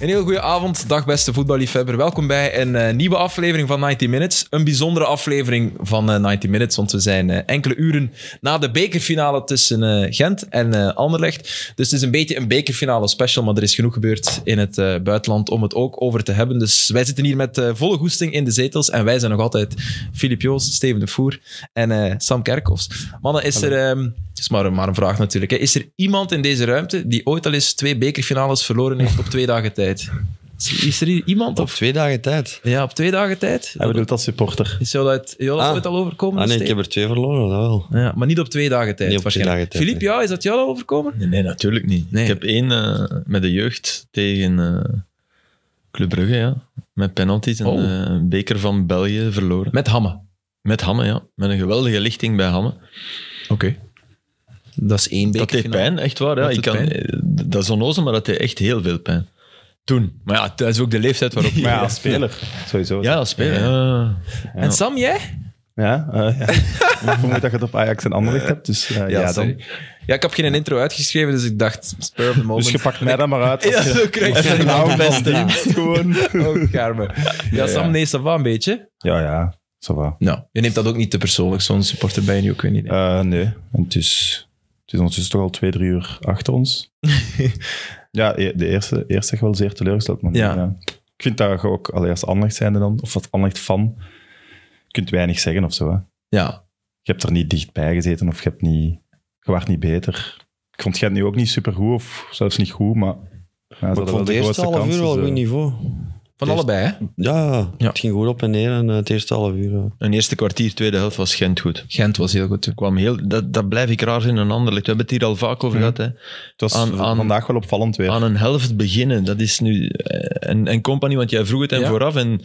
Een heel goede avond, dag beste voetballiefhebber. Welkom bij een eh, nieuwe aflevering van 90 Minutes. Een bijzondere aflevering van 90 eh, Minutes, want we zijn eh, enkele uren na de bekerfinale tussen Gent en Anderlecht. Dus het is een beetje een bekerfinale special, maar er is genoeg gebeurd in het buitenland om het ook over te hebben. Dus wij zitten hier met volle goesting in de zetels en wij zijn nog altijd Filip Joos, Steven de Voer en Sam Kerkhoffs. Mannen, is er... Ehm, is maar een, vraag natuurlijk. Is er iemand in deze ruimte die ooit al eens twee bekerfinales verloren heeft op twee dagen tijd? Is er iemand? Op twee dagen tijd. Ja, op twee dagen tijd. Hij bedoelt als supporter. jou dat Jolla ah. al overkomen? Ah, nee, ik heb er twee verloren, dat wel. Ja, maar niet op twee dagen tijd. Niet op twee dagen tijd. Filip, ja, is dat jou al overkomen? Nee, nee natuurlijk niet. Ik heb één eh, met de jeugd tegen uh, Club Brugge, ja. Met penalties en oh. Eh, beker van België verloren. Met Hamme? Met Hamme, ja. Met een geweldige lichting bij Hamme. Oké. Dat is één beetje. Dat deed pijn, echt waar. Ja. Dat, ik kan, dat is onnozel, maar dat deed echt heel veel pijn. Toen. Maar ja, dat is ook de leeftijd waarop... Maar ja, als speler. Sowieso. Ja, als speler. En Sam, jij? Ja, uh, ja. ik vermoed dat je het op Ajax en Anderlecht hebt. Dus eh, ja, ja, dan. ja, ik heb geen intro uitgeschreven, dus ik dacht, spur of the moment. Dus je pakt mij dan maar uit. ja, zo krijg je nou beste gewoon. oh, Ja, ja, Sam, nee, dat va een beetje? Ja, ja, ça va. Nou, je neemt dat ook niet te persoonlijk, zo'n supporter bij je ook, weet niet. Uh, nee, en dus... Het is ondertussen toch al twee, drie uur achter ons. ja, e-, de eerste, eerste echt wel zeer teleurgesteld. Maar ja. Ik vind dat je ook, allee, anders Anderlecht zijnde dan, of als anders van, kunt weinig zeggen of zo. Hè? Ja. Je hebt er niet dichtbij gezeten of je, hebt niet, je niet beter. Ik vond het nu ook niet supergoed of zelfs niet goed, maar... Ja, maar de eerste half uur wel dus, goed eh, niveau. Van allebei, hè? Ja, het ging goed op en neer en, eh, het eerste half uur. Een eerste kwartier, tweede helft was Gent goed. Gent was heel goed. Kwam heel, dat, dat blijf ik raar vinden een anderlijk We hebben het hier al vaak over gehad. Hè. Het was aan, vandaag wel opvallend weer. Aan een helft beginnen, dat is nu... Eh, en, en compagnie, want jij vroeg het hem vooraf en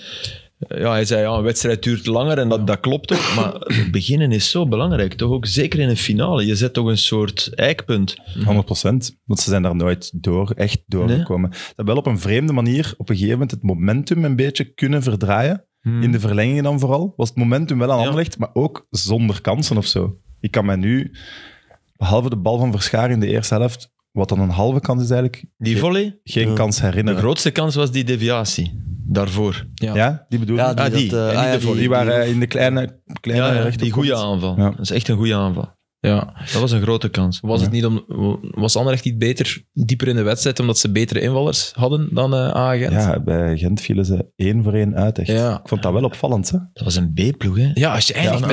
ja, hij zei, ja, een wedstrijd duurt langer en dat, dat klopt ook. Maar het beginnen is zo belangrijk, toch ook zeker in een finale. Je zet toch een soort eikpunt. 100%, want ze zijn daar nooit door, echt doorgekomen. Nee. Dat wel op een vreemde manier op een gegeven moment het momentum een beetje kunnen verdraaien. Hmm. In de verlenging dan vooral. Was het momentum wel aan ja. liggen maar ook zonder kansen of zo. Ik kan mij nu, behalve de bal van Verschaar in de eerste helft, wat dan een halve kans is eigenlijk... Die volley? Geen kans herinneren. De grootste kans was die deviatie daarvoor. Ja, die bedoel Ja, die, ah, eh, ah, ja, die, die, waren in de kleine, kleine Die goede aanval. Dat is echt een goede aanval. Ja, dat was een grote kans. Was het niet om, was Anderlecht niet beter, dieper in de wedstrijd, omdat ze betere invallers hadden dan uh, A Gent? Ja, bij Gent vielen ze één voor één uit. Echt. Ja. Ik vond dat wel opvallend. Hè? Dat was een B-ploeg, hè? Ja, als je eigenlijk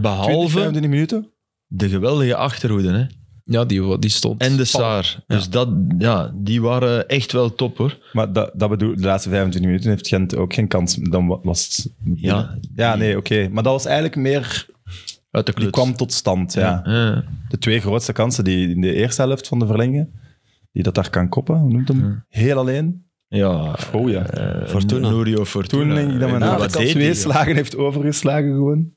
behalve 20, minuten. de geweldige achterhoede, hè? Ja, die, die stond. En de Saar. Dus dat, ja, die waren echt wel top hoor. Maar dat, dat bedoel, de laatste 25 minuten heeft Gent ook geen kans. Dan was het... Ja, ja nee, oké. Maar dat was eigenlijk meer. Uit de Die kwam tot stand, ja. De twee grootste kansen die in de eerste helft van de verlenging. Die dat daar kan koppen, hoe noemt hem? Heel alleen. Ja. Oh ja. Uh, Fortuna. Nurio Fortuna. Toen denk dat twee slagen heeft overgeslagen gewoon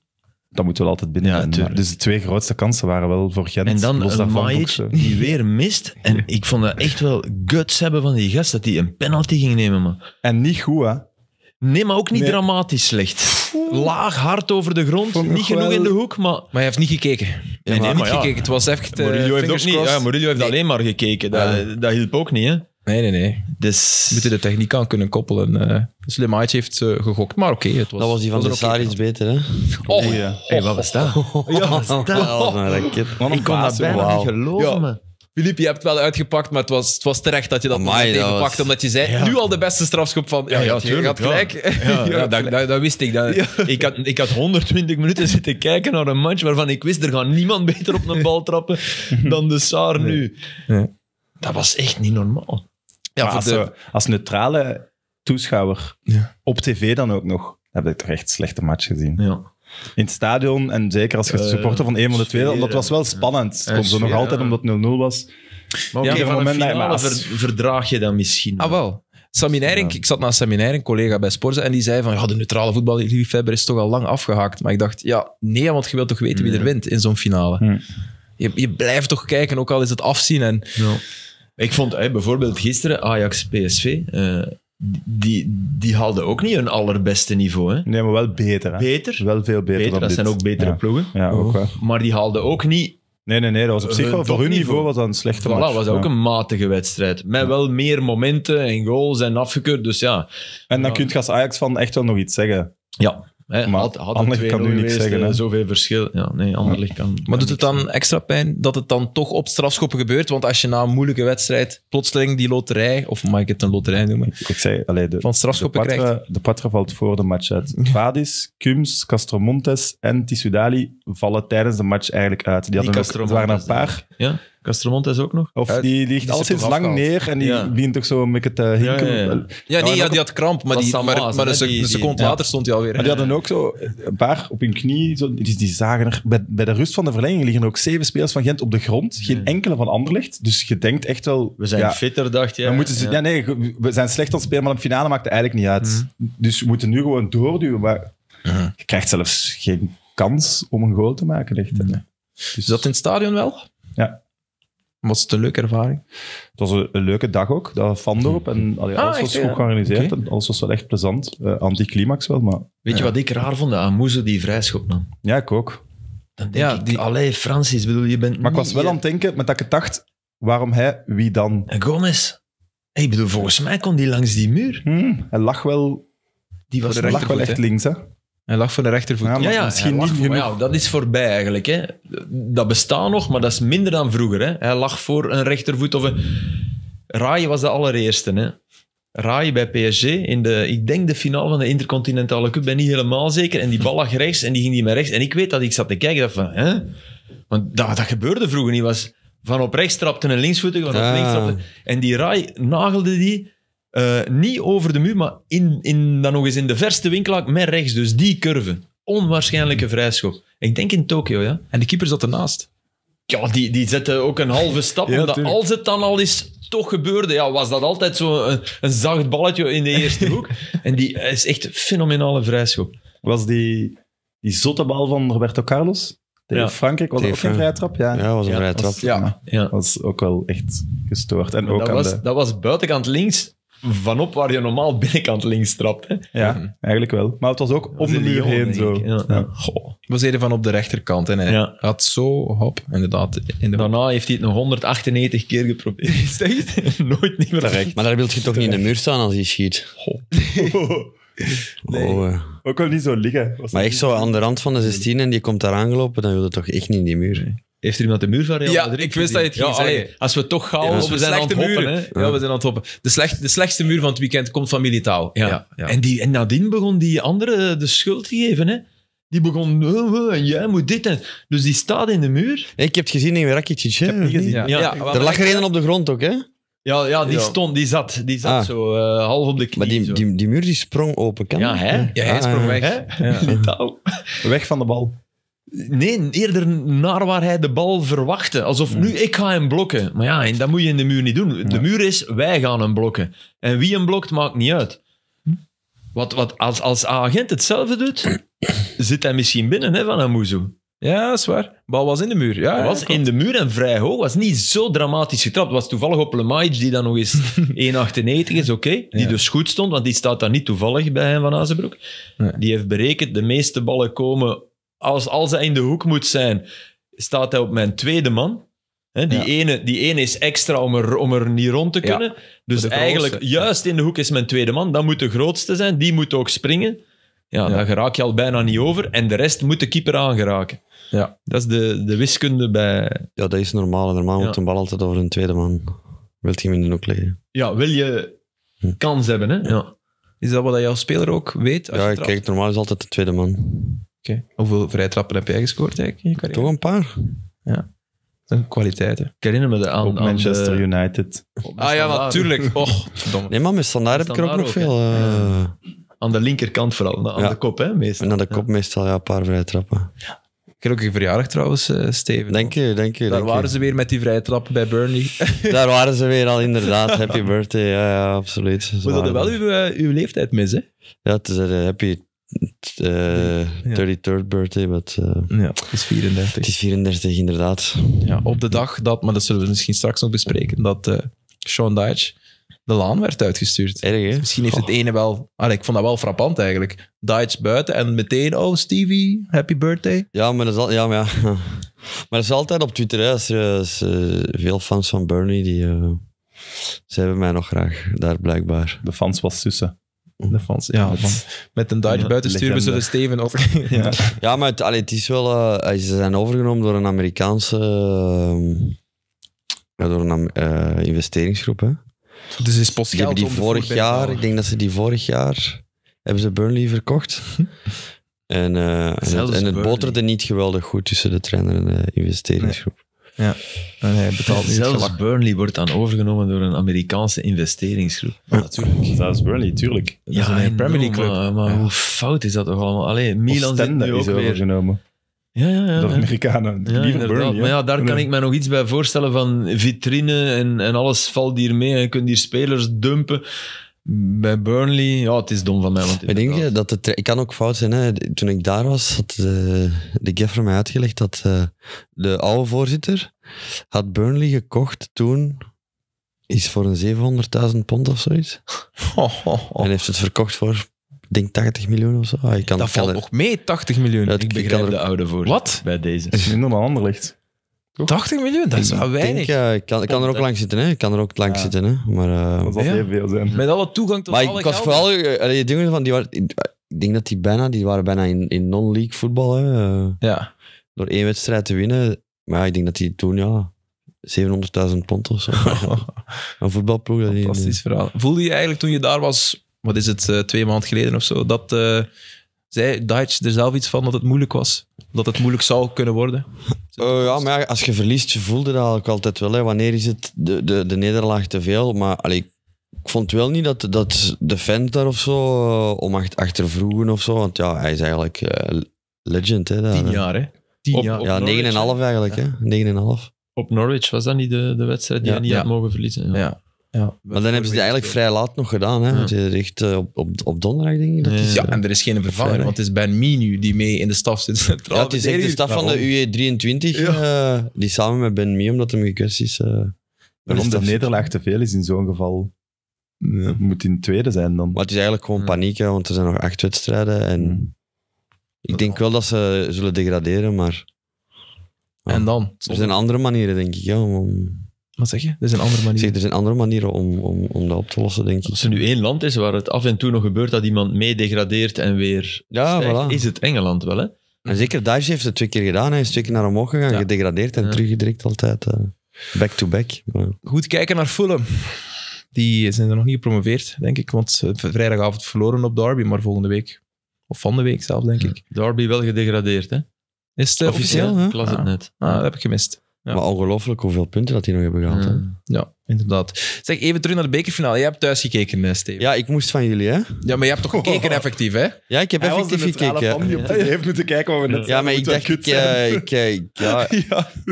dat moeten we altijd binnen. Ja, dus de twee grootste kansen waren wel voor Gent. En dan los een Majic die weer mist. En ik vond dat echt wel guts hebben van die gast, dat hij een penalty ging nemen. Man. En niet goed, hè? Nee, maar ook niet dramatisch slecht. Laag, hard over de grond, niet genoeg in de hoek, maar... Maar hij heeft niet gekeken. nee, nee, niet gekeken. Het was echt... Eh, Morillo heeft ook niet, ja, Murillo heeft alleen maar gekeken. Dat, dat hielp ook niet, hè? Nee, nee, nee. Dus... We moeten de techniek aan kunnen koppelen. Uh, slim heeft eh, gegokt, maar oké. dat was die van de Saar iets beter, hè? Oh, oh ja. wat was dat? Ja, wat was dat? een Ik kon dat bijna niet geloven, ja. Filip, je hebt het wel uitgepakt, maar het was, het was terecht dat je dat niet tegenpakt, omdat je zei, nu al de beste strafschop van... Ja, ja, je had gelijk. Ja. ja dat, dat, dat, wist ik. Dat, ik, had, ik had 120 minuten zitten kijken naar een match waarvan ik wist, er gaat niemand beter op een bal trappen dan de Saar nu. Dat was echt niet normaal. Ja, als, de... als, neutrale toeschouwer, op tv dan ook nog, heb ik toch echt slechte match gezien. Ja. In het stadion, en zeker als je eh, supporter van een van de twee, dat was wel eh, spannend. Het komt zo eh, nog altijd omdat het 0-0 was. Maar okay, ja, van verdraag je dan misschien Ah, wel. Sammy ik zat naast Sammy Nijrink, collega bij Sporza, en die zei van, ja, de neutrale voetballiefhebber is toch al lang afgehaakt. Maar ik dacht, ja, nee, want je wilt toch weten wie er wint in zo'n finale. Hm. Je, je, blijft toch kijken, ook al is het afzien. En... Ja. Ik vond bijvoorbeeld gisteren Ajax-PSV, eh, die, die haalden ook niet hun allerbeste niveau. Hè? Nee, maar wel beter. Hè? Beter? Wel veel beter, beter dat zijn ook betere ploegen. Ja, ook wel. Maar die haalden ook niet... Nee, nee, nee, dat was op zich wel... Voor hun niveau was dat een slechte voilà, match. was ook een matige wedstrijd. Met wel meer momenten en goals en afgekeurd, dus ja. En dan kunt je Ajax van echt wel nog iets zeggen. Ja. Hè, maar kan nu niet zeggen. Eh, zoveel verschil. Ja, nee, Anderlecht kan... Maar doet het dan extra pijn dat het dan toch op strafschoppen gebeurt? Want als je na een moeilijke wedstrijd plotseling die loterij, of mag ik het een loterij noemen? Ik, zei, allee, de, van strafschoppen de patra, krijgt. De Patra valt voor de match uit. Vadis, Castro Castromontes en Tissudali vallen tijdens de match eigenlijk uit. Die, hadden ook, er waren een paar... Ja? Castromont is ook nog. Of die ligt al sinds lang neer en die ja. toch zo met het uh, Ja, nee, ja, die had kramp, maar, die, maar, dus een, seconde later stond hij alweer. Maar die hadden ook zo een paar op hun knie. Zo, die, zagen er, bij, de rust van de verlenging liggen er ook zeven spelers van Gent op de grond. Geen enkele van Anderlecht. Dus je denkt echt wel... We zijn fitter, dacht jij. Moeten ja. nee, we zijn slecht aan het spelen, maar de finale maakt het eigenlijk niet uit. Mhm. Dus we moeten nu gewoon doorduwen. Maar mhm. je krijgt zelfs geen kans om een goal te maken. Echt. Mhm. Dus, dat in het stadion wel? Ja was het een leuke ervaring. Het was een, leuke dag ook, dat fandorp. En mhm. ah, alles was goed ja. georganiseerd en alles was wel echt plezant. Uh, eh, anticlimax wel, maar... Weet je wat ik raar vond? Aan Moeze die vrijschop nam. Ja, ik ook. Dan denk ik, die... allee, Francis, bedoel, je bent... Maar ik was wel aan het denken, met dat ik dacht, waarom hij, wie dan? En Gomez. Ik bedoel, volgens mij kon die langs die muur. Hmm. hij lag wel... Die was lag wel echt links, hè? Hij lag voor de rechtervoet. Ja, ja, misschien niet dat is voorbij eigenlijk. Hè. Dat bestaat nog, maar dat is minder dan vroeger. Hè. Hij lag voor een rechtervoet. Of een... Rai was de allereerste. Hè. Rai bij PSG in de, ik denk de finale van de Intercontinentale Cup, ben niet helemaal zeker. En die bal lag rechts en die ging niet naar rechts. En ik weet dat ik zat te kijken, dat van, hè? want dat, dat gebeurde vroeger niet. Was van op rechts trapte een linksvoetige, van op ah. links trapte. En die Rai nagelde die eh, niet over de muur, maar in, in, dan nog eens in de verste winkelhaak met rechts. Dus die curve. Onwaarschijnlijke vrijschop. Ik denk in Tokio, ja. En de keeper zat ernaast. Ja, die, die zette ook een halve stap. ja, omdat als het dan al is toch gebeurde, ja, was dat altijd zo een, een zacht balletje in de eerste hoek. en die is echt een fenomenale vrijschop. Was die, die zotte bal van Roberto Carlos tegen Frankrijk, was dat ook een vrije trap? Ja, ja was een ja, vrije trap. Was, ja. ja. was ook wel echt gestoord. En ook dat, was, de... dat was buitenkant links vanop waar je normaal binnenkant links trapt. Ja, eigenlijk wel. Maar het was ook om de muur heen zo. Ja, ja. Goh. We van op de rechterkant en hij had zo, hop, inderdaad. In de Daarna heeft hij het nog 198 keer geprobeerd. Nooit niet meer. recht. Maar daar wil je toch niet in de muur staan als je schiet? Nee. Eh. Ook wel niet zo liggen. Maar echt zo aan de rand van de 16 en die komt daar aangelopen, dan wil je toch echt niet in die muur. Heeft er iemand de muur van Real Ja, ik wist dat je het ging zeggen. als we toch gaan, we, zijn aan het hoppen. Ja, we zijn aan het hoppen. De, slecht, de slechtste muur van het weekend komt van Militaal. Ja. En, die, en nadien begon die andere de schuld te geven. Hè? Die begon, oh, oh, en jij moet dit. En, dus die staat in de muur. ik heb het gezien in Rakitic. Hè? Ik heb het gezien. Ja. Er lag er één op de grond ook, hè? Ja, ja die stond, die zat, die zat ah. zo eh, half op de knie. Maar die, die, muur die sprong open, kan Ja, hè? Ja, hij ah, sprong ah, weg. Militaal. Weg van de bal. Nee, eerder naar waar hij de bal verwachtte. Alsof nu ik ga hem blokken. Maar ja, en dat moet je in de muur niet doen. De muur is, wij gaan hem blokken. En wie hem blokt, maakt niet uit. Hm? Wat, wat als, als agent hetzelfde doet, zit hij misschien binnen hè, van Amuzu. Ja, dat is waar. Bal was in de muur. Ja, hij was in de muur en vrij hoog. Was niet zo dramatisch getrapt. Was toevallig op Lemaitre, die dan nog eens 1,98 is, oké. Die dus goed stond, want die staat daar niet toevallig bij hem van Azenbroek. Die heeft berekend, de meeste ballen komen als, als hij in de hoek moet zijn, staat hij op mijn tweede man. die, ene, die ene is extra om er, om er niet rond te kunnen. dus eigenlijk, juist in de hoek is mijn tweede man. Dat moet de grootste zijn. Die moet ook springen. Ja, ja. raak je al bijna niet over. En de rest moet de keeper aangeraken. Ja. Dat is de, de wiskunde bij... Ja, dat is normaal. Normaal moet een bal altijd over een tweede man. wilt je hem in de hoek leggen. Ja, wil je hm. kans hebben, hè? Ja. Is dat wat jouw speler ook weet? Als ja, je kijk, normaal is altijd de tweede man. Okay. Hoeveel vrijtrappen heb jij gescoord eigenlijk in Toch een paar. Ja. Dat kwaliteiten. Ik herinner me de aan... Manchester United. Oh, ah ja, natuurlijk. Och, verdomme. Nee maar met Standaard heb ik er ook nog veel. Eh, aan de linkerkant vooral, aan de kop hè, meestal. En aan de kop meestal, ja, een paar vrije trappen. Ja. Gelukkige verjaardag trouwens, eh, Steven. Dank je, dank je. Daar waren ze weer met die vrije trappen bij Bernie. Daar waren ze weer al, inderdaad. Happy birthday, ja, ja absoluut. We hadden wel uw, eh, uw leeftijd mis, hè? Ja, het is happy 33rd eh, birthday, but, eh, ja, het is 34. Het is 34, inderdaad. Ja, op de dag dat, maar dat zullen we misschien straks nog bespreken, dat uh, Sean Dyche de laan werd uitgestuurd. Erg, misschien heeft het ene wel... ik vond dat wel frappant eigenlijk. Dyche buiten en meteen, oh Stevie, happy birthday. Ja, maar dat is, al, ja, maar ja. maar dat is altijd op Twitter, hè. Er, veel fans van Bernie, die... ze hebben mij nog graag, daar blijkbaar. De fans was tussen. De fans, ja. Met een Duitse buitenstuur, we Steven ja. ja, maar het, allee, het is wel... Eh, ze zijn overgenomen door een Amerikaanse... Uh, door een uh, investeringsgroep, hè. Dus is post die, vorig jaar, Ik denk dat ze die vorig jaar... Hebben ze Burnley verkocht. en, eh, en, het, en het boterde niet geweldig goed tussen de trainer en de investeringsgroep. Ja. En hij betaalt niet Zelfs Burnley wordt dan overgenomen door een Amerikaanse investeringsgroep. Ja, natuurlijk. Zelfs Burnley, tuurlijk. Dat ja, is een Premier League club. Maar, hoe fout is dat toch allemaal? Alleen Milan is overgenomen. Ja, ja, ja. Door Amerikanen. Ja, Burnley. Maar ja, daar kan ik me nog iets bij voorstellen van vitrine en, en alles valt hier mee en je kunt hier spelers dumpen. Bij Burnley, ja, het is dom van mij. Want ik denk je dat ik kan ook fout zijn. Hè. Toen ik daar was, had eh, de, de Geffer mij uitgelegd dat eh, de oude voorzitter had Burnley gekocht toen is voor een 700.000 pond of zoiets. En heeft het verkocht voor, denk 80 miljoen of zo. Ah, kan, dat valt nog mee, 80 miljoen. ik begrijp de oude voorzitter Wat? Bij deze. Is minder dan ander licht. 80 miljoen, dat is wel weinig. Ik uh, kan, er ook lang zitten, hè? Ik kan er ook lang zitten, hè? Maar, uh, dat zal heel veel zijn. Met alle toegang tot maar ik was vooral, eh, dingen van, die waren, ik denk dat die bijna, die waren bijna in, in non-league voetbal, hè? Eh, ja. Door één wedstrijd te winnen. Maar ik denk dat die toen, ja, 700.000 pond of zo. een voetbalploeg. Fantastisch verhaal. Voelde je eigenlijk toen je daar was, wat is het, twee maanden geleden of zo, dat zij Duits er zelf iets van dat het moeilijk was? Dat het moeilijk zou kunnen worden? Uh, ja, maar als je verliest, je voelde dat ook altijd wel. Hè. Wanneer is het de, de, de nederlaag te veel? Maar allee, ik vond wel niet dat, dat de fans daar of zo eh, om achter vroegen of zo. Want ja, hij is eigenlijk eh, legend. Hè, Tien jaar, hè? Tien jaar. ja, negen en half eigenlijk. Hè? Negen en half. Op Norwich was dat niet de, de wedstrijd die hij niet had mogen verliezen? ja. Ja, maar dan hebben ze het eigenlijk vrij laat nog gedaan. Hè? Ja. Want echt eh, op, op, op donderdag, denk ik. Dat is, ja, eh, en er is geen vervanger, want het is Ben Mi nu die mee in de staf zit. het is echt de staf van de UE23, eh, die samen met Ben Mi, omdat hem gekust is. Uh, omdat de nederlaag te veel is in zo'n geval. Ja. Moet in tweede zijn dan. Maar het is eigenlijk gewoon paniek, want er zijn nog acht wedstrijden. En ik denk wel dat ze zullen degraderen, maar... en dan? Er zijn andere manieren, denk ik, ja, om wat zeg je? Er zijn andere manieren. Zeg, er zijn andere manieren om, om, om dat op te lossen, denk ik. Als er nu één land is waar het af en toe nog gebeurt dat iemand meedegradeert en weer ja, voilà. is het Engeland wel, hè? En zeker Davies heeft het twee keer gedaan. Hij is twee keer naar omhoog gegaan, gedegradeerd en ja. teruggedrekt altijd. Back-to-back. Eh, Goed kijken naar Fulham. Die zijn er nog niet gepromoveerd, denk ik. Want vrijdagavond verloren op Derby, maar volgende week. Of van de week zelf, denk ik. Derby wel gedegradeerd, hè? Is het eh, officieel? officieel ik las het ah. net. Ah, dat heb ik gemist. Maar ongelooflijk hoeveel punten dat die nog hebben gehaald. Ja. Mm. ja. inderdaad. Zeg, even terug naar de bekerfinale. Jij hebt thuis gekeken, eh, Steven. Ja, ik moest van jullie, hè? Ja, maar je hebt toch gekeken effectief, hè? Ja, ik heb effectief gekeken. Je hebt moeten kijken wat we net Ja, maar ik dacht, ik, eh, eh, ja,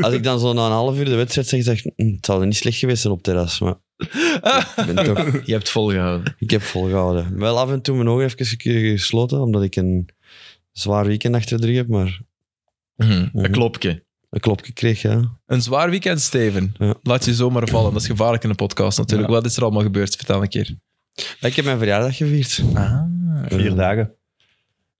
als ik dan zo na een half uur de wedstrijd zeg, dacht hm, het zou niet slecht geweest zijn op terras, maar... Ik toch... Je hebt volgehouden. Ik heb volgehouden. Wel af en toe mijn ogen even gesloten, omdat ik een zwaar weekend achter de rug heb, maar... Mm -hmm. Een mhm. klopje. Een klopje kreeg, ja. Een zwaar weekend, Steven. Laat je zomaar vallen. Dat is gevaarlijk in een podcast natuurlijk. Wat is er allemaal gebeurd? Vertel een keer. Ik heb mijn verjaardag gevierd. Ah, vier dagen.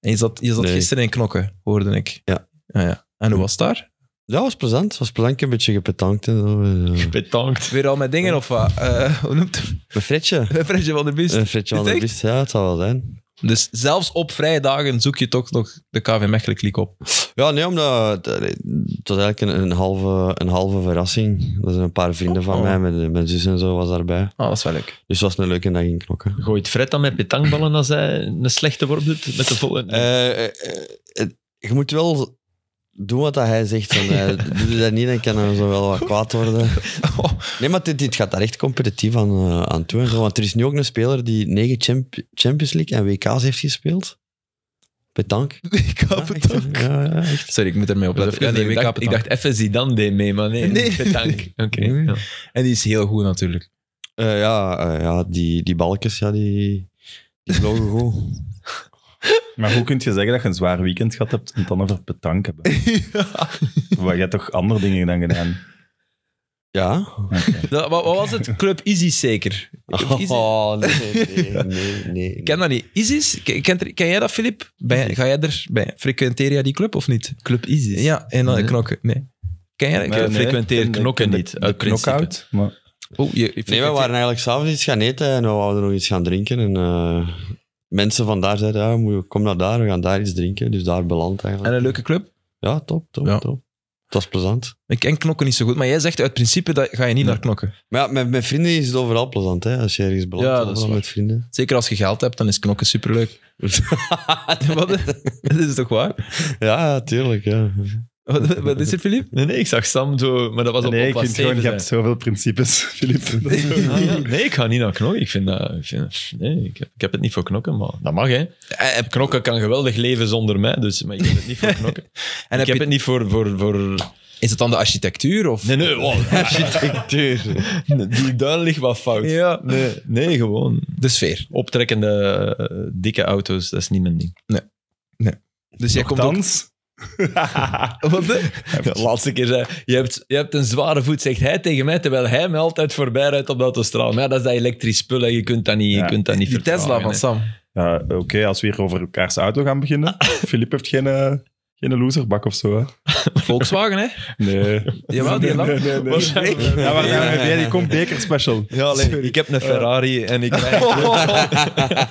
En je zat, je zat gisteren in knokken, hoorde ik. Ja. Ah, ja. En hoe was het daar? Ja, was plezant. was plezant. een beetje gepetankt. En zo. Eh, gepetankt. Weer al mijn dingen of wat? Uh, hoe noemt Een fretje. Een fretje van de biest. Een fretje van de biest, ja, het zal wel zijn. Dus zelfs op vrije dagen zoek je toch nog de KV Mechelen kliek op. Ja, nee, omdat het was eigenlijk een, halve, een halve verrassing. Dat zijn een paar vrienden van oh. mij, mijn, zus en zo was daarbij. Ah, dat is wel leuk. Dus het was een leuke dag in knokken. Gooit Fred dan met petangballen als hij een slechte worp doet met de volle... Eh, eh, eh, je moet wel Doe wat dat hij zegt. van eh, doe je dat niet, dan kan hij zo wel wat kwaad worden. Oh. Nee, maar dit, dit gaat daar echt competitief aan, eh, aan toe. En zo, want er is nu ook een speler die negen Champions League en WK's heeft gespeeld. Petank. WK petank. Ja, ja, Sorry, ik moet ermee opletten. Ja, nee, ik, dacht, ik dacht even Zidane deed mee, maar nee. nee. Oké. En die is heel goed natuurlijk. Eh, ja, ja die, die balkjes, ja, die, die vlogen goed. Maar hoe kun je zeggen dat je een zwaar weekend gehad hebt en dan over petank hebben? ja. je hebt toch andere dingen dan gedaan? Ja. Nou, wat, was het? Club Isis zeker? Oh, nee, nee, nee, Ken dat niet. Isis? Ken, jij dat, Filip? Ga jij er bij? Frequenteer jij die club of niet? Club Isis? Ja, en dan knokken. Nee. Ken jij dat? frequenteer knokken niet, uit Knockout? Maar... Oh, je, nee, we waren eigenlijk s'avonds iets gaan eten en we hadden nog iets gaan drinken. En, eh, mensen van daar zeiden, ah, ja, kom naar daar, we gaan daar iets drinken. Dus daar beland En een leuke club? Ja, top, top, top. Het was plezant. Ik ken knokken niet zo goed, maar jij zegt uit principe dat ga je niet naar knokken. Maar ja, met, vrienden is het overal plezant, hè. Als je ergens belandt, Ja, dat is met vrienden. Zeker als je geld hebt, dan is knokken superleuk. Dat is toch waar? ja, tuurlijk, ja. Wat, is er, Filip? Nee, nee, ik zag Sam zo, maar dat was op Nee, op ik vind gewoon, je dus hebt zoveel principes, Filip. Ah, nee, ik ga niet naar knokken. Ik vind dat, nee, ik heb, het niet voor knokken, maar dat mag, hè. knokken kan geweldig leven zonder mij, dus, maar ik heb het niet voor knokken. ik heb het niet voor... voor, voor is het dan de architectuur? Of? Nee, nee, wow, oh, architectuur. Die duin ligt wat fout. Ja. Nee, nee, gewoon. De sfeer. Optrekkende, eh, dikke auto's, dat is niet mijn ding. Nee. nee. Dus jij komt ook, Wat de? de laatste keer zei je hebt, je hebt een zware voet, zegt hij tegen mij, terwijl hij me altijd voorbij rijdt op de autostraal. ja, dat is dat elektrisch spul, en je kunt dat niet, je kunt dat niet Die Tesla van Sam. Oké, als we hier over elkaars auto gaan beginnen. Filip heeft geen... Eh, een loserbak of zo, hè? Volkswagen, hè? Nee. Jawel, die lamp. Nee, nee, nee. Ja, maar ja, ja, die komt beker special. Ja, alleen, ik heb een Ferrari en ik krijg... maar,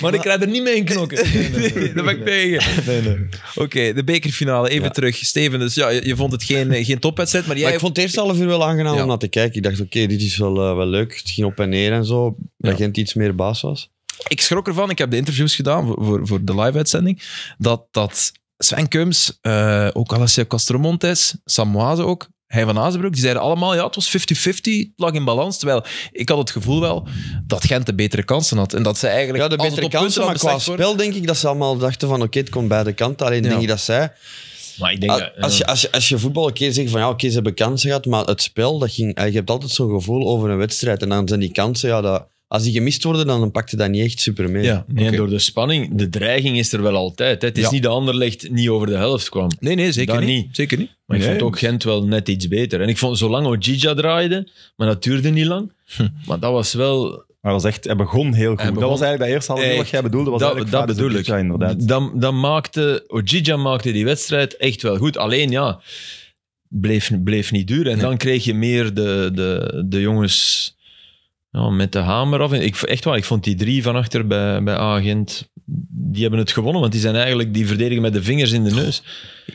maar ik krijg er niet mee in knokken. Nee, dat ben ik tegen. Nee, nee. Oké, de bekerfinale. Even terug. Steven, dus ja, je, vond het geen, eh, geen topwedstrijd, maar jij... ik vond het eerst half uur wel aangenaam om naar te kijken. Ik dacht, oké, dit is wel, eh, wel leuk. Het ging op en neer en zo. Dat Gent iets meer baas was ik schrok ervan, ik heb de interviews gedaan voor, voor, voor de live-uitzending, dat, dat Sven Keums, uh, ook Alessio Castromontes, Waze ook, hij van Azenbroek, die zeiden allemaal, ja, het was 50-50, het lag in balans. Terwijl ik had het gevoel wel dat Gent de betere kansen had. En dat ze eigenlijk... Ja, de betere kansen, maar qua spel denk ik dat ze allemaal dachten van, oké, het komt bij de Alleen denk ik dat zij... Maar ik denk ah, als, je, als, je, als je voetbal een keer zegt van ja, oké, ze hebben kansen gehad, maar het spel, dat ging, eh, je hebt altijd zo'n gevoel over een wedstrijd. En dan zijn die kansen, ja, dat, als die gemist worden, dan pakte dat niet echt super mee. Ja, nee, door de spanning, de dreiging is er wel altijd. Hè. Het is ja. niet dat Anderlecht niet over de helft kwam. Nee, nee, zeker niet. Zeker niet. Maar ik vond ook Gent wel net iets beter. En ik vond, zolang Ojija draaide, maar dat duurde niet lang. Hm. Maar dat was wel... Maar dat was echt, hij begon heel goed. dat was eigenlijk dat eerste half wat jij bedoelde. Was dat, eigenlijk dat bedoel ik. inderdaad. Dan, dan maakte, Ojija maakte die wedstrijd echt wel goed. Alleen ja, bleef, bleef niet duur. En dan kreeg je meer de, de, de jongens ja, met de hamer af. Ik, echt waar, ik vond die drie van achter bij, bij Agent, die hebben het gewonnen, want die zijn eigenlijk, die verdedigen met de vingers in de neus.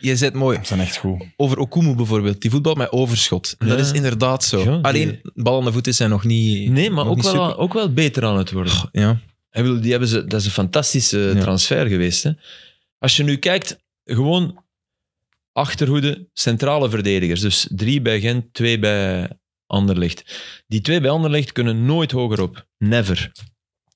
Je zet mooi. Dat zijn echt goed. Over Okumu bijvoorbeeld, die voetbalt met overschot. Dat is inderdaad zo. Alleen, bal aan de voet is nog niet Nee, maar ook, wel, ook wel beter aan het worden. ja. die hebben ze, dat is een fantastische transfer geweest. Hè? Als je nu kijkt, gewoon achterhoede, centrale verdedigers. Dus drie bij Gent, twee bij Anderlicht. Die twee bij anderlicht kunnen nooit hoger op. Never.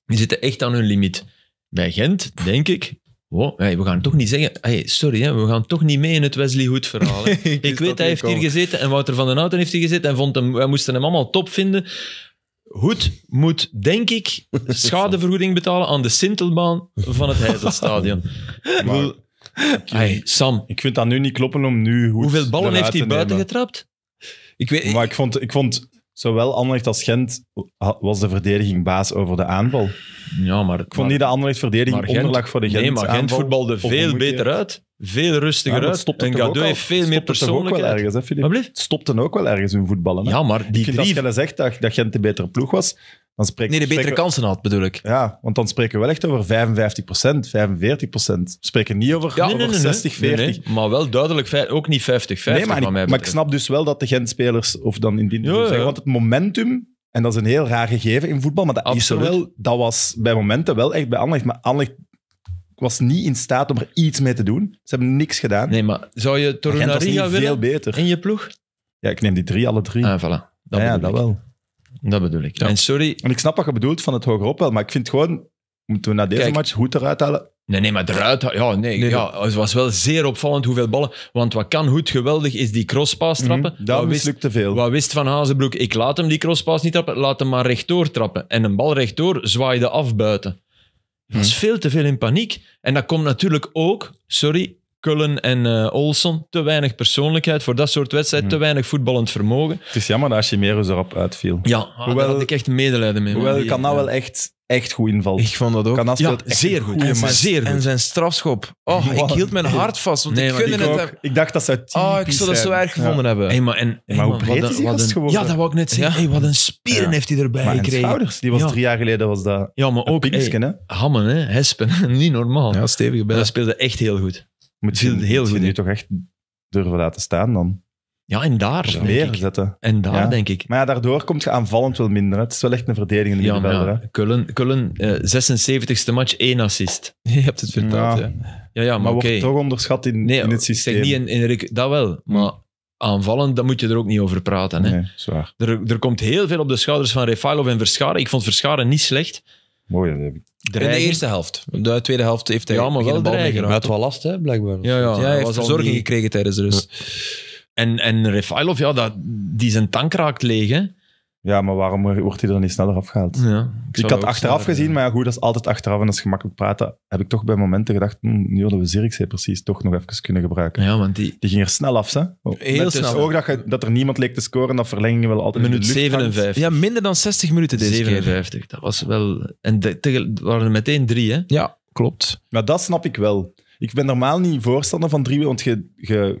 Die zitten echt aan hun limiet. Bij Gent, denk ik, Wow, we gaan toch niet zeggen, hey, sorry, hè, we gaan toch niet mee in het Wesley hoed verhaal. ik, ik weet, hij heeft hier gezeten en Wouter van den Houten heeft hier gezeten en vond hem, wij moesten hem allemaal top vinden. Hoed moet, denk ik, schadevergoeding betalen aan de Sintelbaan van het Heizelstadion. Sam. Ik vind dat nu niet kloppen om nu Hoeveel ballen heeft hij buiten getrapt? Ik weet, maar ik vond, ik vond zowel Anderlecht als Gent was de verdediging baas over de aanval. Ja, maar, ik vond niet de Anderlecht verdediging Gent, onderlag voor de Gent. Nee, maar Gent aanval, voetbalde veel beter uit. Veel rustiger ja, uit. en Gadeu heeft veel meer persoonlijkheid. Ergens, hè, Philippe? Stopten ook wel ergens hun voetballen. Hè? Ja, maar die ik vind drie... als je zegt dat, dat Gent de betere ploeg was, spreek, nee, de betere kansen had, bedoel ik. Ja, want dan spreken we wel echt over 55 45 procent. We spreken niet over, over 60, 40. Nee, maar wel duidelijk, ook niet 50, 50 maar, ik, mij maar ik snap dus wel dat de gent of dan in die zeggen, want het momentum, en dat is een heel raar gegeven in voetbal, maar dat is dat was bij momenten wel echt bij Anderlecht, maar Anderlecht was niet in staat om er iets mee te doen. Ze hebben niks gedaan. Nee, maar zou je Torunariga willen? veel beter. In je ploeg? Ja, ik neem die drie, alle drie. Ah, voilà. ja dat wel. Dat bedoel ik. En sorry... En ik snap wat je bedoelt van het hogerop wel, maar ik vind gewoon... Moeten we na deze match goed eruit halen? Nee, nee, maar eruit... Ja, nee, ja, het was wel zeer opvallend hoeveel ballen... Want wat kan goed geweldig is die crosspaas mhm. trappen. Mm dat te veel. Wat wist Van Hazenbroek? Ik laat hem die crosspaas niet trappen, laat hem maar rechtdoor trappen. En een bal rechtdoor zwaaide af buiten. Dat is mhm. veel te veel in paniek. En dat komt natuurlijk ook, sorry, Cullen en uh, eh, Olson. Te weinig persoonlijkheid voor dat soort wedstrijd. Mhm. Te weinig voetballend vermogen. Het is jammer dat Chimeros erop uitviel. Ja, ah, hoewel, ik echt medelijden mee. Hoewel kan nou wel echt, echt goed invallen. Ik vond dat ook. Kan nou ja, zeer goed. En zijn, zeer goed. En zijn strafschop. Oh, ik hield mijn hart vast. Want ik het Ik dacht dat ze het Oh, ik zou dat zo erg gevonden hebben. Hey, maar, en, maar hoe breed wat, is hij? Ja, dat wou ik net zeggen. Hey, wat een spieren heeft hij erbij gekregen. schouders, die was drie jaar geleden was dat Ja, maar ook hammen, hè? hespen. Niet normaal. Ja, stevig. Dat speelde echt heel goed. Moet je, heel moet je nu toch echt durven laten staan dan? Ja, en daar. meer zetten. En daar, denk ik. Maar ja, daardoor komt je aanvallend wel minder. Het is wel echt een verdedigende ja, middenvelder. Ja. Cullen, Cullen 76e eh, match, één assist. Je hebt het verteld, ja. Ja, ja, maar, maar wordt toch onderschat in, nee, in het systeem. niet in, in, dat wel, hm. maar aanvallend, dat moet je er ook niet over praten. Hè. zwaar. Er, er komt heel veel op de schouders van Refailov en Verscharen. Ik vond Verscharen niet slecht. Mooi, dat ik. In de eerste helft. De tweede helft heeft hij ja, maar wel bal dreiging. het last, hè, blijkbaar. Ja, ja, hij heeft verzorging zorgen gekregen tijdens de rust. En, en Refailov, ja, dat, die zijn tank raakt leeg. Ja, maar waarom wordt hij er niet sneller afgehaald? Ja, ik, had achteraf gezien, maar ja, goed, dat is altijd achteraf en dat is gemakkelijk praten. Heb ik toch bij momenten gedacht, hmm, nu hadden we Zirkzee precies toch nog even kunnen gebruiken. Ja, want die... die ging er snel af, hè? Oh, Heel snel. Dus dat, je, dat, er niemand leek te scoren, dat verlengingen wel altijd Minuut 57. Ja, minder dan 60 minuten deze 57, dat was wel... En de, waren er meteen drie, hè? Ja, klopt. Maar dat snap ik wel. Ik ben normaal niet voorstander van drie, want je, je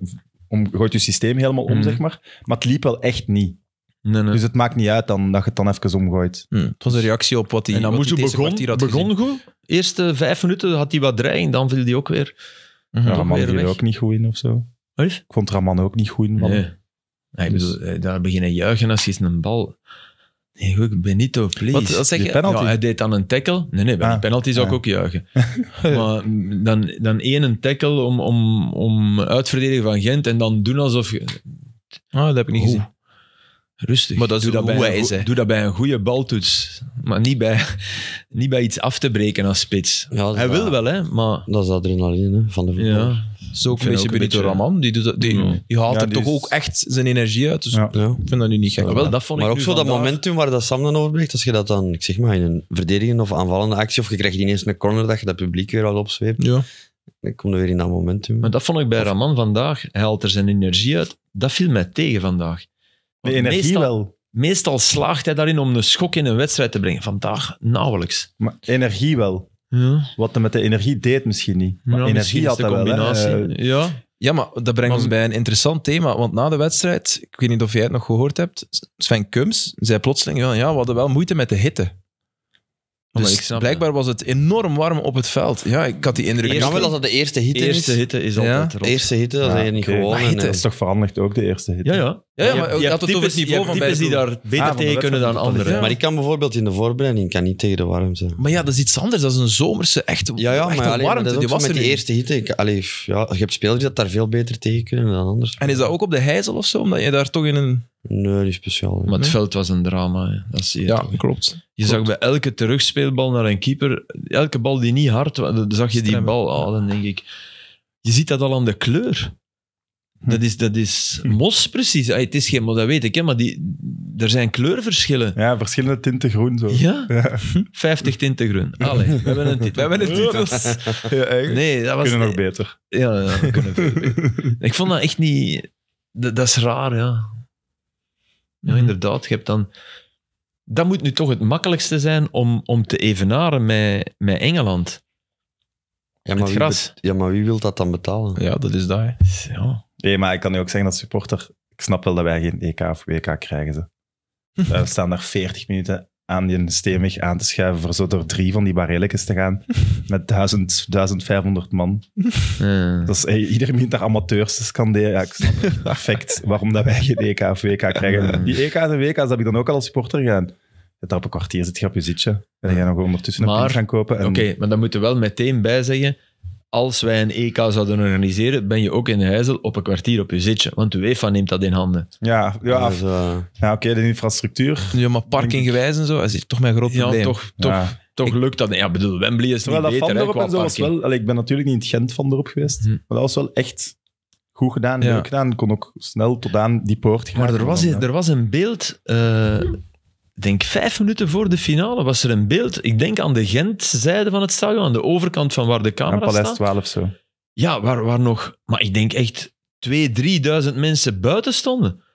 om, gooit je systeem helemaal om, mhm. zeg maar. Maar het liep wel echt niet. Nee, nee. Dus het maakt niet uit dan, dat je het dan even omgooit. Hm. Het was een reactie op wat hij En begon, had begon goed. Eerste vijf minuten had hij wat dreiging, dan viel hij ook weer. Mhm. ja, -hmm. Raman ook niet goed in of zo. Ik vond Raman ook niet goed in. Nee. Dus- eh, daar beginnen juichen als hij eens een bal... Nee, goed, Benito, please. Wat, zeg je? Ja, hij deed dan een tackle. Nee, nee, bij ah. een penalty zou ik ook juichen. maar dan, dan één een tackle om, om, om uitverdedigen van Gent en dan doen alsof... Je... Ah, dat heb ik niet gezien. Rustig. Maar dat doe, dat bij een, doe een goede baltoets. Maar niet bij, niet bij iets af te breken als spits. Ja, Hij wil wel, hè, maar... Dat is adrenaline van de voetbal. Zo ook een beetje Benito Raman. Die, doet die, die haalt er toch ook echt zijn energie uit. Dus ik vind dat nu niet gek. Ja, wel, dat vond maar ook zo dat momentum waar dat Sam dan overbrengt, als je dat dan, ik zeg maar, in een verdedigende of aanvallende actie, of je krijgt ineens een corner dat je dat publiek weer al opzweept. Ja. Dan kom er weer in dat momentum. Maar dat vond ik bij Raman vandaag. Hij haalt er zijn energie uit. Dat viel mij tegen vandaag. De energie meestal, wel. Meestal slaagt hij daarin om een schok in een wedstrijd te brengen. Vandaag nauwelijks. Maar energie wel. Ja. Wat hij met de energie deed misschien niet. Maar energie had de combinatie. Wel, ja. ja, maar dat brengt ons bij een interessant thema. Want na de wedstrijd, ik weet niet of jij het nog gehoord hebt, Sven Kums zei plotseling, ja, we hadden wel moeite met de hitte. Dus blijkbaar was het enorm warm op het veld. Ja, ik had die indruk. kan wel dat dat de eerste hitte is. Eerste hitte is altijd ja. De eerste hitte, dat is niet gewoon. Maar hitte eh, is toch veranderd ook, de eerste hitte? Ja, ja. Ja, ja, maar je, had het over het niveau van mensen die daar beter ah, tegen kunnen dan anderen. Maar ik kan bijvoorbeeld in de voorbereiding kan niet tegen de warmte. Maar ja, dat is iets anders. Dat is een zomerse, echte, ja, ja, maar, alleen, warmte. dat die was met die eerste hitte. Ik, allee, ja, je hebt spelers die dat daar veel beter tegen kunnen dan anders. En is dat ook op de heizel of zo? Omdat je daar toch in een... Nee, niet speciaal. Maar het veld was een drama. Dat Ja, klopt. Je zag bij elke terugspeelbal naar een keeper, elke bal die niet hard was, dan zag je die bal. Oh, dan denk ik, je ziet dat al aan de kleur. Hm. Dat is, dat is hm. mos precies. Ah, het is geen mos, dat weet ik, hè, maar die, er zijn kleurverschillen. Ja, verschillende tinten groen zo. Ja, 50 tinten groen. Allee, we hebben een, titel. we Nee, dat was... kunnen nog beter. Ja, ja, kunnen veel beter. Ik vond dat echt niet... dat is raar, ja. Ja, mhm. inderdaad. Je hebt dan... Dat moet nu toch het makkelijkste zijn om, om te evenaren met, met Engeland. Ja, maar Wie, ja, maar wie wil dat dan betalen? Ja, dat is dat. Ja. Nee, maar ik kan nu ook zeggen dat supporter... Ik snap wel dat wij geen EK of WK krijgen. Ze. We staan daar 40 minuten aan die steenweg aan te schuiven voor zo door drie van die barelletjes te gaan met 1000, 1500 man. Ja. Dat is, hey, iedereen begint daar amateurs te scanderen. perfect waarom dat wij geen EK of WK krijgen. Die EK's en WK's heb ik dan ook al als supporter gaan. Het op een kwartier zit je op je zitje. En dan ga je nog ondertussen een een gaan kopen. Oké, maar dan moeten we wel meteen bij zeggen als wij een EK zouden organiseren, ben je ook in Huizel op een kwartier op je zitje. Want de UEFA neemt dat in handen. Ja, ja, dus, eh, ja oké, de infrastructuur. Ja, maar parkinggewijs en zo, dat is toch mijn groot Ja, toch, toch, toch lukt dat. Ja, bedoel, Wembley is niet dat beter. en zo was wel... ik ben natuurlijk niet in Gent Van Erop geweest, hm. maar dat was wel echt goed gedaan, Ja. leuk gedaan. Kon ook snel tot aan die poort gaan. Maar er was, er was een beeld eh, denk vijf minuten voor de finale was er een beeld. Ik denk aan de Gent-zijde van het stadion, aan de overkant van waar de camera staat. Paleis 12 zo. Ja, waar, waar nog... Maar ik denk echt twee, 3000 mensen buiten stonden.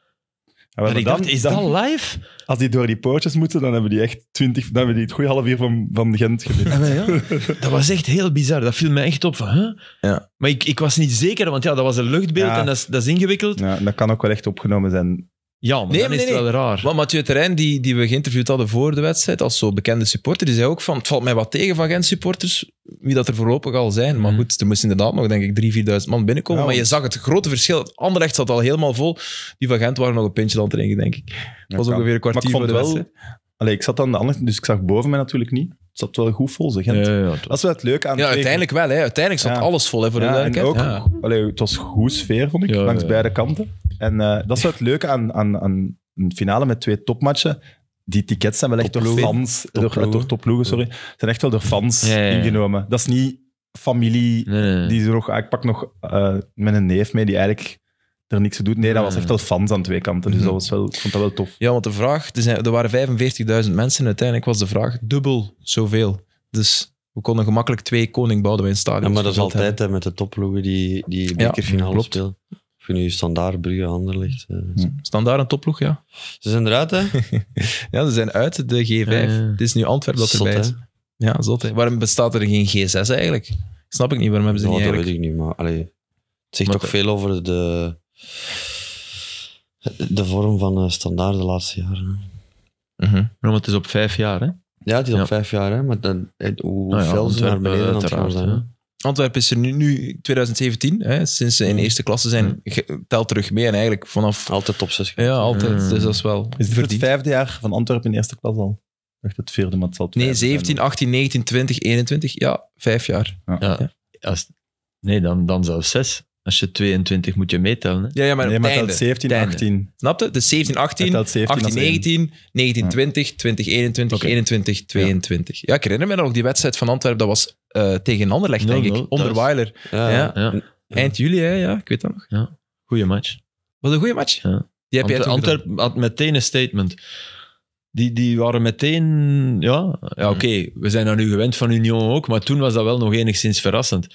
Ja, maar ik dan, dacht, is dan, dat live? Als die door die poortjes moeten, dan hebben die echt 20, dan hebben die het goede half uur van, van Gent gebeurd. Ah, ja, dat was echt heel bizar. Dat viel mij echt op. Van, hè? Ja. Maar ik, ik was niet zeker, want ja, dat was een luchtbeeld en dat is, dat is ingewikkeld. Ja, dat kan ook wel echt opgenomen zijn ja, maar nee, dan nee, is het wel raar. Maar Mathieu Terrein, die, die we geïnterviewd hadden voor de wedstrijd, als zo bekende supporter, die zei ook van, het valt mij wat tegen van Gent-supporters, wie dat er voorlopig al zijn. Maar mhm. goed, er moest inderdaad nog, denk ik, 3.000, 4.000 man binnenkomen. maar je zag het grote verschil. Anderlecht zat al helemaal vol. Die van Gent waren nog een pintje aan het denk ik. Dat was ongeveer een kwartier van voor de wedstrijd. Allee, ik zat aan de andere, dus ik zag boven mij natuurlijk niet zat wel goed vol, zeg. dat is wel het leuke aan Ja, uiteindelijk wel. Hè. Uiteindelijk zat alles vol hè, voor de duidelijkheid. Ook, ja. Allee, het was goed sfeer, vond ik, langs beide kanten. En eh, dat is wel het leuke aan, aan, aan een finale met twee topmatchen die tickets zijn wel echt door fans, door, door sorry, zijn echt wel door fans ingenomen. Dat is niet familie die ze nog, ah, ik pak nog mijn eh, met een neef mee, die eigenlijk er niks te doen. Nee, dat was hmm. echt wel fans aan twee kanten. Dus dat hmm. was wel, ik vond dat wel tof. Ja, want de vraag, er, waren 45.000 mensen uiteindelijk was de vraag dubbel zoveel. Dus we konden gemakkelijk twee Koning Boudewijn stadions Ja, maar dat is altijd hè, met de toploegen die, die bekerfinale ja, spelen. Of nu standaard Brugge handen eh, hmm. Standaard een topploeg, ja. Ze zijn eruit, hè? ja, ze zijn uit de G5. het is nu Antwerpen dat erbij is. Ja, zot. Hè? Waarom bestaat er geen G6 eigenlijk? Snap ik niet, waarom hebben ze die niet dat Dat weet ik niet, maar allee, het zegt toch veel over de de vorm van eh, standaard de laatste jaren. Uh het is op vijf jaar, hè? Ja, het is op vijf jaar, hè? Maar dan, eh, hoe nou ja, fel ze naar beneden aan het gaan zijn. Antwerpen is er nu, nu 2017, hè, sinds ze in eerste klasse zijn, telt terug mee en eigenlijk vanaf... Altijd top 6. Ja, altijd. Mm. Dus dat is wel het voor het vijfde jaar van Antwerpen in eerste klas al? Echt het vierde, maar het zal het Nee, 17, 18, 19, 20, 21. Ja, vijf jaar. Ja. Als, nee, dan, dan zelfs zes. Als je 22 moet je meetellen. Ja, maar, nee, maar 17, 18. Snap je? Dus 17, 18, 18, 19, 19, 20, 20, 21, 21, 22. Ja. ik herinner me nog die wedstrijd van Antwerpen. Dat was uh, tegen Anderlecht, denk ik. Onder Weiler. Ja, Eind juli, hè? ja, ik weet dat nog. Ja. Goeie match. Was een goede match. Die heb Antwerpen had meteen een statement. Die, die waren meteen, ja, ja oké, we zijn daar nu gewend van Union ook, maar toen was dat wel nog enigszins verrassend.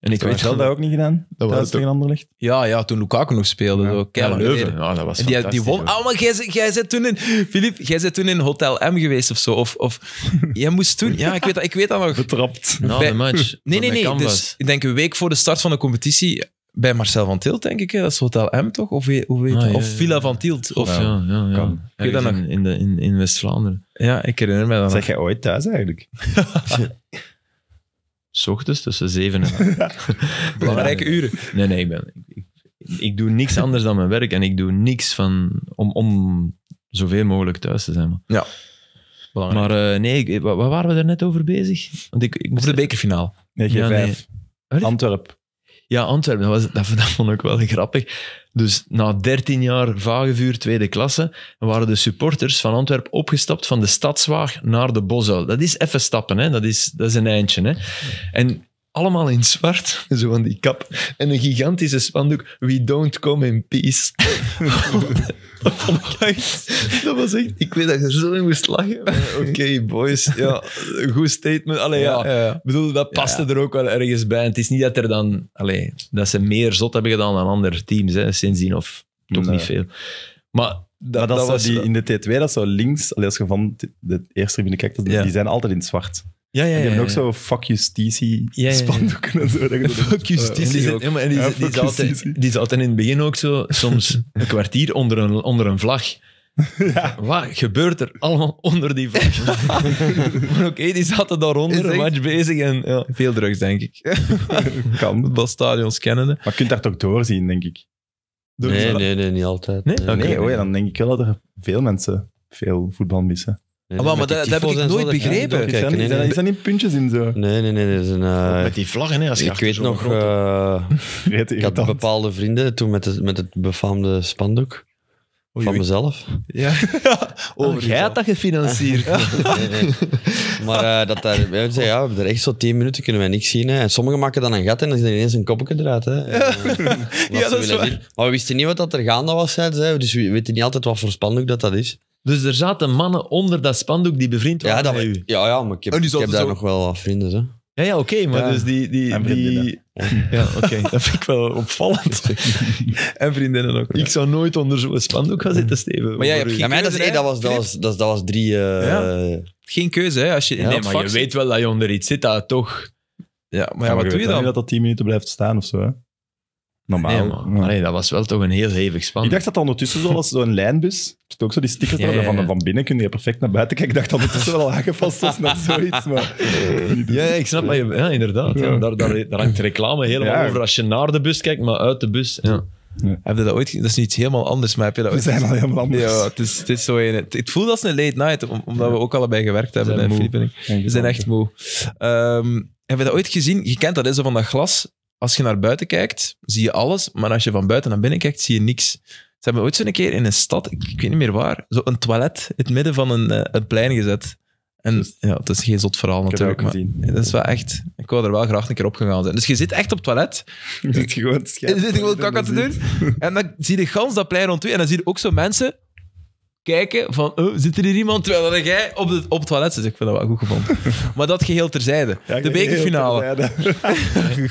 En ik weet dat ook niet gedaan. Dat was tegen Anderlecht. Ja, ja, toen Lukaku nog speelde. Zo, ja, Leuven. dat was en die, die won. Oh, maar jij bent toen in... Filip, jij bent toen in Hotel M geweest of zo. Of, of jij moest toen... Ja, ik weet dat, ik weet dat nog. Betrapt. Na de match. Nee, nee, nee. Dus, ik denk een week voor de start van de competitie bij Marcel van Tilt, denk ik. Dat is Hotel M, toch? Of, hoe weet ah, of Villa van Tilt. Of, ja, ja, ja. In, in, in West-Vlaanderen. Ja, ik herinner me dat Zeg jij ooit thuis eigenlijk? S ochtends tussen 7 en 8. Belangrijke uren. Nee, nee, ik, ben, ik, ik, doe niks anders dan mijn werk en ik doe niks van, om, om zoveel mogelijk thuis te zijn. Man. Ja. Belangrijk. Maar uh, nee, waar waren we daar net over bezig? Want ik, ik over de bekerfinaal. Nee, 5 Ja, Antwerp. Ja, Antwerpen, dat, was, dat, dat, vond ik wel grappig. Dus na 13 jaar vagevuur tweede klasse waren de supporters van Antwerpen opgestapt van de Stadswaag naar de Bosuil. Dat is even stappen, hè? Dat, is, dat is een eindje. Hè? En allemaal in zwart, zo van die kap. En een gigantische spandoek, we don't come in peace. dat vond ik Dat was echt... Ik weet dat je er zo in moest lachen. Oké, boys. Ja, goed statement. Allee, ja. bedoel, dat paste er ook wel ergens bij. het is niet dat er dan... Allee, dat ze meer zot hebben gedaan dan andere teams, hè, sindsdien. Of toch niet veel. Maar dat, was die, in de T2, dat zou links, als je van de eerste binnenkijkt, die zijn altijd in het zwart. Ja, ja, ja, die hebben ook zo fuck justitie ja, spandoeken en zo. fuck justitie. Uh, die, die, die, die zaten in het begin ook zo, soms een kwartier onder een, onder een vlag. Ja. Wat gebeurt er allemaal onder die vlag? maar oké, die zaten daaronder, een match bezig en ja, veel drugs, denk ik. kan. Voetbalstadions kennende. Maar je kunt daar toch doorzien, denk ik? nee, nee, nee, niet altijd. Nee? Okay. ja, dan denk ik wel dat er veel mensen veel voetbal missen. Ah, maar, maar dat, dat, heb ik nooit begrepen. Kijk, zijn, zijn niet puntjes in zo? Nee, nee, nee. Dat is een, eh, met die vlaggen, hè, als Ik weet nog, eh, ik had bepaalde vrienden toen met het, met het befaamde spandoek. van mezelf. Ja. Oh, oh, jij had dat gefinancierd. nee, Maar eh, dat daar, wij zeggen, ja, we hebben er echt zo tien minuten kunnen wij niks zien. Hè. En sommigen maken dan een gat en dan is er ineens een kopje eruit. Hè. ja, dat is waar. Maar we wisten niet wat dat er gaande was, hè, dus we weten niet altijd wat voor spandoek dat, dat is. Dus er zaten mannen onder dat spandoek die bevriend waren ja, dat, met u. Ja, ja, maar ik heb, oh, ik heb daar nog wel wat vrienden. Hè. Ja, ja oké, maar Ja. dus die... die, ja, oké, dat vind ik wel opvallend. en vriendinnen ook. Ik zou nooit onder zo'n spandoek gaan zitten, Steven. Maar jij hebt geen- dat, keuze, dat, was, dat, was, dat, was, drie... Eh, geen keuze, hè? Als je, nee, maar je weet wel dat je onder iets zit, dat toch... Ja, maar ja, wat doe je dan? dat dat tien minuten blijft staan of zo. Hè? Normaal. Nee, maar, dat was wel toch een heel hevig spanning. Ik dacht dat ondertussen zoals zo'n lijnbus. Er zit ook zo die stickers Van, van binnen kun je perfect naar buiten kijken. Ik dacht dat ondertussen wel aangepast was naar zoiets. Maar... Ja, ik snap je. Ja, inderdaad. Daar, daar, daar, hangt reclame helemaal over als je naar de bus kijkt, maar uit de bus. Heb je dat ooit... Dat is niet helemaal anders, maar heb je dat ooit... We zijn al helemaal anders. Ja, het, is, het, is zo een, het voelt als een late night, omdat we ook allebei gewerkt hebben. bij zijn, We zijn echt moe. Um, heb je dat ooit gezien? Je kent dat, is zo van dat glas als je naar buiten kijkt, zie je alles. Maar als je van buiten naar binnen kijkt, zie je niks. Ze hebben ooit zo'n keer in een stad, ik, weet niet meer waar, zo'n toilet in het midden van een, uh, plein gezet. En dus- ja, het is geen zot verhaal ik natuurlijk. Maar dat is wel echt. Ik wou er wel graag een keer op gegaan zijn. Dus je zit echt op het toilet. Je zit gewoon, je zit gewoon kakken te doen. En dan zie je gans dat plein rond u. En dan zie je ook zo mensen kijken van, oh, zit er hier iemand? Terwijl jij op, de, op het toilet zit. Ik vind dat wel goed gevonden. Maar dat geheel terzijde. de bekerfinale.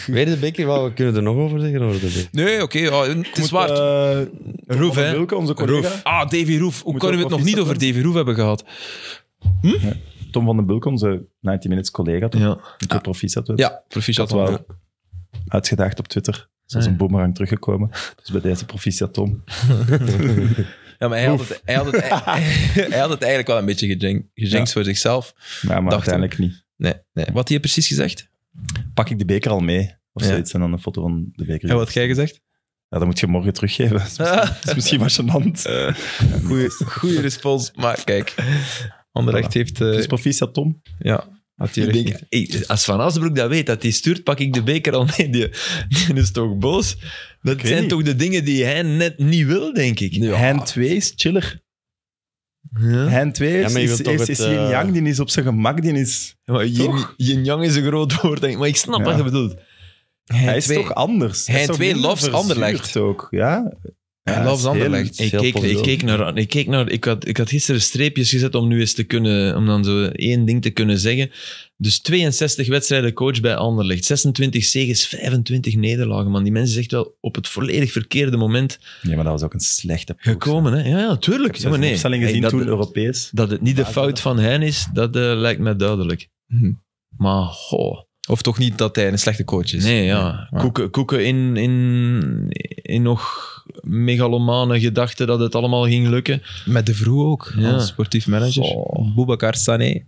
Weet de beker Wat, we kunnen er nog over zeggen? Over de beker. Nee, oké. het is waard. Eh, Roef, hè. onze collega. Roef. Ah, Davy Roef. Hoe kunnen we het nog niet over Davy Roef hebben gehad? Hm? Tom van den Bulk, onze 90 Minutes collega, toch? Ja. Die ah. proficiat Ja, proficiat. Dat wel uitgedaagd op Twitter. Zoals ah, een boemerang teruggekomen. Dus bij deze proficiat, Tom. Ja, maar hij had, het, hij, had het, e- eigenlijk wel een beetje gejankt voor zichzelf. Ja, maar Dacht uiteindelijk niet. Nee, nee. Wat had hij precies gezegd? Pak ik de beker al mee? Of zoiets, en dan een foto van de beker. En wat had jij gezegd? Ja, dat moet je morgen teruggeven. Dat is misschien, dat is misschien gênant. Eh, goede respons, maar kijk. Anderlecht heeft... Uh, dus proficiat, Tom. Ja, Denk, als Van Asbroek dat weet, dat hij stuurt, pak ik de beker al mee. Die, die is toch boos? Dat zijn niet. toch de dingen die hij net niet wil, denk ik. Ja. Hand 2 is chiller. Ja. Hand 2 is, ja, yin eh, yang, die is op zijn gemak, die is... Maar yin, yin, yang is een groot woord, denk ik. Maar ik snap wat je bedoelt. Hij, hij is twee. toch anders. Hij 2 loves Anderlecht. ook, ja. Hij loves Anderlecht. Ik keek, ik keek naar... Ik, keek naar ik, had, ik had gisteren streepjes gezet om nu eens te kunnen... Om dan zo één ding te kunnen zeggen. Dus 62 wedstrijden coach bij Anderlecht. 26 zegens, 25 nederlagen. Man, die mensen zegt wel op het volledig verkeerde moment. Ja, maar dat was ook een slechte ploeg. Gekomen, hè? Ja, natuurlijk. Ja, maar nee. gezien dat, toen Europees. Dat het niet de fout van hen is, dat eh, lijkt mij duidelijk. Hm. Maar, goh. Of toch niet dat hij een slechte coach is? Nee, ja. Koeken, koeken in, in, in nog megalomane gedachten dat het allemaal ging lukken. Met De vroeg ook, ja. als sportief manager. Oh. Boubacar Sané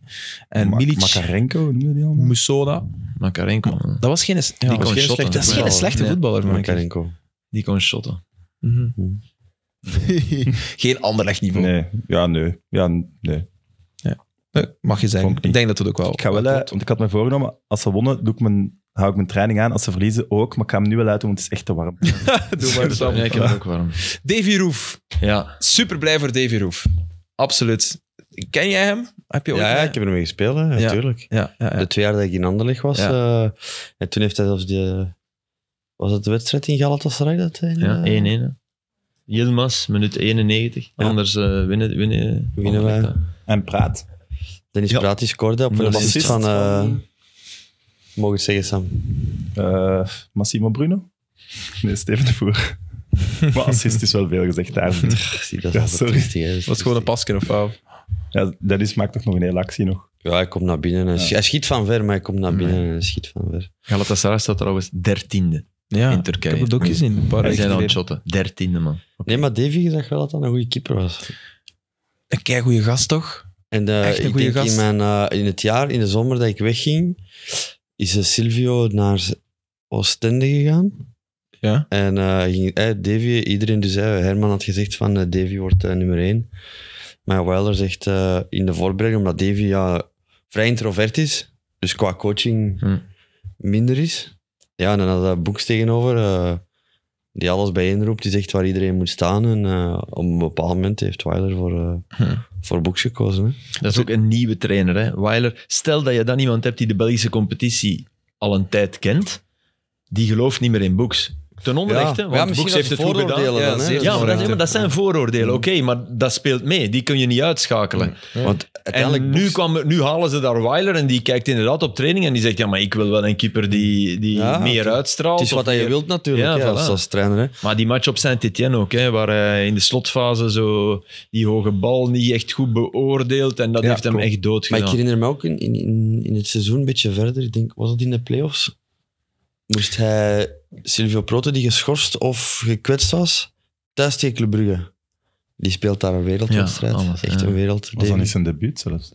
en Ma Milic. Makarenko noemde die allemaal. Musoda. Makarenko. Dat was geen, ja, die kon slechte, dat is geen slechte voetballer, Makarenko. Die kon shotten. Mhm. Hm. geen ander echt niveau. Nee, ja, nee. Ja, nee. Nee, mag je zeggen. Ik, denk dat het ook wel. Ik ga wel, uit, eh, want ik had me voorgenomen, als ze wonnen, doe ik mijn, hou ik mijn training aan. Als ze verliezen ook, maar ik ga hem nu wel uit, want het is echt te warm. doe maar zo. Ja, ik heb ook warm. Davy Roef, Ja. Super blij voor Davy Roef, Absoluut. Ken jij hem? Heb je ja, ja, ik heb ermee gespeeld, Ja. natuurlijk. Ja, ja, De twee jaar dat ik in Anderlecht was. Eh, en toen heeft hij zelfs de... Was het de wedstrijd in Galatasaray? Dat, ja, 1-1. Uh, eh, Yilmaz, minuut 91. Anders uh, winnen, winnen, winnen wij. En Praat. Dennis ja. Praat scoorde op de assist van... Uh, mogen zeggen, Sam? Uh, Massimo Bruno? Nee, Steven de Voer. maar assist is wel veel gezegd daar. dat ja, sorry. Triestig, dat was gewoon een pasken of fout. Ja, Dennis maakt toch nog een hele actie nog. Ja, hij komt naar binnen. En Hij schiet van ver, maar hij komt naar binnen en hij schiet van ver. Galatasaray staat trouwens dertiende ja, in Turkije. ik heb het ook gezien. Een paar hij zijn aan het shotten. Dertiende, man. Nee, maar Davy zag wel dat dat een goede keeper was. Een kei goede gast, toch? En eh, ik denk In, mijn, eh, in het jaar, in de zomer dat ik wegging, is eh, Silvio naar Oostende gegaan. Ja. En uh, ging, Davy, iedereen dus, Herman had gezegd van Davy wordt nummer 1. Maar Wilder zegt in de voorbereiding, omdat Davy ja, vrij introvert is, dus qua coaching hm. minder is. Ja, en dan had Boeks tegenover die alles bijeenroept, die zegt waar iedereen moet staan. En uh, op een bepaald moment heeft Weiler voor, uh, voor Boeks gekozen. Dat is ook een nieuwe trainer. Hè? Weiler, stel dat je dan iemand hebt die de Belgische competitie al een tijd kent, die gelooft niet meer in Boeks ten onrechte. Ja. want heeft het goed Dan, hè? ja, maar dat, zijn vooroordelen. Mm. Oké, maar dat speelt mee. Die kun je niet uitschakelen. Mm. Want en nu, nu halen ze daar Weiler en die kijkt inderdaad op training en die zegt, ja, maar ik wil wel een keeper die, die meer uitstraalt. Het is wat je wilt natuurlijk, voilà. als, trainer. Hè. Maar die match op Saint-Etienne ook, hè, waar hij eh, in de slotfase zo die hoge bal niet echt goed beoordeeld en dat heeft hem echt doodgedaan. Maar ik herinner me ook in, in, het seizoen een beetje verder, ik denk, was dat in de play-offs? moest hij Silvio Proto, die geschorst of gekwetst was, thuis tegen Club Brugge. Die speelt daar een wereldwedstrijd. Echt ja. een wereld. Was dan niet zijn debuut zelfs?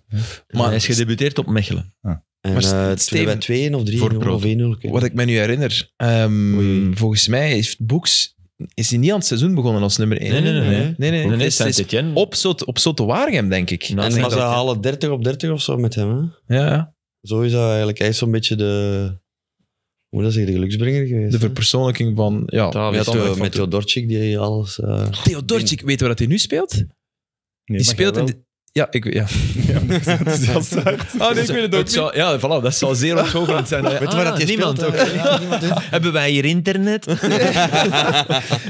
Maar hij is gedebuteerd op Mechelen. Ah. En, maar uh, 2 1 of 3 0 of 1-0. Wat ik me nu herinner, um, volgens mij heeft Boeks is hij niet aan het seizoen begonnen als nummer 1. Nee, nee, nee. nee, nee, nee. is, op, Zot, op Sotte denk ik. Nou, en maar ze halen 30 op 30 of zo met hem. Hè? Ja. Zo is dat eigenlijk. Hij is zo'n beetje de hoe dat zeggen, de geluksbrenger geweest. De verpersoonlijking van... Ja, ja met, Theo, met Theodorczyk, die alles... Uh, Theodorczyk, weet je wat hij nu speelt? Nee, die speelt in... ja, ik weet... Ja. ja dat Ah, nee, ik weet het ook het zou, ja, voilà, dat zal zeer ontgoochelend zijn. weet je dat wat niemand, speelt, ook. Hebben wij hier internet?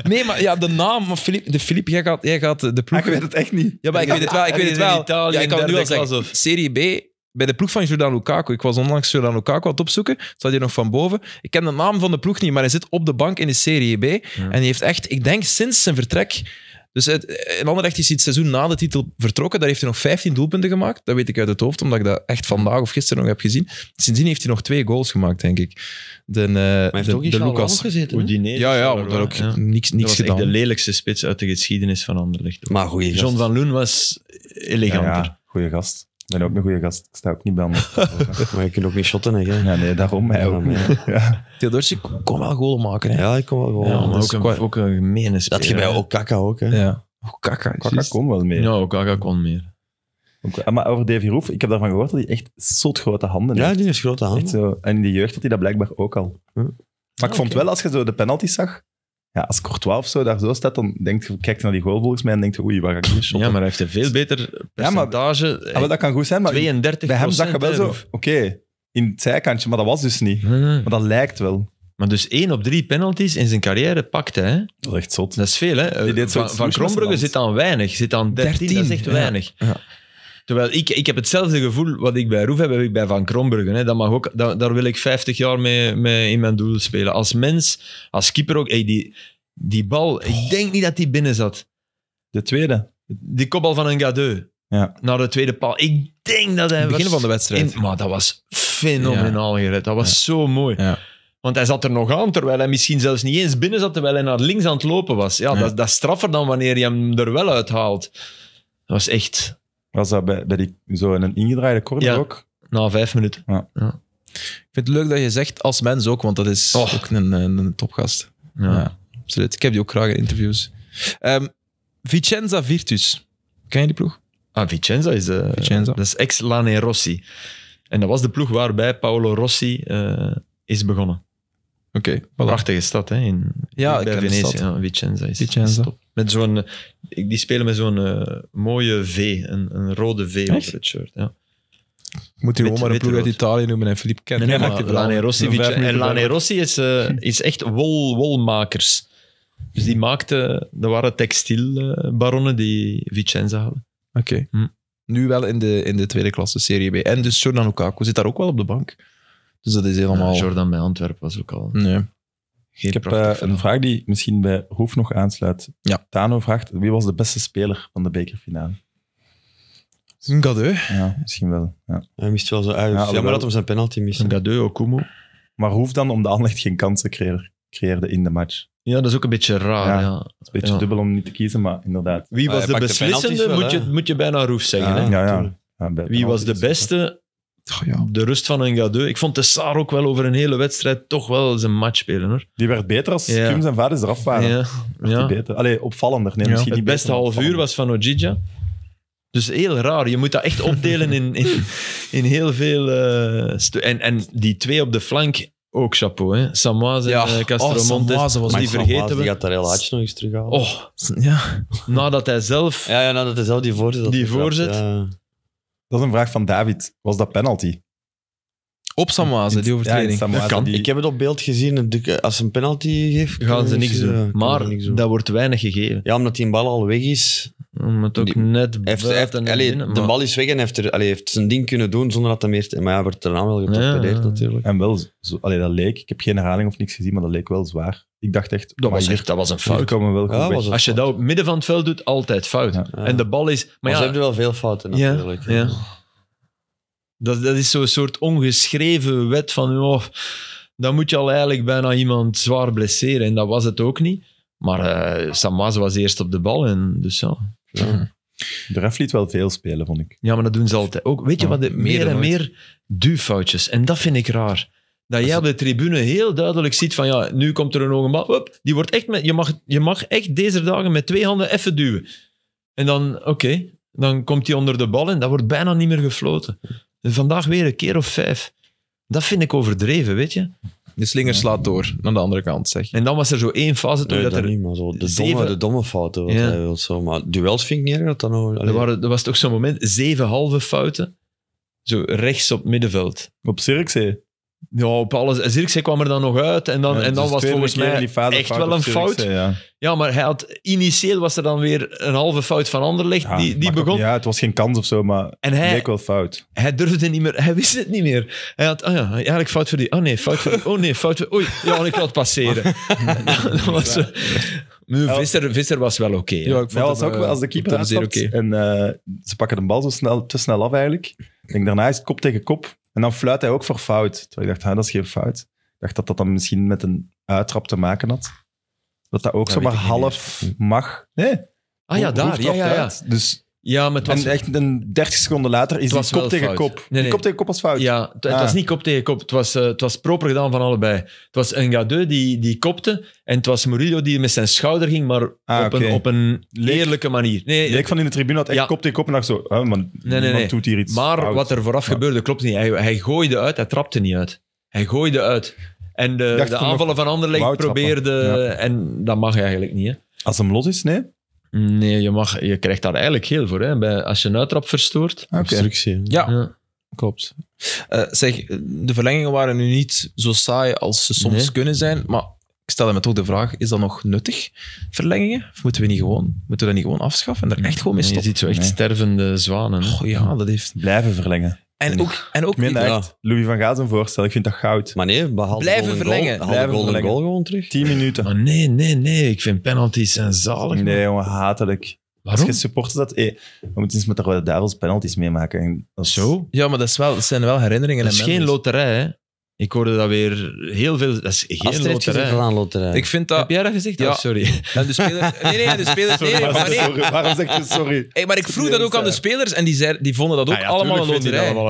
nee, maar ja, de naam van Filip... De Filip, jij gaat, jij gaat de ploeg... Ah, ik weet het echt niet. Ja, maar ik weet het wel. Ik ah, weet het wel. ja, ik kan nu al zeggen. Serie B bij de ploeg van Jordan Lukaku. Ik was onlangs Jordan Lukaku aan het opzoeken. Zat hier nog van boven. Ik ken de naam van de ploeg niet, maar hij zit op de bank in de Serie B. En hij heeft echt, ik denk sinds zijn vertrek... Dus het, in Anderlecht is hij het seizoen na de titel vertrokken. Daar heeft hij nog 15 doelpunten gemaakt. Dat weet ik uit het hoofd, omdat ik dat echt vandaag of gisteren nog heb gezien. Sindsdien heeft hij nog twee goals gemaakt, denk ik. De, eh, maar hij heeft de, ook de Lucas. gezeten. ja, ja, maar daar ook ja. niks, niks gedaan. de lelijkste spits uit de geschiedenis van Anderlecht. Maar goeie John van Loon was eleganter. Ja, Goeie gast. Ik ben ook een goede gast. Ik sta ook niet bij hem. maar je kunt ook niet shotten, hè? Ja, nee, daarom mij ook. Ja. Theodorsi kon wel goal maken, hè? Ja, ik kon wel goal maken. ook, een, ook een gemene speler. Dat je bij Okaka ook, hè? Ja. Okaka, Okaka kon wel meer. Ja, Okaka kon meer. Ah, maar over Davy Roef, ik heb daarvan gehoord dat hij echt zot grote handen heeft. Ja, die heeft grote handen. Zo, en in de jeugd had hij dat blijkbaar ook al. Hm. Maar ik vond wel, als je zo de penalty zag, ja, als Courtois zo daar zo staat, dan denkt je, kijkt naar die goal volgens mij en denkt je, oei, waar ga ik nu shotten? Ja, maar hij heeft een veel beter percentage. Ja, ah, maar, dat kan goed zijn, maar 32 bij hem zag wel zo, oké, in het zijkantje, maar dat was dus niet. Maar dat lijkt wel. Maar dus één op drie penalties in zijn carrière pakte hè Dat is echt zot. Dat is veel, hè? Van, van Krombrugge zit aan weinig, zit aan 13, 13. dat weinig. Ja. Terwijl ik, ik heb hetzelfde gevoel wat ik bij Roef heb, heb ik bij Van Kronbruggen. Hè. Dat mag ook, dat, daar wil ik 50 jaar mee, in mijn doel spelen. Als mens, als keeper ook. Hey, die, die bal, ik denk niet dat die binnen zat. De tweede. Die kopbal van een gadeu. Ja. Naar de tweede paal. Ik denk dat hij... het begin van de wedstrijd. maar dat was fenomenaal gered. Dat was zo mooi. Ja. Want hij zat er nog aan, terwijl hij misschien zelfs niet eens binnen zat, terwijl hij naar links aan het lopen was. Ja, Dat, dat is straffer dan wanneer je hem er wel uithaalt. Dat was echt... Was dat bij, die, zo een ingedraaide corner Ja. ook? Na vijf minuten. Ja. Ik vind het leuk dat je zegt als mens ook, want dat is oh. ook een, een, topgast. Ja. absoluut. Ik heb die ook graag in interviews. Ehm, Vicenza Virtus. Ken je die ploeg? Ah, Vicenza is eh, Vicenza. Dat is ex-Lane Rossi. En dat was de ploeg waarbij Paolo Rossi eh, is begonnen. Oké. Prachtige stad, hè? In, Ja, ik ken Venetië. stad. Ja, Vicenza is, Vicenza. is top. Met zo'n, die spelen met zo'n eh, mooie V, een, een rode V over het shirt. Ja. Moet je gewoon maar een uit Italië noemen en Filip kennen. Nee, nee, Lane Rossi, en Lane Rossi is, eh, is echt wol, wolmakers. Dus die maakten, dat waren textielbaronnen die Vicenza hadden. Oké. Hm. Nu wel in de, in de tweede klasse Serie B. En dus Jordan Lukaku zit daar ook wel op de bank. Dus dat is helemaal... Jordan bij Antwerpen was ook al... Nee ik heb eh, een vraag die misschien bij Hoef nog aansluit. Ja. Tano vraagt, wie was de beste speler van de bekerfinale? Een Ja, misschien wel. Ja. Hij mist wel zo uit. Ja, Jammer dat hem zijn penalty mist. Een gadeu, Okumo. Maar Hoef dan, om de aanleg geen kansen creëerde, in de match. Ja, dat is ook een beetje raar. Ja, Een beetje dubbel om niet te kiezen, maar inderdaad. Wie was de beslissende, moet, je, moet je bijna Roef zeggen. hè? Ja, ja. Wie was de beste? ja. De rust van een gadeau. Ik vond Tessar ook wel over een hele wedstrijd toch wel zijn match spelen. Hoor. Die werd beter als ja. zijn en eraf waren. Ja. ja. Allee, opvallender. Nee, misschien het beste half uur was van Ojija. Dus heel raar. Je moet dat echt opdelen in, in, in heel veel... Eh, en, en die twee op de flank, ook chapeau, hè. Samoise en eh, oh, Castromontes. Oh, was die vergeten we. Die gaat daar heel hard nog eens terughalen. Oh, ja. Nadat hij zelf... Ja, ja nadat hij zelf die voorzet... Die voorzet. Ja dat is een vraag van David. Was dat penalty? Op Samwaze, die overtreding. Ik heb het op beeld gezien. Als een penalty geeft... Gaan ze niks doen. maar dat wordt weinig gegeven. Ja, omdat die bal al weg is. het ook net heeft, De bal is weg en heeft, er, heeft zijn ding kunnen doen zonder dat hij meer... Maar ja, wordt daarna wel getopereerd natuurlijk. En wel, zo, dat leek... Ik heb geen herhaling of niks gezien, maar dat leek wel zwaar. Ik dacht echt... Dat, was, dat was een fout. Komen wel Als je dat midden van het veld doet, altijd fout. En de bal is... Maar, maar ze hebben wel veel fouten natuurlijk. ja. Dat, dat is zo'n soort ongeschreven wet van, oh, dan moet je al eigenlijk bijna iemand zwaar blesseren. En dat was het ook niet. Maar uh, was eerst op de bal. En dus ja. Hmm. De ref liet wel veel spelen, vond ik. Ja, maar dat doen ze altijd. Ook, weet je wat? Meer, en meer duwfoutjes. En dat vind ik raar. Dat jij op de tribune heel duidelijk ziet van ja, nu komt er een hoge bal. die wordt echt met, je, mag, je mag echt deze dagen met twee handen even duwen. En dan, oké, dan komt hij onder de bal en dat wordt bijna niet meer gefloten. Vandaag weer een keer of vijf. Dat vind ik overdreven, weet je. De slinger slaat door aan de andere kant, zeg. En dan was er zo één fase toen dat, er... Niet, maar zo. De, zeven... domme, de domme fouten, wat hij wil, zo. Maar duels vind ik niet erg dat dan nou- ook? Er, waren, er was toch zo'n moment, zeven halve fouten. Zo rechts op middenveld. Op Zirkzee? ja, op alles. Zirkzee kwam er dan nog uit. En dan, en dan dus was volgens mij echt wel een fout. ja. maar hij had, initieel was er dan weer een halve fout van Anderlecht. die, die begon. ja, het was geen kans of zo, maar en hij, leek wel fout. Hij durfde niet meer. Hij wist het niet meer. Hij had, oh ja, eigenlijk fout voor die. Oh nee, fout voor die. Oh nee, fout voor Oei, ja, ik laat passeren. dat was zo. Visser, Visser was wel oké. Okay, ja, was ook wel eh, als de keeper aanstapt. Okay. En eh, ze pakken de bal zo snel, te snel af eigenlijk. Ik denk, daarna is kop tegen kop. En dan fluit hij ook voor fout. Terwijl ik dacht, dat is geen fout. Ik dacht dat dat dan misschien met een uittrap te maken had. Dat dat ook zomaar half mag. Nee. Ah ja, daar. Ja, ja, ja. Dus ja, maar En echt een 30 seconden later is het kop tegen kop. Die kop tegen kop was fout. Ja, het, was ah. niet kop tegen kop. Het was, eh, het was proper gedaan van allebei. Het was Ngadeu die, die kopte en het was Murillo die met zijn schouder ging, maar ah, op, een, op een eerlijke manier. Nee, Leek van in de tribune had echt kop tegen kop en dacht zo, oh, man, nee, doet hier iets Maar wat er vooraf gebeurde, klopt niet. Hij, gooide uit, hij trapte niet uit. Hij gooide uit. En de, de aanvallen van Anderlecht probeerde... En dat mag eigenlijk niet, hè. Als hem los is, nee? Nee, je, mag, je krijgt daar eigenlijk heel voor. Hè? Bij, als je een uittrap verstoort. Okay. Ja. ja. Klopt. Eh, zeg, de verlengingen waren nu niet zo saai als ze soms kunnen zijn, maar ik stel me toch de vraag, is dat nog nuttig, verlengingen? Of moeten we, niet gewoon, moeten we dat niet gewoon afschaffen en er echt gewoon mee stoppen? Nee, je ziet zo echt stervende zwanen. Oh ja, dat heeft... Blijven verlengen. En ook, en ook Minder ja. echt Louis van Gaal zijn voorstel. Ik vind dat goud. Maar nee, behalve Blijven golden verlengen. Goal, Blijven verlengen. goal gewoon terug. 10 minuten. Maar nee, nee, nee. Ik vind penalties zijn zalig. Nee, jongen, hatelijk. Waarom? Als je supporters dat... Hey, eh, we moeten eens met de Duivels penalties meemaken. Zo? Ja, maar dat, is wel, zijn wel herinneringen. Dat is geen loterij, hè? Ik hoorde dat weer heel veel. Dat is geen loterij. Ik vind dat... Heb jij dat gezegd? Ja. Oh, sorry. En de speler... Nee, nee, de spelers... Nee, sorry, waarom zeg je sorry? Hey, maar ik vroeg dat ook aan de spelers en die, zeiden, die vonden dat ook ah allemaal, een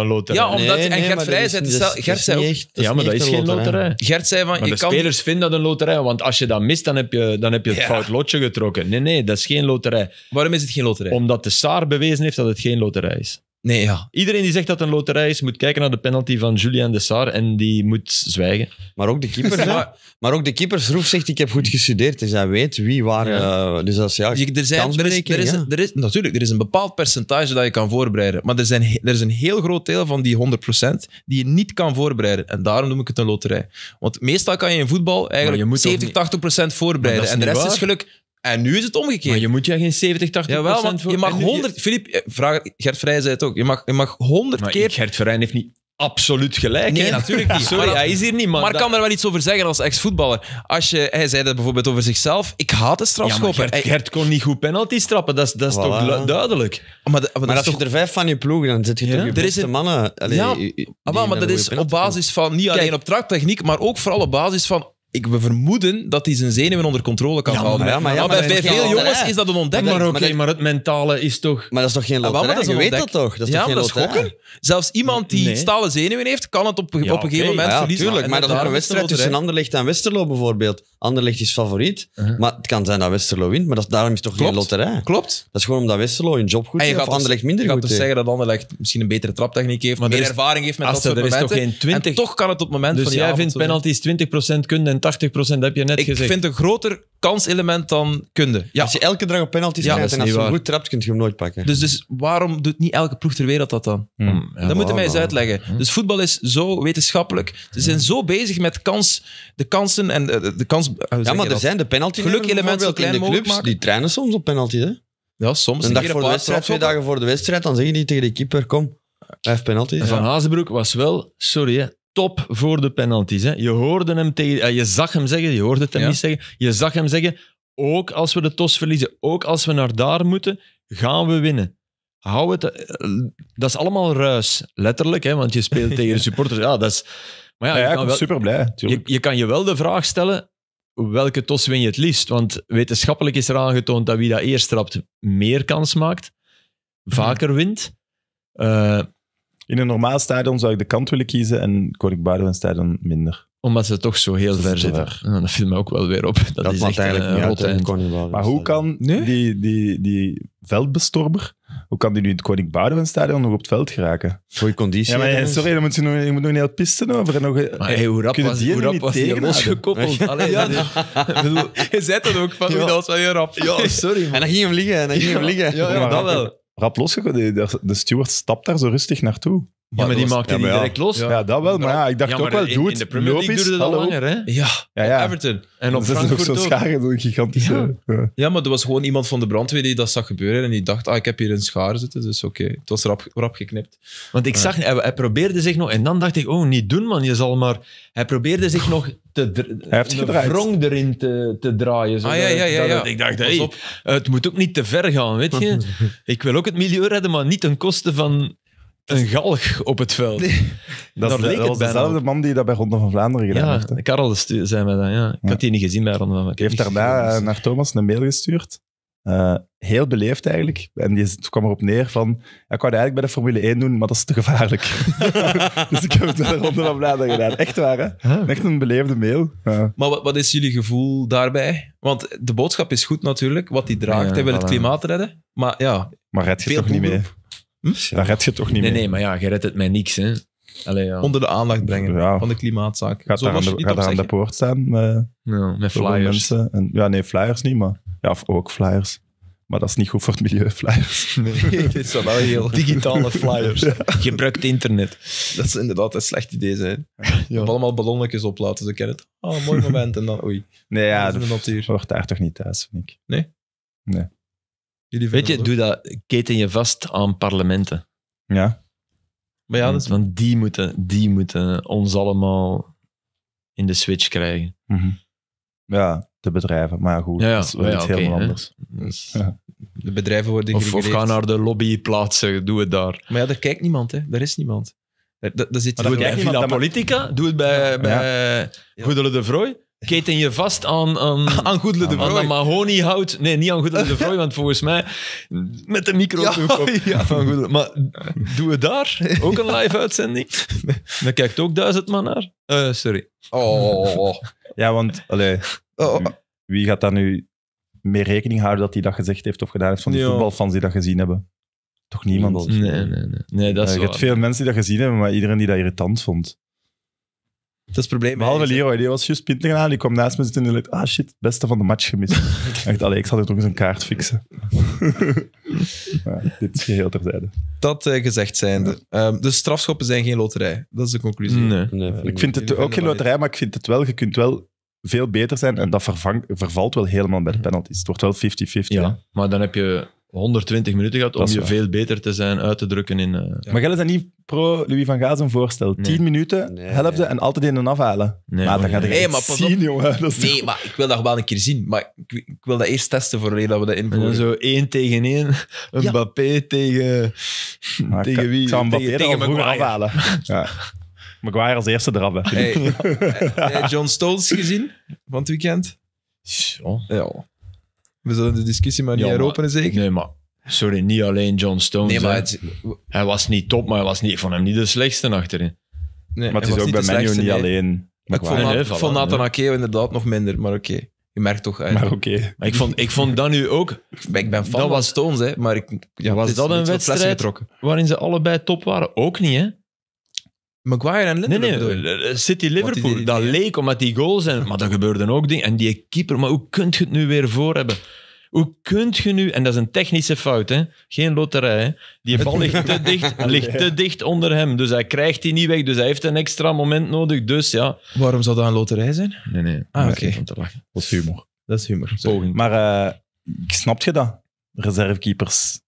loterij. Ja, omdat... Nee, en Gert Vrij zei... is, Gert ja, maar dat is geen loterij. Gert zei van... Maar je de spelers vinden dat een loterij, want als je dat mist, dan heb je, dan heb je het fout lotje getrokken. Nee, nee, dat is geen loterij. Waarom is het geen loterij? Omdat de Saar bewezen heeft dat het geen loterij is. Nee, ja. Iedereen die zegt dat het een loterij is, moet kijken naar de penalty van de Dessart en die moet zwijgen. Maar ook de keeper. maar, ook de keeper Roef zegt, ik heb goed gestudeerd. Dus hij weet wie waar... Eh, dus dat is ja, er, zijn, is, er, is, er is, Natuurlijk, er is een bepaald percentage dat je kan voorbereiden. Maar er, zijn, er is een heel groot deel van die 100% die je niet kan voorbereiden. En daarom noem ik het een loterij. Want meestal kan je in voetbal eigenlijk 70, 80% voorbereiden. En de rest is geluk. En nu is het omgekeerd. Maar je moet je geen 70, 80 procent Je mag 100... Filip, eh, vraag, Gert Vrij zei het ook. Je mag, je mag 100 maar keer... Gert Verijn heeft niet absoluut gelijk. Nee, natuurlijk niet. Sorry, hij is hier niet, man. Maar dat... kan er wel iets over zeggen als ex-voetballer. Als je, hij zei dat bijvoorbeeld over zichzelf. Ik haat de strafschoppen. Gert, kon niet goed penalty strappen. Dat is, dat is toch duidelijk. Ah, maar, maar, als toch... je er vijf van je ploeg, dan zit je ja? toch er mannen. ja, maar, ah, maar dat is op basis van niet alleen op traktechniek, maar ook vooral op basis van ik we vermoeden dat hij zijn zenuwen onder controle kan houden. ja, maar, ja, maar, bij, veel jongens is dat een ontdekking. Maar maar, het mentale is toch... Maar dat is toch geen ah, loterij? dat is je weet dat toch? Dat is ja, toch geen dat is gokken. Zelfs iemand die stalen zenuwen heeft, kan het op, een gegeven moment verliezen. Tuurlijk, maar dat is een wedstrijd tussen Anderlecht en Westerlo bijvoorbeeld. Anderlecht is favoriet, uh-huh. maar het kan zijn dat Westerlo wint, maar dat, daarom is toch geen loterij? Klopt. Dat is gewoon omdat Westerlo een job goed heeft of dus- Anderlecht minder goed heeft. Je gaat dus zeggen dat Anderlecht misschien een betere traptechniek heeft, Maar meer ervaring heeft met dat soort momenten. En toch kan het op het moment dus van... jij vindt penalties 20% kunnen. en 80% heb je net ik gezegd. Ik vind een groter kanselement dan kunde. Ja. Als je elke dag op penalties ja, en als je goed trapt, kun je hem nooit pakken. Dus, dus waarom doet niet elke ploeg ter wereld dat dan? Hmm. Hmm. dat moeten mij eens uitleggen. Hmm. Dus voetbal is zo wetenschappelijk. Ze zijn zo bezig met kans, de kansen en eh, de, kans... Eh, ja, maar er zijn de penalty elementen in de clubs, Die trainen soms op penalty, hè? Ja, soms. Een dag voor de wedstrijd, twee dagen voor de wedstrijd, dan zeg je tegen de keeper, kom, vijf penalties. Van Hazenbroek was wel, sorry top voor de penalties. Hè. Je hoorde hem tegen, eh, je zag hem zeggen, je hoorde het hem niet zeggen. Je zag hem zeggen, ook als we de tos verliezen, ook als we naar daar moeten, gaan we winnen. Hou het, eh, dat is allemaal ruis, letterlijk, hè, want je speelt tegen de supporters. Ja, dat is, maar ja, ik ben super blij. Je, kan je wel de vraag stellen, welke tos win je het liefst? Want wetenschappelijk is er aangetoond dat wie dat eerst trapt, meer kans maakt, vaker wint. Eh, in een normaal stadion zou ik de kant willen kiezen en Koning stadion minder. Omdat ze toch zo heel ver zitten. dat viel me ook wel weer op. Dat, is echt eigenlijk een eh, rot Maar hoe kan nee? die, die, die veldbestorber, hoe kan die nu in het Koning stadion nog op het veld geraken? je conditie. Ja, maar ja, dus. sorry, dan moet je, nog, je moet nog een heel pisten over. En nog, maar hey, hoe rap was die, hoe rap was die losgekoppeld? Allee, je zei dat ook van, dat was wel heel rap. Ja, sorry. En dan ging hem liggen, en dan ging hem liggen. Ja, dat wel rap De, De steward stapt daar zo rustig naartoe maar, maar die maakte ja, direct los. Ja, dat wel. Maar ja, ik dacht ook wel, in, doe het. In de Premier League duurde dat langer, hè? Ja, ja, Everton. En op dat is nog zo'n scharen, zo'n gigantische... Ja. maar er was gewoon iemand van de brandweer die dat zag gebeuren en die dacht, ah, ik heb hier een schaar zitten, dus oké. Het was rap, rap geknipt. Want ik zag, hij, probeerde zich nog... En dan dacht ik, oh, niet doen, man, je zal maar... Hij probeerde zich nog te... Hij heeft gedraaid. wrong erin te, draaien. Zo ah, ja, ja, ja. Ik dacht, hey, het moet ook niet te ver gaan, weet je. Ik wil ook het milieu redden, maar niet ten koste van een galg op het veld. Nee. Dat, is, dat was dezelfde man die dat bij Ronde van Vlaanderen gedaan heeft. Hè? Karel zijn wij dan, ja. Ik had die niet gezien bij Ronde van Vlaanderen. heeft daarna eh, naar Thomas een mail gestuurd. Eh, heel beleefd eigenlijk. En die kwam erop neer van, ik wou eigenlijk bij de Formule 1 doen, maar dat is te gevaarlijk. dus ik heb het bij Ronde van Vlaanderen gedaan. Echt waar, hè? Huh? Echt een beleefde mail. Maar wat, wat, is jullie gevoel daarbij? Want de boodschap is goed natuurlijk, wat die draagt. hij wil het klimaat redden, maar ja... Maar red je toch niet mee? Hm? red je toch niet nee, mee. Nee, maar ja, je redt het mij niks. Hè. ja. Onder de aandacht brengen van de klimaatzaak. Gaat Zo daar, aan de, gaat aan de poort staan met, eh, ja, met flyers. Mensen. En, ja, nee, flyers niet, maar ja, of ook flyers. Maar dat is niet goed voor het milieu, flyers. Nee, dit is wel heel... Digitale flyers. Ja. Gebruikt internet. Dat is inderdaad een slecht idee, zijn. Ja. Allemaal ballonnetjes oplaten, ze kennen het. Oh, mooi moment, en dan oei. Nee, ja, dat, wordt daar toch niet thuis, vind ik. Nee? Nee. Weet je, doe dat, keten je vast aan parlementen. Ja. Maar ja, Want die moeten, die moeten ons allemaal in de switch krijgen. Mhm. Ja, de bedrijven. Maar goed, ja, dat is wel iets helemaal anders. Dus- de bedrijven worden of, of, ga naar de lobbyplaatsen, doe het daar. Maar ja, daar kijkt niemand, hè. Daar is niemand. Eh, dat, zit doe bij Villa Politica, doe het bij, eh, Goedele de Vrooy. Keten je vast aan... Aan, aan Goedele de Vrooy. Aan Nee, niet aan Goedele de Vrooy, want volgens mij... Met de micro Van Goedele. Maar doen we daar ook een live uitzending? Dan kijkt ook duizend man naar. Eh, sorry. Oh, oh, oh, oh. Ja, want... Allee, Wie gaat daar nu meer rekening houden dat hij dat gezegd heeft of gedaan heeft van die voetbalfans die dat gezien hebben? Toch niemand? Nee, nee, nee. nee dat is je hebt veel mensen die dat gezien hebben, maar iedereen die dat irritant vond. Dat is het probleem. Behalve Leroy, die was juist pinten aan, die kwam naast me zitten en die dacht, ah shit, beste van de match gemist. Echt, allee, ik zal er toch eens een kaart fixen. dit is geheel terzijde. Dat eh, gezegd zijnde. Ehm, de Um, strafschoppen zijn geen loterij. Dat is de conclusie. Nee. Eh, nee ik vind het ook geen loterij, maar ik vind het wel, je kunt wel veel beter zijn. En dat vervang, vervalt wel helemaal bij de mhm. penalties. Het wordt wel 50-50. Ja, maar dan heb je 120 minuten gehad om je veel beter te zijn uit te drukken. In, eh, Maar jij is dat niet pro Louis van Gaal zijn voorstel. 10 minuten, nee, ze en altijd in een afhalen. Nee, maar dan gaat zien, jongen. nee, maar ik wil dat wel een keer zien. Maar ik, wil dat eerst testen voor dat we dat invoeren. En zo één tegen één. Een Mbappé tegen... tegen wie? Ik zou Mbappé tegen, afhalen. Ja. Maguire als eerste eraf. Heb je John Stones gezien van het weekend? Ja. We zullen de discussie maar niet ja, heropenen, zeker? Nee, maar sorry, niet alleen John Stones. Nee, maar het, hij was niet top, maar hij was niet, ik vond hem niet de slechtste achterin. Nee, maar het is ook bij slechtste. niet alleen. Ik vond, nee, ik vond Nathan Akeo inderdaad nog minder, maar oké. Je merkt toch eigenlijk. Maar oké. Ik, vond, ik vond dat nu ook. Ik ben van dat was Stones, hè, maar ik, ja, was dat een wedstrijd waarin ze allebei top waren? Ook niet, hè? Maguire en Nee, nee, eh, eh, City-Liverpool. Dat leek, omdat die goals en... Maar dat gebeurde ook dingen. En die keeper, maar hoe kunt je het nu weer voor hebben? Hoe kunt je nu... En dat is een technische fout, hè. Geen loterij, hè. Die bal ligt te dicht, ligt te dicht onder hem. Dus hij krijgt die niet weg. Dus hij heeft een extra moment nodig. Dus ja... Waarom zou dat een loterij zijn? Nee, nee. Ah, oké. Okay. Dat is humor. Dat is humor. Maar uh, eh, snapt je dat? Reservekeepers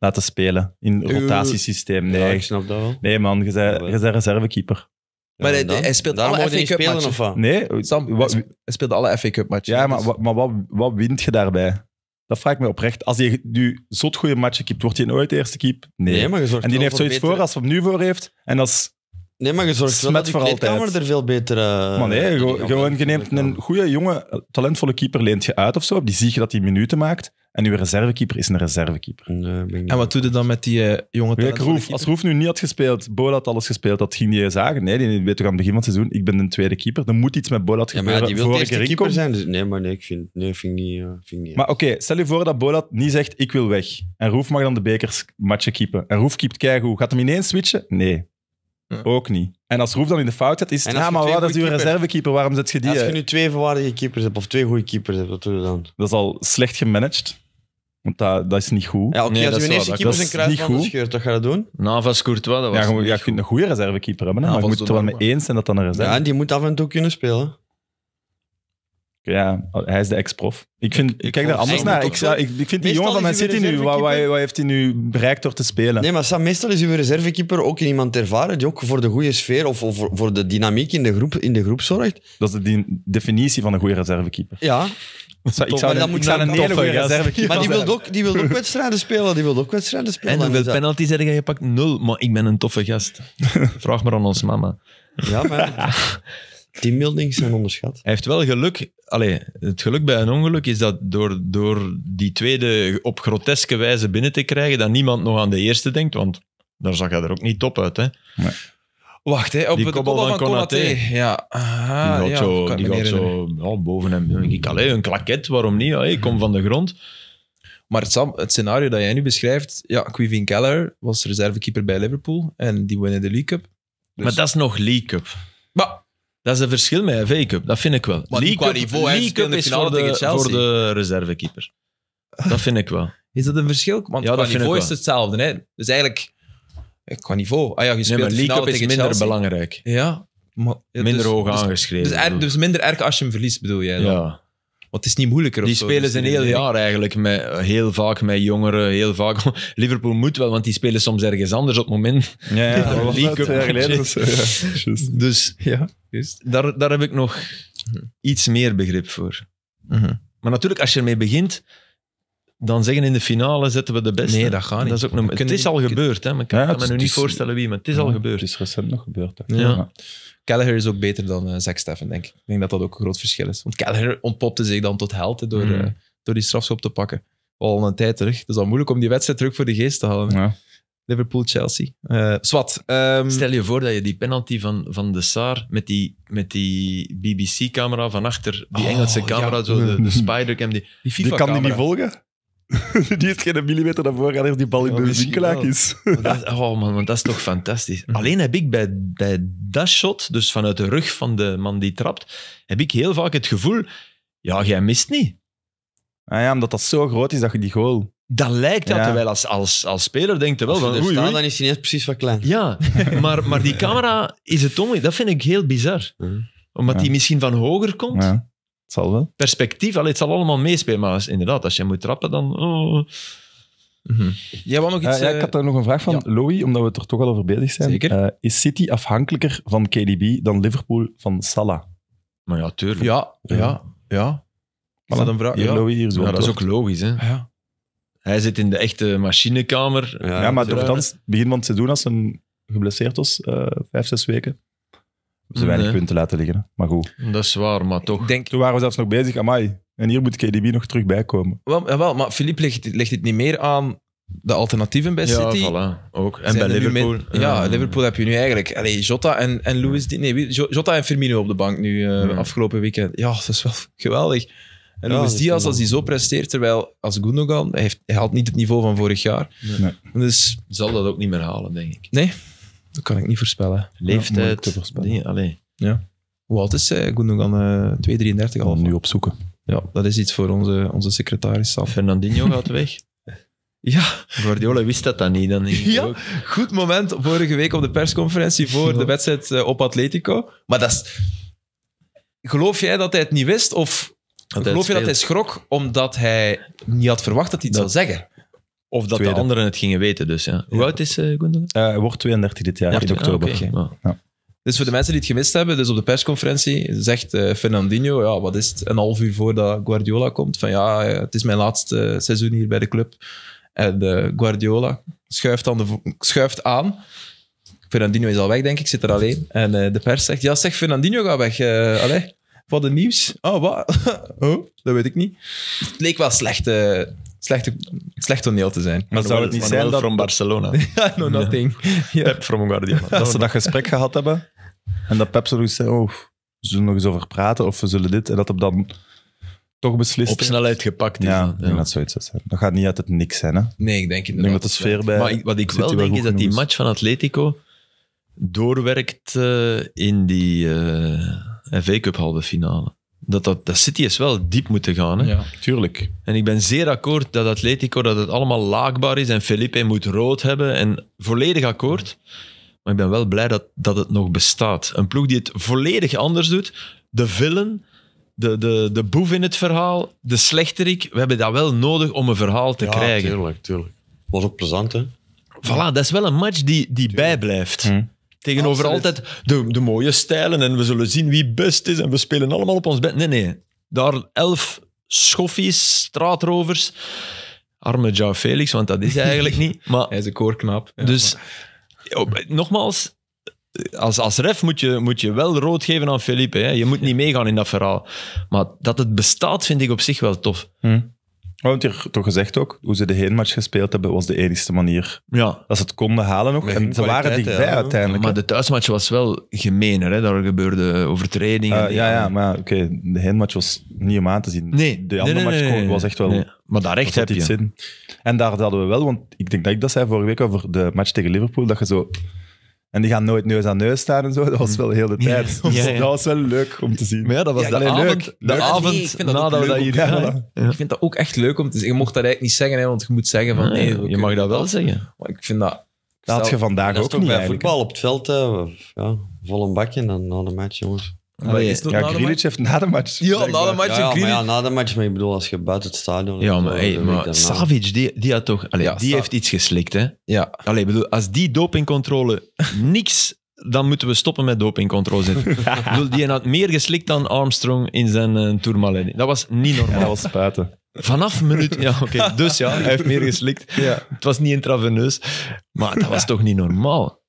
laten spelen in rotatiesysteem. Nee, ik snap dat wel. Nee, man, je bent, je reservekeeper. Maar hij, speelt alle FA Cup matchen. Nee. hij speelt alle FA Cup matchen. Ja, maar, maar wat, wat wint je daarbij? Dat vraag ik me oprecht. Als hij nu zo'n goede matchen kipt, wordt hij nooit de eerste keep? Nee. nee maar en die heeft zoiets voor als hij hem nu voor heeft. En als Nee, maar je zorgt wel altijd. dat de altijd. er veel beter... Eh, maar nee, gewoon- je neemt een goede, jonge, talentvolle keeper leent je uit of zo. Die zie je dat hij minuten maakt. En je reservekeeper is een reservekeeper. En wat doe je dan met die eh, jonge Kijk, als Roef nu niet had gespeeld, Bola had alles gespeeld, dat ging die zagen. Nee, die weet toch aan het begin van het seizoen, ik ben de tweede keeper. Er moet iets met Bolat Ja, gebeuren maar ja, die wil de voor eerste keeper zijn. Dus- nee, maar nee, ik vind, nee, vind eh, niet... Maar oké, stel je voor dat Bolat niet zegt, ik wil weg. En Roef mag dan de bekersmatchen keepen. En Roef keept keigoed. Gaat hem ineens switchen? Nee. Ook niet. En als Roef dan in de fout zit, is het... En ja, maar wat is uw reservekeeper? Waarom zet je die? Als je eh? nu twee voorwaardige keepers hebt, of twee goede keepers hebt, wat doe je dan? Dat is al slecht gemanaged. Want dat, dat is niet goed. Ja, oké, als je een eerste keeper zijn kruisband scheurt, wat ga je doen? Navas nou, Courtois, dat was Ja, je, je kunt een goede reservekeeper hebben, hè, maar je moet het er wel mee eens zijn dat dan een reserve Ja, die moet af en toe kunnen spelen. Ja, hij is de ex-prof. Ik, vind, kijk daar anders naar. Ik, ik, vind die jongen van Man City nu, wat, heeft hij nu bereikt door te spelen? Nee, maar Sam, meestal is uw reservekeeper ook iemand ervaren die ook voor de goede sfeer of, of voor, de dynamiek in de, groep, in de groep zorgt. Dat is de definitie van een goede reservekeeper. Ja. ik zou, ik zou een goede reservekeeper Maar die wil, ook, wil ook wedstrijden spelen. Die wil ook wedstrijden spelen. En dus hoeveel penalties heb je gepakt? Nul. Maar ik ben een toffe gast. Vraag maar aan ons mama. Ja, maar... Teambeelding zijn onderschat. Hij heeft wel geluk. Allee, het geluk bij een ongeluk is dat door, door die tweede op groteske wijze binnen te krijgen, dat niemand nog aan de eerste denkt, want daar zag hij er ook niet top uit. Hè? Nee. Wacht, hè, op die de kobbel, van, Konaté. Ja. die gaat zo, die gaat zo oh, boven hem. Denk ik, allee, een klaket, waarom niet? ik kom van de grond. Maar het, het, scenario dat jij nu beschrijft, ja, Quivin Keller was reservekeeper bij Liverpool en die winnen de League Cup. Maar dus- dat is nog League Cup. Maar dat is een verschil met FA Cup, dat vind ik wel. League qua Cup, niveau, League is voor de, tegen Chelsea. de reservekeeper. Dat vind ik wel. Is dat een verschil? Want Ja, qua niveau is hetzelfde. Hè? Dus eigenlijk, eh, qua niveau. Ah ja, je Nee, maar League Cup is minder belangrijk. Ja. maar- Minder dus- hoog dus- aangeschreven. Dus, er- dus minder erg als je hem verliest, bedoel jij? dan? ja. Want het is niet moeilijker. Die spelen dus ze een heel jaar eigenlijk. Met, heel vaak met jongeren, heel vaak. Liverpool moet wel, want die spelen soms ergens anders op het moment. Ja, dat Dus ja, daar, daar heb ik nog iets meer begrip voor. Mhm. Maar natuurlijk, als je ermee begint, dan zeggen in de finale zetten we de beste. Nee, dat gaat niet. Dat is ook een, het is al gebeurd, hè. Maar ik kan me nu niet voorstellen wie, maar het is al gebeurd. Het is recent nog gebeurd. ja. Gallagher is ook beter dan uh, Steffen, denk ik. Ik denk dat dat ook een groot verschil is. Want Gallagher ontpopte zich dan tot helden door, hmm. eh, door die strafschop te pakken. Al een tijd terug. Het is al moeilijk om die wedstrijd terug voor de geest te halen. Ja. Liverpool-Chelsea. Uh, eh, Swat. Ehm, Stel je voor dat je die penalty van, van de Saar met die, met die BBC-camera van achter, die oh, Engelse camera, zo de, de spider Die, die, kan die niet volgen? die heeft geen millimeter naar voren als die bal in de winkelaak is. oh man, want dat is toch fantastisch. Mm. Alleen heb ik bij, bij dat shot, dus vanuit de rug van de man die trapt, heb ik heel vaak het gevoel, ja, jij mist niet. Ah ja, omdat dat zo groot is dat je die goal... Dat lijkt dat, terwijl als, als, als speler denkt wel van... staan, dan is hij net precies wat klein. Ja, maar, maar die camera is het ongeluk. Dat vind ik heel bizar. Omdat die misschien van hoger komt. Perspectief, allee, het zal allemaal meespelen, maar inderdaad, als je moet trappen, dan... Oh. Mm nog iets, ja, ik had daar nog een vraag van ja. Louis, omdat we er toch al over bezig zijn. Zeker. Eh, is City afhankelijker van KDB dan Liverpool van Salah? Maar ja, tuurlijk. Ja, ja, ja. ja. Is dat een vraag? Ja, Louis hier ja dat is ook logisch. Hè? Ja. Hij zit in de echte machinekamer. Ja, maar doordat begin van het doen als hij geblesseerd was, uh, vijf, zes weken, ze weinig punten laten liggen. Maar goed. Dat is waar, maar toch. Toen waren we zelfs nog bezig, amai. En hier moet KDB nog terug bij komen. Wel, maar Philippe legt, het niet meer aan de alternatieven bij City. Ja, voilà. Ook. En bij Liverpool. ja, Liverpool heb je nu eigenlijk allee, Jota en, en Luis... Nee, Jota en Firmino op de bank nu eh, afgelopen weekend. Ja, dat is wel geweldig. En ja, Luis Diaz, als hij zo presteert, terwijl als Gundogan, hij, heeft, hij haalt niet het niveau van vorig jaar. Nee. Dus... Zal dat ook niet meer halen, denk ik. Nee? Dat kan ik niet voorspellen. Leeftijd? Ja, voorspellen. alleen. Ja. Hoe oud is zij? Gundogan uh, 2,33 al. Nu opzoeken. Ja, dat is iets voor onze, onze secretaris. zelf. Fernandinho gaat weg. Ja. Guardiola wist dat dan niet. Dan ja, goed moment vorige week op de persconferentie voor de wedstrijd eh, op Atletico. Maar dat is... Geloof jij dat hij het niet wist? Of geloof je dat hij schrok omdat hij niet had verwacht dat hij het zou zeggen? Of dat de anderen het gingen weten, dus. Ja. Hoe oud is uh, eh, Gundogan? Eh, wordt 32 dit jaar, in oktober. Ah, ah. ja. Dus voor de mensen die het gemist hebben, dus op de persconferentie zegt uh, Fernandinho, ja, wat is het, een half uur voordat Guardiola komt, van ja, het is mijn laatste seizoen hier bij de club. En Guardiola schuift, aan de, schuift aan. Fernandinho is al weg, denk ik, zit er alleen. En de pers zegt, ja zeg, Fernandinho gaat weg. allee, wat een nieuws. Oh, wat? oh, dat weet ik niet. Het leek wel slecht slecht, slecht toneel te zijn. Maar zou het niet zijn dat... van Barcelona. no, nothing. Pep Guardiola. Dat ze dat gesprek gehad hebben en dat Pep zo zei, oh, we zullen nog eens over praten of we zullen dit. En dat op dan toch beslist. Op snelheid gepakt. Ja, ja. dat zoiets Dat gaat niet uit het niks zijn. Hè? Nee, ik denk niet. Ik denk dat de sfeer bij. Maar wat ik wel denk is dat die match van Atletico doorwerkt eh, in die uh, eh, FA Cup halve finale dat, dat, dat City is wel diep moeten gaan. Hè? Ja, tuurlijk. En ik ben zeer akkoord dat Atletico dat het allemaal laakbaar is en Felipe moet rood hebben. En volledig akkoord. Maar ik ben wel blij dat, dat het nog bestaat. Een ploeg die het volledig anders doet. De villain, de, de, de boef in het verhaal, de slechterik. We hebben dat wel nodig om een verhaal te ja, krijgen. tuurlijk, tuurlijk. Was ook plezant, hè? Voilà, dat is wel een match die, die bijblijft. Hm. Tegenover altijd de, de mooie stijlen en we zullen zien wie best is en we spelen allemaal op ons bed. Nee, nee. Daar elf schoffies, straatrovers. Arme Joao Felix, want dat is hij eigenlijk niet. Maar, hij is een koorknap. dus nogmaals, als, als ref moet je, moet je wel rood geven aan Felipe. Hè. Je moet niet meegaan in dat verhaal. Maar dat het bestaat vind ik op zich wel tof. Hmm. Oh, we hebben hier toch gezegd ook, hoe ze de heenmatch gespeeld hebben, was de enigste manier. Ja. Dat ze het konden halen nog. en ze waren dichtbij ja. uiteindelijk. Maar de thuismatch was wel gemener. Hè? Daar gebeurden overtredingen. Ah, ja, ja, maar oké, de heenmatch was niet om aan te zien. Nee. De andere match was echt wel... Nee. Maar daar echt heb je. En daar hadden we wel, want ik denk dat ik dat zei vorige week over de match tegen Liverpool, dat je zo en die gaan nooit neus aan neus staan en zo. Dat was hm. wel heel de hele tijd. Dat was wel leuk om te zien. Maar ja, dat was de leuk. De avond nee, nadat dat we dat hier gaan. Ik vind dat ook echt leuk om te zien. Je mocht dat eigenlijk niet zeggen, hè, want je moet zeggen van... Ah, nee, je mag dat wel zeggen. Maar ik vind dat... Dat had je vandaag ook niet bij voetbal op het veld, ja, vol een bakje en dan na de match, jongens ja, na heeft na de match. Ja, na de match. Ja, maar na de match, maar ik bedoel, als je buiten het stadion... Ja, maar, hey, Savic, die, die, had toch, die heeft iets geslikt, hè? Ja. Allee, bedoel, als die dopingcontrole niks... Dan moeten we stoppen met dopingcontrole zetten. bedoel, die had meer geslikt dan Armstrong in zijn uh, eh, Tourmalet. Dat was niet normaal. dat was spuiten. Vanaf minuut... Ja, oké. dus ja, hij heeft meer geslikt. Het was niet intraveneus. Maar dat was toch niet normaal?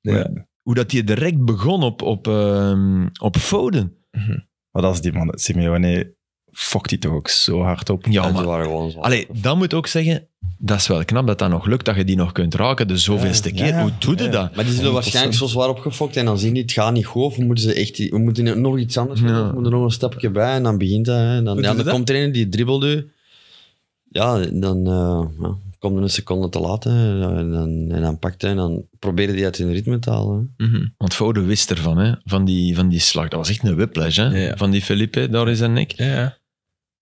Hoe dat hij direct begon op, op, ehm, op Foden. Mhm. Maar dat is die man, Simeone, fokt hij toch ook zo hard op. Ja, en maar, allee, dat moet ook zeggen, dat is wel knap dat dat nog lukt, dat je die nog kunt raken de zoveelste keer. Hoe doe je dat? Maar die zullen waarschijnlijk zo zwaar opgefokt en dan zien die het gaat niet goed. moeten ze echt, we moeten nog iets anders doen, we moeten nog een stapje bij en dan begint dat. Hè. Dan, dan, komt er een die dribbelde. Ja, dan... Eh, komt een seconde te laat en, dan, en dan hij en dan probeerde hij het in ritme te halen. Mm -hmm. Want Foude wist ervan, hè, van, die, van die slag. Dat was echt een whiplash hè, van die Felipe daar is zijn nek. Ja,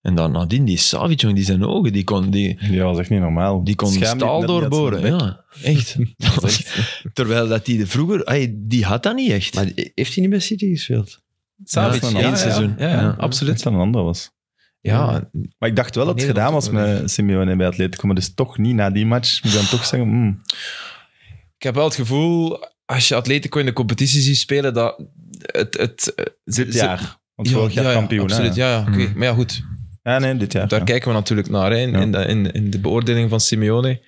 en dan nadien, die Savic, die zijn ogen, die kon... Die, die was echt niet normaal. Die kon staal doorboren, ja. Echt. Terwijl dat die vroeger... Hey, die had dat niet echt. Maar heeft hij niet bij City gespeeld? Savic, één seizoen. Ja, absoluut. Dat een ander was. Ja, maar ik dacht wel dat het gedaan was met Simeone bij Atletico, maar dus toch niet na die match. Moet je dan toch zeggen, hmm. Ik heb wel het gevoel, als je Atletico in de competitie ziet spelen, dat het... het eh, dit jaar, want vorig ja, jaar ja, kampioen. Absoluut, ja, ja oké. Hmm. Maar ja, goed. Ja, nee, dit jaar. Daar kijken we natuurlijk naar, in, in, de beoordeling van Simeone.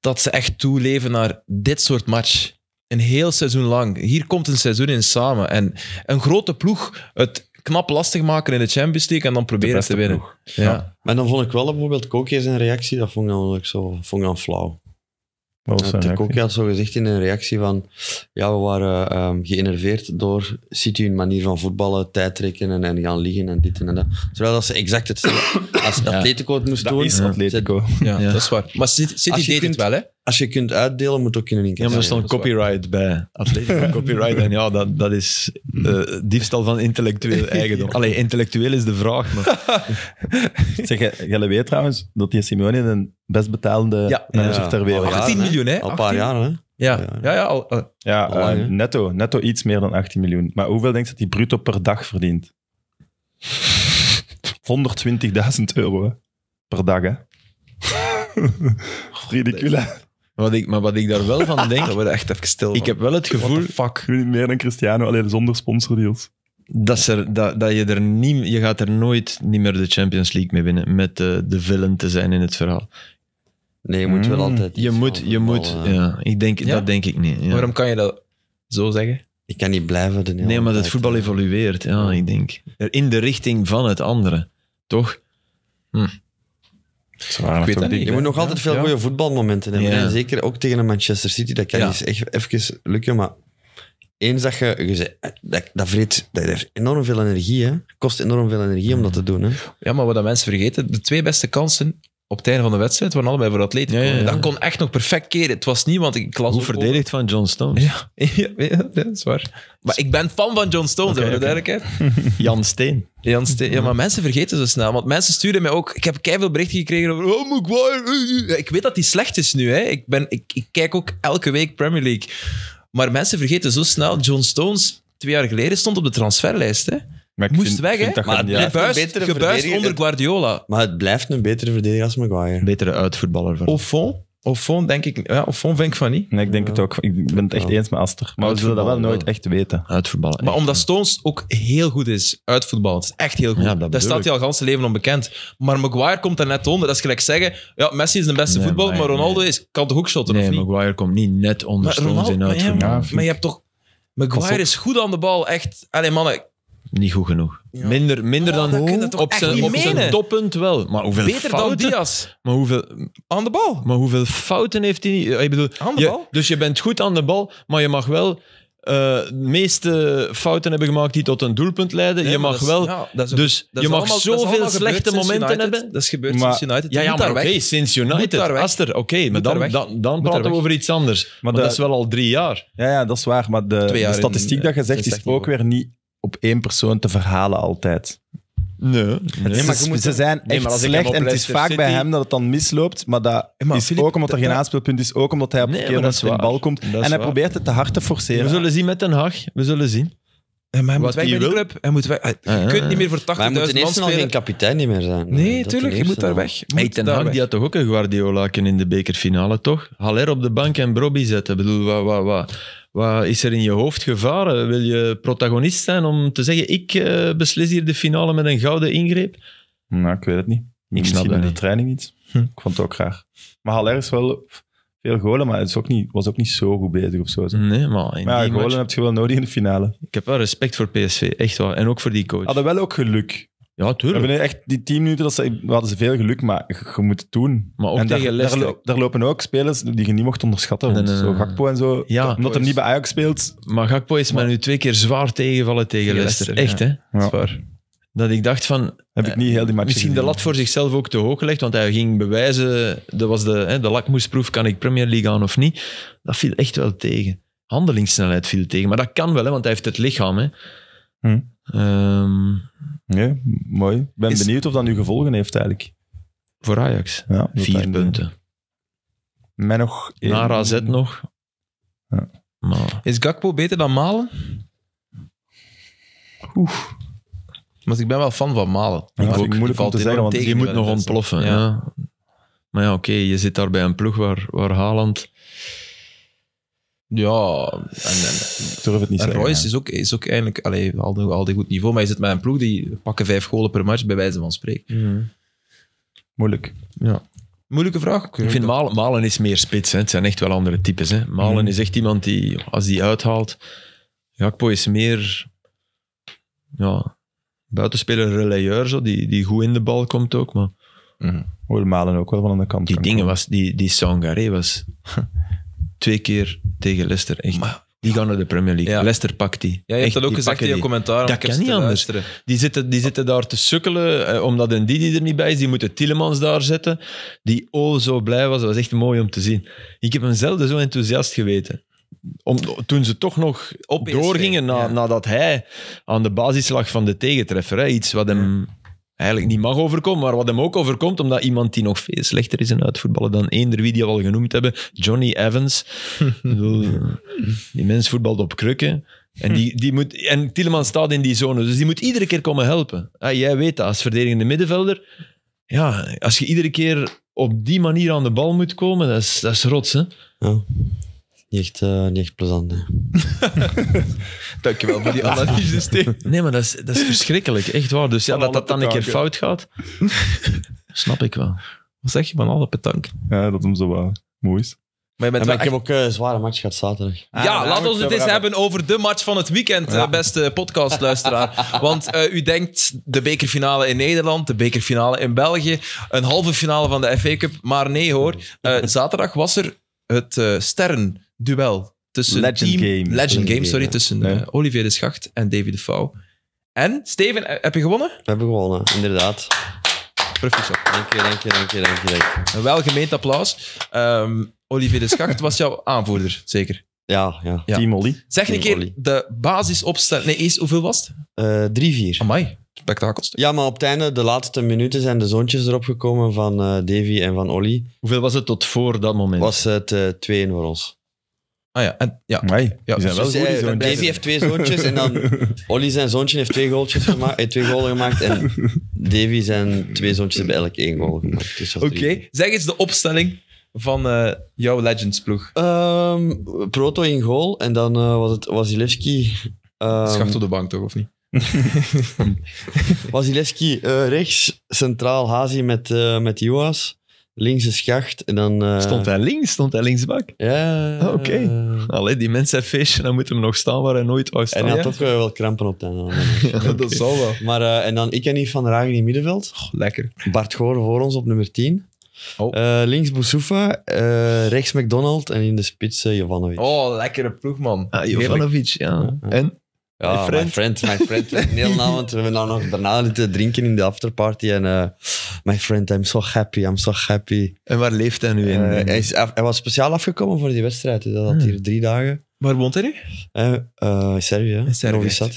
Dat ze echt toeleven naar dit soort match. Een heel seizoen lang. Hier komt een seizoen in samen. En een grote ploeg, het, knap lastig maken in de Champions League en dan proberen te winnen. Ja. ja. Maar dan vond ik wel bijvoorbeeld Koki zijn reactie, dat vond ik dan, zo, vond ik dan flauw. Ja, Koki had zo gezegd in een reactie van ja, we waren um, geënerveerd door City hun manier van voetballen, tijd trekken en, en gaan liggen en dit en dat. Terwijl dat ze exact hetzelfde als Atletico het moest dat doen. Is Atletico. Ja, dat is waar. Maar City, City deed kunt, het wel, hè? als je kunt uitdelen, moet ook in een incasseren. Ja, maar er staat een copyright bij. Atletico copyright. En ja, dat, dat is hmm. eh, diefstal van intellectueel eigendom. Allee, intellectueel is de vraag. Maar... zeg, jij weet trouwens dat die Simeone een best betalende ja. manager ja, ter wereld 18 miljoen, hè? Al een paar jaar, hè? Ja, ja, ja, ja eh, netto, netto iets meer dan 18 miljoen. Maar hoeveel denkt dat hij bruto per dag verdient? 120.000 euro per dag, hè? Ridicule. Wat ik, maar wat ik daar wel van denk... dat wordt echt even stil. Ik heb wel het gevoel... Fuck. Meer dan Cristiano, alleen zonder sponsordeals. Dat, dat, dat je er niet... Je gaat er nooit niet meer de Champions League mee winnen met de, eh, de villain te zijn in het verhaal. Nee, je moet wel mm. altijd... Je moet... Je moet ja, ik denk, Dat denk ik niet. Ja. Waarom kan je dat zo zeggen? Ik kan niet blijven de Nee, maar het voetbal evolueert, ja, ik denk. In de richting van het andere, toch? Hm ik weet Je moet nog altijd veel goede voetbalmomenten hebben. En zeker ook tegen een Manchester City. Dat kan eens echt even lukken, maar eens dat je, eh, dat, dat, vreet, dat heeft enorm veel energie. Hè? Kost enorm veel energie om dat te doen. Hè? Ja, maar wat dat mensen vergeten, de twee beste kansen op het einde van de wedstrijd waren allebei voor atleten. Ja, ja, Dat kon echt nog perfect keren. Het was niet, want ik las Hoe verdedigd van John Stones. Ja, ja, dat is Maar ik ben fan van John Stones, okay, okay. duidelijkheid. Jan Steen. Jan Steen. Ja, maar mensen vergeten zo snel. Want mensen sturen mij ook... Ik heb keihard berichten gekregen over... Oh, Maguire. Eh, eh. Ik weet dat hij slecht is nu. Hè. Ik, ben, ik, ik kijk ook elke week Premier League. Maar mensen vergeten zo snel... John Stones, twee jaar geleden, stond op de transferlijst. Hè. Maar moest weg, hè? gebuist, onder Guardiola. Maar het blijft een betere verdediger als Maguire. Betere uitvoetballer. Voor Au denk ik... Ja, vind ik van niet. Nee, ik denk het ook. Ik ben het echt eens met Aster. Maar we zullen dat wel nooit echt weten. Uitvoetballen. Maar omdat Stones ook heel goed is. Uitvoetballen. is echt heel goed. dat Daar staat hij al het hele leven onbekend. Maar Maguire komt er net onder. Dat is gelijk zeggen... Ja, Messi is de beste voetballer, maar Ronaldo is, kan de hoek shotten, nee, of niet? Maguire komt niet net onder Stones in uitvoetballen. maar je hebt toch... Maguire is goed aan de bal, echt. Allee, mannen, niet goed genoeg. Minder, minder oh, dan op zijn, op zijn toppunt wel. Maar hoeveel Beter fouten, dan Diaz. Maar hoeveel, aan de bal. Maar hoeveel fouten heeft hij niet? Ik bedoel, aan de bal. dus je bent goed aan de bal, maar je mag wel eh, de meeste fouten hebben gemaakt die tot een doelpunt leiden. je mag wel. dus je mag zoveel slechte momenten hebben. Dat is gebeurd maar, sinds United. Ja, ja maar oké, sinds United. Aster, oké, maar dan, dan, dan praten we over iets anders. Maar, dat is wel al drie jaar. Ja, ja dat is waar. Maar de, statistiek dat je zegt is ook weer niet op één persoon te verhalen altijd. Nee, maar ze, zijn echt slecht en het is vaak bij hem dat het dan misloopt, maar dat is ook omdat er geen aanspeelpunt is, ook omdat hij op verkeerde moment in de bal komt. En hij probeert het te hard te forceren. We zullen zien met Den Haag, we zullen zien. maar hij moet weg club. Ah, je kunt niet meer voor 80.000 man spelen. Hij moet al geen kapitein niet meer zijn. Nee, tuurlijk. Je moet daar weg. Moet ten Hag die had toch ook een Guardiola in de bekerfinale, toch? Haller op de bank en Brobby zetten. Ik bedoel, wat, wat, wat is er in je hoofd gevaren? Wil je protagonist zijn om te zeggen: ik eh, beslis hier de finale met een gouden ingreep? Nou, ik weet het niet. Ik snap in de training niet. Hm. Ik vond het ook graag. Maar Haller ergens wel veel golen, maar het is ook niet, was ook niet zo goed bezig of zo. Nee, maar, in maar ja, golen heb je wel nodig in de finale. Ik heb wel respect voor PSV, echt wel. En ook voor die coach. Hadden wel ook geluk. Ja, tuurlijk. We hebben echt die tien minuten, dat ze, we hadden ze veel geluk, maar je moet het doen. Maar ook en tegen daar, lopen ook spelers die je niet mocht onderschatten. zoals zo Gakpo en zo. Ja, omdat hem niet bij Ajax speelt. Maar Gakpo is maar, mij nu twee keer zwaar tegenvallen tegen, Leicester. Echt, hè? zwaar Dat, ik dacht van... Heb ik niet heel die match Misschien de lat voor zichzelf ook te hoog gelegd, want hij ging bewijzen... Dat was de, hè, de lakmoesproef, kan ik Premier League aan of niet? Dat viel echt wel tegen. Handelingssnelheid viel tegen. Maar dat kan wel, hè, want hij heeft het lichaam, hè. Hm. Um, ehm, nee, mooi. Ik ben benieuwd of dat nu gevolgen heeft eigenlijk. Voor Ajax? Ja, Vier punten. Met nog... Naar AZ nog. Ja. Maar. Is Gakpo beter dan Malen? Oeh. Maar ik ben wel fan van Malen. Ja, ik ook, moeilijk om te zeggen, want je moet nog ontploffen. Ja. Maar ja, oké, je zit daar bij een ploeg waar, waar Haaland ja, en, ik durf het niet en Royce is ook, is ook eigenlijk allee, al, die, al goed niveau, maar je zit met een ploeg die pakken vijf golen per match, bij wijze van spreken. Mhm. Moeilijk. Ja. Moeilijke vraag. Ik, vind Malen, Malen is meer spits. Hè. Het zijn echt wel andere types. Hè. Malen mhm. is echt iemand die, als die uithaalt, Jakpo is meer ja, buitenspeler, relayeur, zo, die, die goed in de bal komt ook. Maar... Mm. Malen ook wel van aan de kant. Die dingen was, die, die Sangaré was twee keer tegen Leicester. Echt. die gaan naar de Premier League. Leicester pakt die. Ja, je hebt dat ook gezegd in je commentaar. Dat kan niet anders. Die zitten, die zitten daar te sukkelen, eh, omdat een Didi er niet bij is. Die moeten Tillemans daar zetten, die oh zo blij was. Dat was echt mooi om te zien. Ik heb hem zelden zo enthousiast geweten. Om, toen ze toch nog Op doorgingen na, nadat hij aan de basis lag van de tegentreffer. iets wat hem eigenlijk niet mag overkomen, maar wat hem ook overkomt, omdat iemand die nog veel slechter is in uitvoetballen dan eender wie die al genoemd hebben, Johnny Evans. die mens voetbalt op krukken. En, die, die moet, en Tielemans staat in die zone, dus die moet iedere keer komen helpen. Ah, jij weet dat, als verdedigende middenvelder, ja, als je iedere keer op die manier aan de bal moet komen, dat is, dat is rots, hè? Ja. Niet echt, uh, niet echt plezant, nee. Dankjewel voor die analyse, Steve. Nee, maar dat is, dat is verschrikkelijk. Echt waar. Dus ja, dat dat dan een keer fout gaat, snap ik wel. Wat zeg je van alle petank? Ja, dat hem zo wel mooi is. Maar, maar ik heb ook een eh, zware match gehad zaterdag. Ah, ja, nou, laat ons het eens hebben over de match van het weekend, eh, beste podcastluisteraar. Want u denkt de bekerfinale in Nederland, de bekerfinale in België, een halve finale van de FA Cup. Maar nee hoor, zaterdag was er het uh, Sterren duel tussen Legend team, Games. Legend Games, sorry, tussen eh, Olivier de Schacht en David de Vouw. En, Steven, eh, heb je gewonnen? We hebben gewonnen, inderdaad. Proficiat. Dank je, dank je, dank je, dank je. Een welgemeend applaus. Ehm, Olivier de Schacht was jouw aanvoerder, zeker. Ja, ja. Team Olly. Zeg een keer de basisopstelling. Nee, eerst, hoeveel was het? Eh, drie vier. 4 Amai, spektakelstuk. Ja, maar op het einde, de laatste minuten, zijn de zoontjes erop gekomen van eh, Davy en van Olly. Hoeveel was het tot voor dat moment? Was het eh 2-1 voor ons. Ah ja, en, ja. ja. zijn dus, wel dus, goed, Davy eh, heeft twee zoontjes en dan Olly zijn zoontje heeft twee, goaltjes gemaakt, eh, twee goals gemaakt en Davy zijn twee zoontjes hebben elk één goal gemaakt. Dus Oké, zeg eens de opstelling van jouw Legends-ploeg. Ehm, Proto in goal en dan was het Wasilewski... Um, Schacht op de bank toch, of niet? Wasilewski uh, rechts, centraal Hazi met, met Joas links linkse schacht. En dan, eh, Stond hij links? Stond hij linksbak? Ja. Ah, oké. Okay. Allee, die mensen feestje, dan moeten we nog staan waar hij nooit was. En hij had toch wel krampen op de Dat zal wel. Maar, eh, en dan ik en Yves van Ragen in middenveld. lekker. Bart Goor voor ons op nummer 10. Eh, links Boussoufa, rechts McDonald en in de spits Jovanovic. Oh, lekkere ploeg, man. Ah, Jovanovic, ja. ja. En? Ja, my friend, my friend. My friend. Nou, we hebben dan nog daarna te drinken in de afterparty. En uh, my friend, I'm so happy, I'm so happy. En waar leeft hij nu in? Eh, hij, is hij, was speciaal afgekomen voor die wedstrijd. Hij had hier hmm. drie dagen. Waar woont hij nu? Uh, in Servië, in Servië.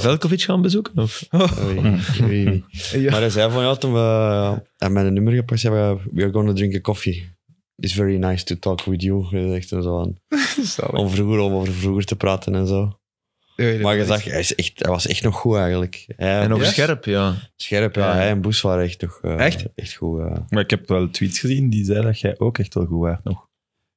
Velkovic gaan bezoeken? Of? Oh. Ik weet niet. Maar hij zei van, ja, toen we met een nummer gepakt hebben, we are going to drink a coffee It's very nice to talk with you. Echt zo om vroeger over vroeger te praten en zo maar je zag, hij, is echt, hij was echt nog goed eigenlijk. en ook scherp, ja. Scherp, ja. Hij en Boes waren echt nog eh, echt? echt goed. Maar ik heb wel tweets gezien die zeiden dat jij ook echt wel goed waart nog.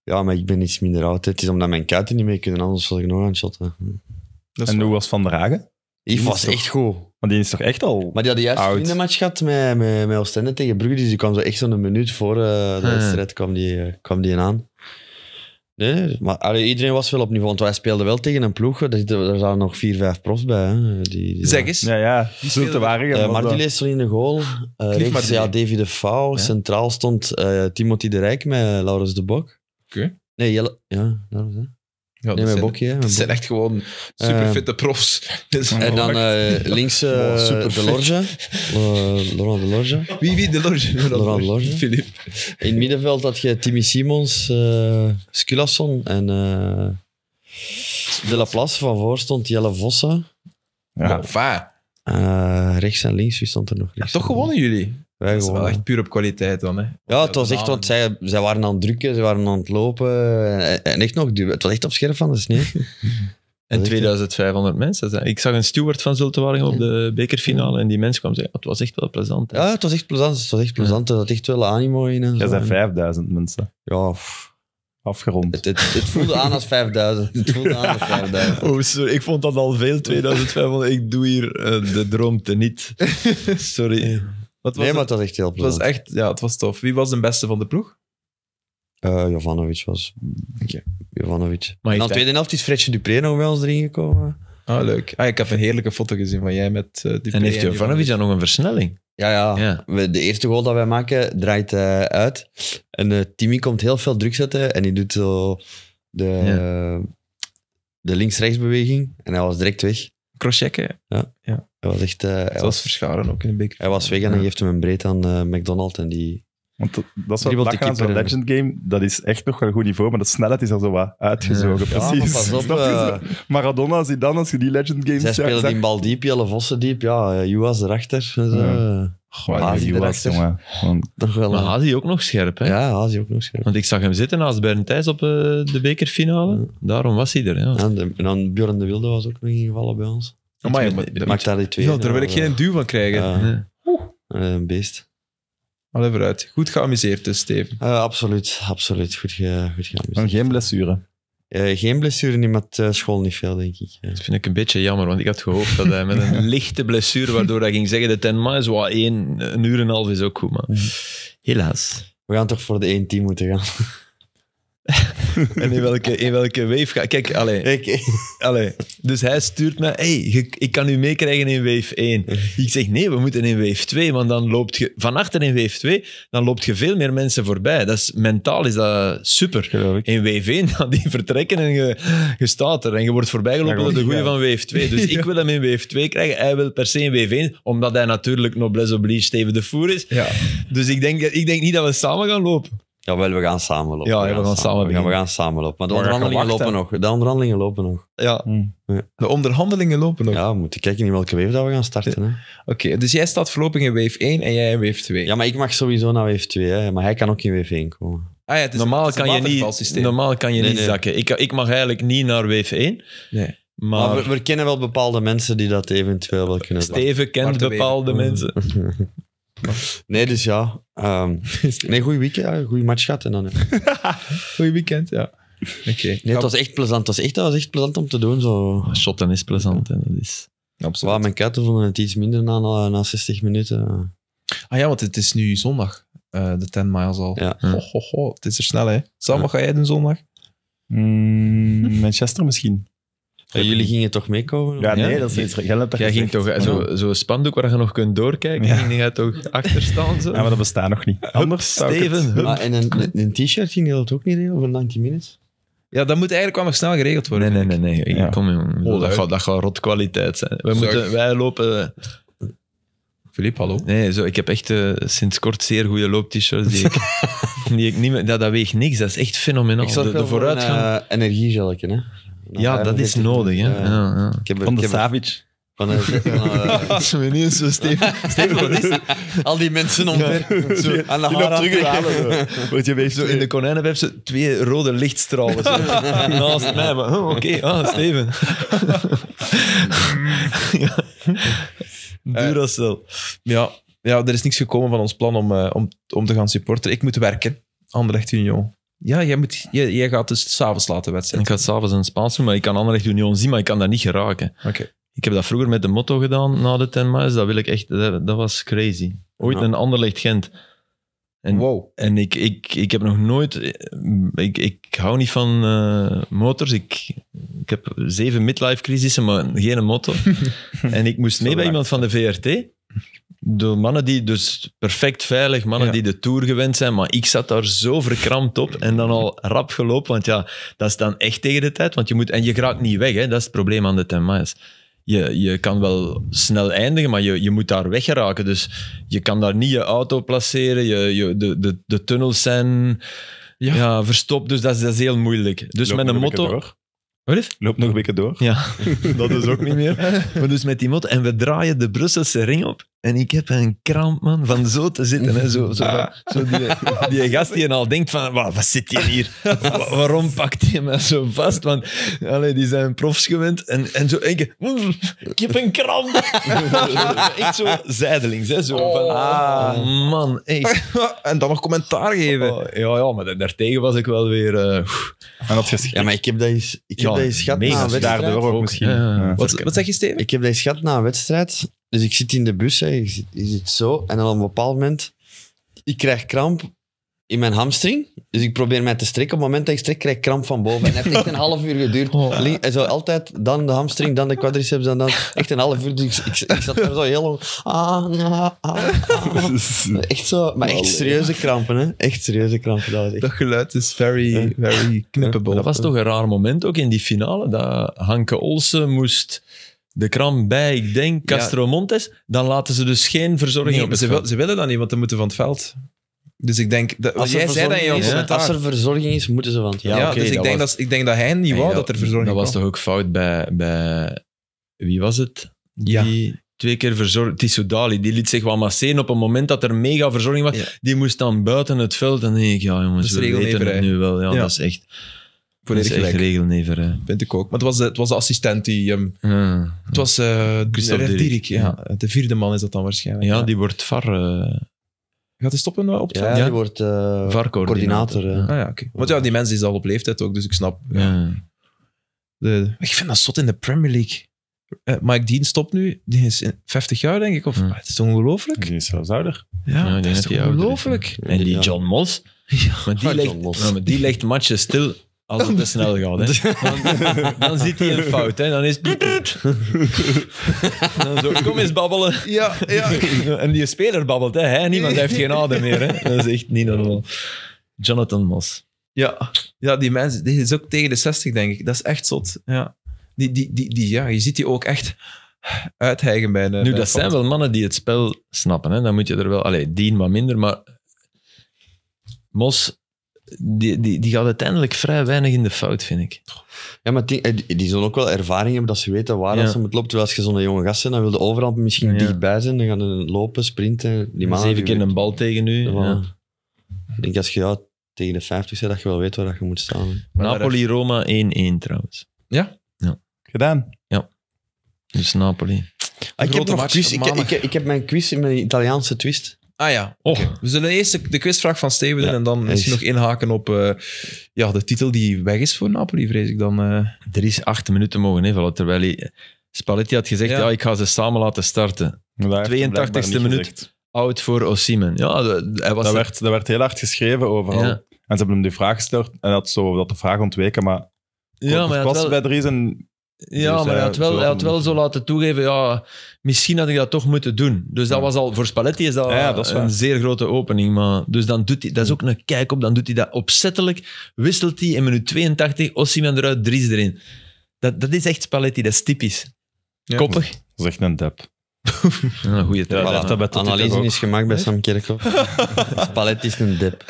Ja, maar ik ben iets minder oud. Het is omdat mijn kuiten niet meer kunnen, anders zal ik nog aan shotten. Hm. En hoe was Van der Hagen? Die was echt goed. Maar die is toch echt al Maar die had juist in de match gehad met, met, met Oostende tegen Brugge, dus die kwam zo echt zo'n minuut voor eh, de wedstrijd kwam die, eh, kwam die aan. Nee, maar iedereen was wel op niveau. Want wij speelden wel tegen een ploeg. Er, zaten nog vier, vijf profs bij. Die, Zeg eens. Ja, ja. Die te waren. Eh, in de goal. Eh rechts, ja, Davy de Fouw. Centraal stond eh Timothy de Rijk met eh, Laurens de Bok. Oké. Nee, Jelle... Ja, Laurens, ja, nee, mijn bokje. Het zijn echt gewoon superfitte eh, profs. en dan uh, links uh, de Lorge. Uh, Laurent de Lorge. Wie, wie de Lorge? Laurent, Laurent de Lorge. Philippe. In het middenveld had je Timmy Simons, uh, eh, Skulasson en eh, De laplace Van voor stond Jelle Vossen. Ja, vaar rechts en links, wie stond er nog? Ja, toch gewonnen jullie? dat echt puur op kwaliteit dan. Hè. ja, het was echt, want zij, zij waren aan het drukken, ze waren aan het lopen. En, echt nog Het was echt op scherp van de sneeuw. en 2500 mensen. Ik zag een steward van Zultewaringen op de bekerfinale en die mensen kwamen zeggen, het was echt wel plezant. Hè. Ja, het was echt plezant. Het was echt plezant. Dat had echt wel animo in. En ja, dat zijn 5000 mensen. Ja, afgerond. Het, het, voelde aan als 5000. Het voelde aan als 5000. Oh, sorry. Ik vond dat al veel, 2500. Ik doe hier eh, de droom niet. Sorry nee, maar het was echt heel Het was echt, ja, het was tof. Wie was de beste van de ploeg? Eh, Jovanovic was. je. Jovanovic. Maar En de tweede helft is Fredje Dupré nog wel eens erin gekomen. Ah, leuk. Ah, ik heb een heerlijke foto gezien van jij met eh, Dupré En heeft Jovanovic dan nog een versnelling? Ja, ja. We- De eerste goal dat wij maken draait eh, uit. En eh Timmy komt heel veel druk zetten en die doet zo de, de links-rechts beweging. En hij was direct weg crosschecken. Ja. ja. Hij was echt... Eh, was, verscharen ook in de beker. Hij was weg en hij geeft hem een breed aan uh, McDonald en die... Want dat, dat is dat aan Legend Game. Dat is echt nog wel een goed niveau, maar de snelheid is al zo wat uitgezogen. Ja. Precies. Ja, pas op, uh, Maradona, als je die Legend Games... Zij spelen in bal diep, Jelle Vossen diep. Ja, Juas erachter. Dus, Goh, Hazi die was, jongen. Want... Toch wel, maar Hazi ook nog scherp, hè? Ja, Hazi ook nog scherp. Want ik zag hem zitten naast Bernd Thijs op uh, de bekerfinale. Daarom was hij er. Hè? en dan Björn de Wilde was ook nog ingevallen bij ons. Maak maar, maar, dat maakt daar die twee. Ja, daar wil ik geen eh, duw van krijgen. Ja. Eh, een beest. Maar even uit. Goed geamuseerd dus, Steven. Uh, absoluut, absoluut. Goed, ge, goed geamuseerd. geen blessure. Eh, geen blessure in met eh, school niet denk ik. Dat vind ik een beetje jammer, want ik had gehoopt dat hij met een lichte blessure, waardoor hij ging zeggen, de 10 ma is wat één, een uur en een half is ook goed, maar mhm. helaas. We gaan toch voor de 1-10 moeten gaan. en in welke, in welke wave ga Kijk, allee, Dus hij stuurt mij, hey, ik kan u meekrijgen in wave 1. Ik zeg, nee, we moeten in wave 2, want dan loopt je... Van achter in wave 2, dan loopt je veel meer mensen voorbij. Dat is, mentaal is dat super. In wave 1, die vertrekken en je, staat er. En je wordt voorbijgelopen door de goeie van wave 2. Dus ik wil hem in wave 2 krijgen. Hij wil per se in wave 1, omdat hij natuurlijk noblesse oblige Steven de Voer is. Ja. Dus ik denk, ik denk niet dat we samen gaan lopen. Jawel, we gaan samenlopen. Ja, we gaan, we gaan samen, we gaan, samenlopen. Maar de onderhandelingen lopen nog. De onderhandelingen lopen nog. Ja, hm. ja. de onderhandelingen lopen nog. Ja, we moeten kijken in welke wave dat we gaan starten. Oké, dus jij staat voorlopig in wave 1 en jij in wave 2. Ja, maar ik mag sowieso naar wave 2, hè. maar hij kan ook in wave 1 komen. Ah ja, het is normaal, kan je niet, normaal kan je niet zakken. Ik, ik mag eigenlijk niet naar wave 1. Nee. Maar, we, kennen wel bepaalde mensen die dat eventueel wel kunnen doen. Steven kent bepaalde mm. mensen. Nee, dus ja. Um, nee, goeie weekend. Ja, match gehad. En dan, goed goeie weekend, ja. Oké. Nee, het was echt plezant. Het was echt, dat was echt plezant om te doen. Zo. Shotten is plezant. En dat is... Absoluut. Waar mijn katten vonden het iets minder na, na 60 minuten. Ah ja, want het is nu zondag. Eh, de 10 miles al. Ja. Ho, ho, Het is er snel, hè. Sam, wat ga jij doen zondag? Mm, Manchester misschien jullie gingen toch meekomen? Ja, nee, dat is iets. zo. Jij ging toch zo'n zo spandoek waar je nog kunt doorkijken, ja. ging jij toch achter staan? Zo? Ja, maar dat bestaat nog niet. Anders Hup, Steven. en een, t-shirt ging je dat ook niet regelen, voor 19 minutes? Ja, dat moet eigenlijk wel nog snel geregeld worden. Nee, nee, nee. nee. Ja. Kom, oh, dat, gaat, dat rot kwaliteit zijn. Wij, moeten, wij lopen... Philippe, hallo. Nee, zo, ik heb echt eh, sinds kort zeer goede loopt shirts die ik, die ik niet Dat, dat weegt niks, dat is echt fenomenaal. Ik zal de, de vooruitgang... Een, uh, hè? ja, dat is nodig. Hè? Ja, van de Savic. Van, een. Eh, dat is me niet zo wat is Al die mensen omver. Zo, aan de terug terughalen. Want je weet zo in de eh, konijnen heb je twee rode lichtstralen. Zo. Naast mij. Maar, oh, oké, okay. ah, Steven. ja. Ja. ja, er is niks gekomen van ons plan om, uh, om, om te gaan supporteren. Ik moet werken. Anderlecht Union. Ja, jij, moet, jij, jij gaat dus s'avonds laten wedstrijd. Ik ga s'avonds een Spaans doen, maar ik kan Anderlecht Union zien, maar ik kan daar niet geraken. Oké. Ik heb dat vroeger met de motto gedaan na de 10 miles. Dat, wil ik echt, dat, dat was crazy. Ooit een Anderlecht Gent. En, wow. En ik, ik, ik heb nog nooit... Ik, ik hou niet van eh, motors. Ik, ik heb zeven midlife crisissen, maar geen motto. en ik moest mee bij iemand van de VRT de mannen die dus perfect veilig, mannen die de Tour gewend zijn, maar ik zat daar zo verkrampt op en dan al rap gelopen, want ja, dat is dan echt tegen de tijd, want je moet, en je raakt niet weg, hè, dat is het probleem aan de 10 miles. Je, je kan wel snel eindigen, maar je, je moet daar weggeraken, dus je kan daar niet je auto placeren, je, je, de, de, de tunnels zijn ja. verstopt, dus dat is, dat is heel moeilijk. Dus met een motto... Loop nog een beetje door. Ja, dat is ook niet meer. Maar dus met die motto. En we draaien de Brusselse ring op. En ik heb een kramp, man, van zo te zitten. Hè. Zo, zo, ah. zo die, die, gast die al denkt van, wat, wat zit hij hier? waarom pakt hij me zo vast? Want allee, die zijn profs gewend. En, en zo één keer, ik heb een kramp. echt zo zijdelings. Hè, zo, oh. van, ah, man, echt. en dan nog commentaar geven. Oh, ja, ja, maar daartegen was ik wel weer... Eh, en dat Ja, maar ik heb dat eens, ik heb dat na een wedstrijd. Ook, misschien. Wat, wat zeg je, Steven? Ik heb dat eens na een wedstrijd. Dus ik zit in de bus, hè, ik, zit, zo. En dan op een bepaald moment, ik krijg kramp in mijn hamstring. Dus ik probeer mij te strekken. Op het moment dat ik strek, krijg ik kramp van boven. En het heeft echt een half uur geduurd. Oh. En zo altijd, dan de hamstring, dan de quadriceps, dan dan. Echt een half uur. Dus ik, ik, zat daar zo heel lang. Ah, ah, ah, Echt zo, maar echt serieuze krampen, hè. Echt serieuze krampen. Dat, was dat geluid is very, very knippable. Dat was toch een raar moment ook in die finale, dat Hanke Olsen moest de kram bij, ik denk, Castro Montes, dan laten ze dus geen verzorging op ze, ze willen dat niet, want ze moeten van het veld. Dus ik denk, dat, als jij zei dat is, Als er verzorging is, moeten ze van het Ja, ja dus ik, denk dat, ik denk dat hij niet wou dat er verzorging was. Dat was toch ook fout bij, bij... Wie was het? Die ja. twee keer verzorgd... Dali, die liet zich wel masseren op een moment dat er mega verzorging was. Die moest dan buiten het veld. En dan denk ik, ja jongens, dat we weten het nu wel. Ja, dat is echt... Volledig gelijk. even, Hè. Eh. Vind ik ook. Maar het was de, het was de assistent die ehm, ah, ah. het was uh, Christophe Dirk, ja. De vierde man is dat dan waarschijnlijk. Ja, die wordt VAR... Uh... Gaat hij stoppen op het Ja, die wordt uh, VAR-coördinator. Ah, ja, oké. Want ja, die mensen is al op leeftijd ook, dus ik snap. De, ik vind dat zot in de Premier League. Mike Dean stopt nu. Die is 50 jaar, denk ik. Of, ah, Het is ongelooflijk. Die is zelfs ouder. Ja, dat is ongelooflijk. En die John Moss. Ja, maar die, legt, matchen stil als het te snel gaat, hè. Dan, dan ziet hij een fout, hè. Dan is dan zo, kom eens babbelen. Ja, ja. En die speler babbelt, hè. niemand heeft geen adem meer, hè. Dat is echt niet normaal. Jonathan Moss. Ja, ja die mensen, die is ook tegen de 60, denk ik. Dat is echt zot, ja. Die, die, die, ja je ziet die ook echt uithijgen bij Nu, dat zijn wel mannen die het spel snappen, hè. Dan moet je er wel... Allee, Dean maar minder, maar... Moss die, die, die gaat uiteindelijk vrij weinig in de fout, vind ik. Ja, maar die, eh, die zullen ook wel ervaring hebben dat ze weten waar dat ze moet lopen. Terwijl als je zo'n jonge gast bent, dan wil de overal misschien dichtbij zijn. Dan gaan ze lopen, sprinten. Die Zeven keer een bal tegen nu. Ja. Ik denk als je ja, tegen de 50 bent, dat je wel weet waar je moet staan. Napoli-Roma 1-1 trouwens. Ja? Ja. Gedaan? Ja. Dus Napoli. Ah, ik, heb Ik, ik, ik, heb mijn quiz in mijn Italiaanse twist. Ah ja, oh. we zullen eerst de quizvraag van Steven doen en dan misschien nog inhaken op eh, ja, de titel die weg is voor Napoli, vrees ik dan. Uh... Er is acht minuten mogen invallen, terwijl hij, Spalletti had gezegd, ja. ik ga ze samen laten starten. 82e minuut, oud voor Osimen. Ja, hij was dat, werd, dat werd heel hard geschreven overal. En ze hebben hem die vraag gesteld en dat, zo, dat de vraag ontweken, maar... Ja, maar was wel... bij Dries ja, dus maar hij had, wel, hij had wel zo laten toegeven, ja, misschien had ik dat toch moeten doen. Dus dat was al, voor Spalletti is dat, een zeer grote opening. Maar, dus dan doet hij, dat is hm. ook een kijk op, dan doet hij dat opzettelijk, wisselt hij in minuut 82, Ossiman eruit, Dries erin. Dat, dat is echt Spalletti, dat is typisch. Koppig. Dat is echt een dep goeie ja, voilà. dat Analyse is gemaakt bij Sam Kerkhoff. Palet is een dip.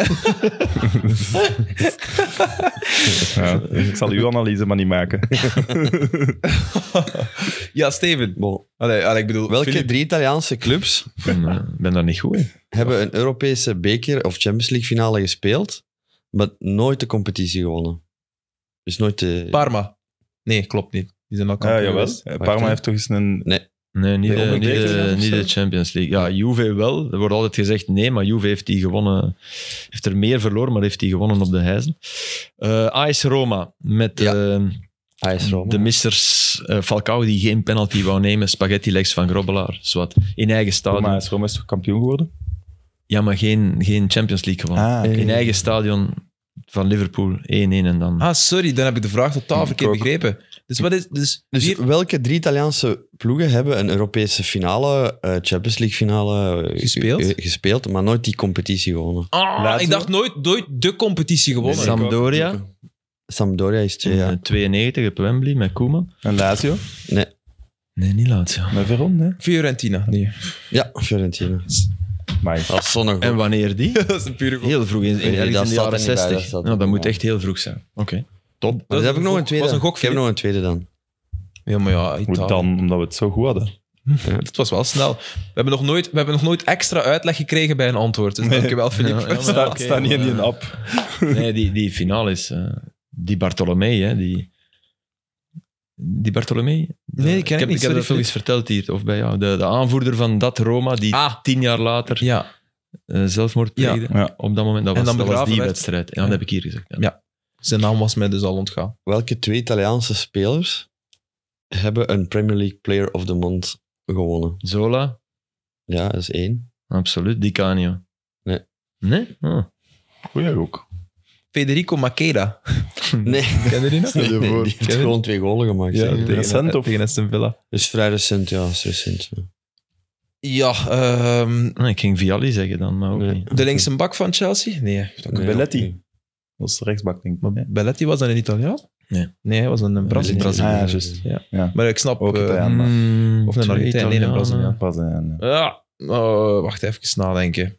ja, ik zal uw analyse maar niet maken. ja, Steven. Welke drie Italiaanse clubs... Hmm, eh, ben daar niet goed in. ...hebben een Europese beker of Champions League finale gespeeld, maar nooit de competitie gewonnen? Dus nooit Parma. Nee, klopt niet. Die zijn al ah, eh, Parma heeft toch eens een... Nee. Nee, niet, de, niet, de, Champions League. Ja, Juve wel. Er wordt altijd gezegd nee, maar Juve heeft die gewonnen. Heeft er meer verloren, maar heeft die gewonnen op de heizen. Uh, eh, AS Roma met AS eh, Roma. de Missers uh, Falcao die geen penalty wou nemen. Spaghetti legs van Grobbelaar. Zwat. In eigen stadion. Maar AS Roma is toch kampioen geworden? Ja, maar geen, geen Champions League gewonnen. Ah, In eigen stadion van Liverpool 1-1 en dan... Ah, sorry, dan heb ik de vraag totaal verkeerd begrepen. Dus, wat is, dus, dus welke drie Italiaanse ploegen hebben een Europese finale, eh, Champions League finale eh, gespeeld? Eh, gespeeld, maar nooit die competitie gewonnen? Ah, ik dacht nooit, nooit de competitie gewonnen. Sampdoria. Sampdoria is twee, ja. 92 Wembley met Koeman. En Lazio? Nee. Nee, niet Lazio. Maar waarom? Nee? Fiorentina. Nee. Ja, Fiorentina. Maar zonnig. En wanneer die? dat is een Heel vroeg, in, in, Ja, de 60. dat, nou, moet echt heel vroeg zijn. Oké top. dat heb ik nog een tweede. Was een ik heb nog een tweede dan. Ja, maar ja, Dan, omdat we het zo goed hadden. Ja. Het was wel snel. We hebben, nog nooit, we hebben nog nooit extra uitleg gekregen bij een antwoord. Dus nee. wel, wel. Ja, ja, staat sta niet in die app. Nee, die, die finale is... Eh, die Bartolomei, hè. Die, die Bartolomei? nee, eh, ik, ken ik heb, niet, ik heb verteld hier, of bij jou. De, de aanvoerder van dat Roma, die ah. tien jaar later ja. Uh, zelfmoord pleegde. Op dat moment, dat was, dan dat was die wedstrijd. En dat heb ik hier gezegd. ja. Zijn naam was mij dus al ontgaan. Welke twee Italiaanse spelers hebben een Premier League Player of the Month gewonnen? Zola? Ja, dat is één. Absoluut, Di Canio. Nee. Nee? Oh. Goeie ook. Federico Maqueda. Nee. Ken je die nog? Nee, gewoon twee golen gemaakt. Ja, recent, of? tegen Aston Villa. Dus vrij recent, ja. Is recent. Ja. Ehm, ik ging Vialli zeggen dan, maar ook niet. De linkse bak van Chelsea? Nee. Belletti was rechtsbak, denk ik. Maar Belletti was dan een Italiaan? Nee. Nee, hij was een, een Braziliaan. Ah, ja, Maar ik snap... Ook eh, Italiaan, uh, of een Argentijn, nee, een Braziliaan. Braziliaan, ja. ja. Oh, wacht even nadenken.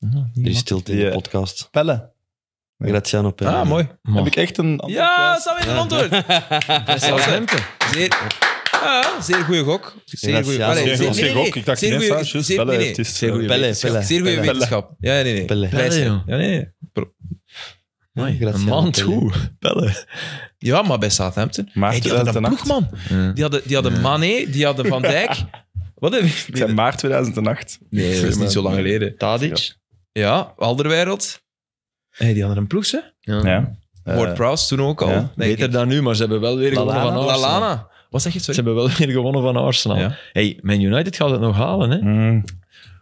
Oh, er stilte in de eh, podcast. Pelle. Graziano Pelle. Ah, mooi. Heb ik echt een antwoord? Ja, dat weer een antwoord. Dat is Zeer. Zeer goede gok. Zeer goede gok. Zeer goede gok. Ik dacht net Sanchez. Pelle heeft het. Eh, zeer goede wetenschap. Ja, nee, nee. Pelle. Ja, nee. een maand toe. Pelle. Ja, maar bij Southampton. Maar die hadden een ploegman. Die hadden, die hadden Mané, die hadden Van Dijk. Wat heb ik? Het is maart 2008. Nee, dat is niet zo lang geleden. Tadic. Ja, Alderwereld. die hadden een ploeg, hè? Ja. Ward eh, Prowse toen ook al. Beter dan nu, maar ze hebben wel weer een van Lalana. Wat zeg je? Sorry? Ze hebben wel weer gewonnen van Arsenal. Ja. Hey, Man United gaat het nog halen, hè? Mm.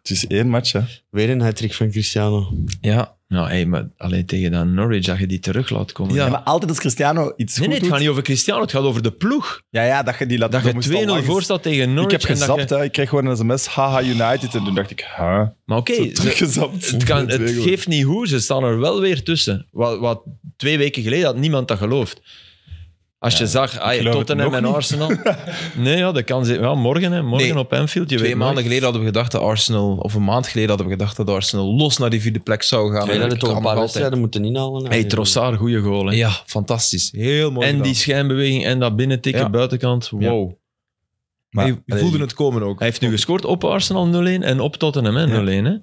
Het is één match, hè? Weer een hat van Cristiano. Ja, nou, hey, maar alleen tegen dan Norwich, dat je die terug laat komen. Ja, maar altijd als Cristiano iets nee, goed Nee, het gaat niet over Cristiano, het gaat over de ploeg. Ja, ja, dat je die laat... Dat, dat je 2-0 voor staat tegen Norwich. Ik heb gezapt, hè. Ik kreeg gewoon een sms, haha United. En toen dacht ik, ha. Huh? Maar oké, okay, het, kan, het geeft niet hoe, ze staan er wel weer tussen. Wat, wat twee weken geleden had niemand dat geloofd. Als je zag ah, Tottenham en Arsenal. nee, ja, dat kan wel morgen, hè, morgen op Anfield. Je twee maanden geleden hadden we gedacht dat Arsenal, of een maand geleden hadden we gedacht dat Arsenal los naar die vierde plek zou gaan. We hadden toch een paar wedstrijden moeten inhalen. Hey, Trossard, goede goal. Hè. Ja, fantastisch. Heel mooi. En die schijnbeweging en dat binnentikken ja. buitenkant. Wow. Maar, hij voelde het komen ook. Hij heeft nu gescoord op Arsenal 0-1 en op Tottenham 0-1. Ja. Hij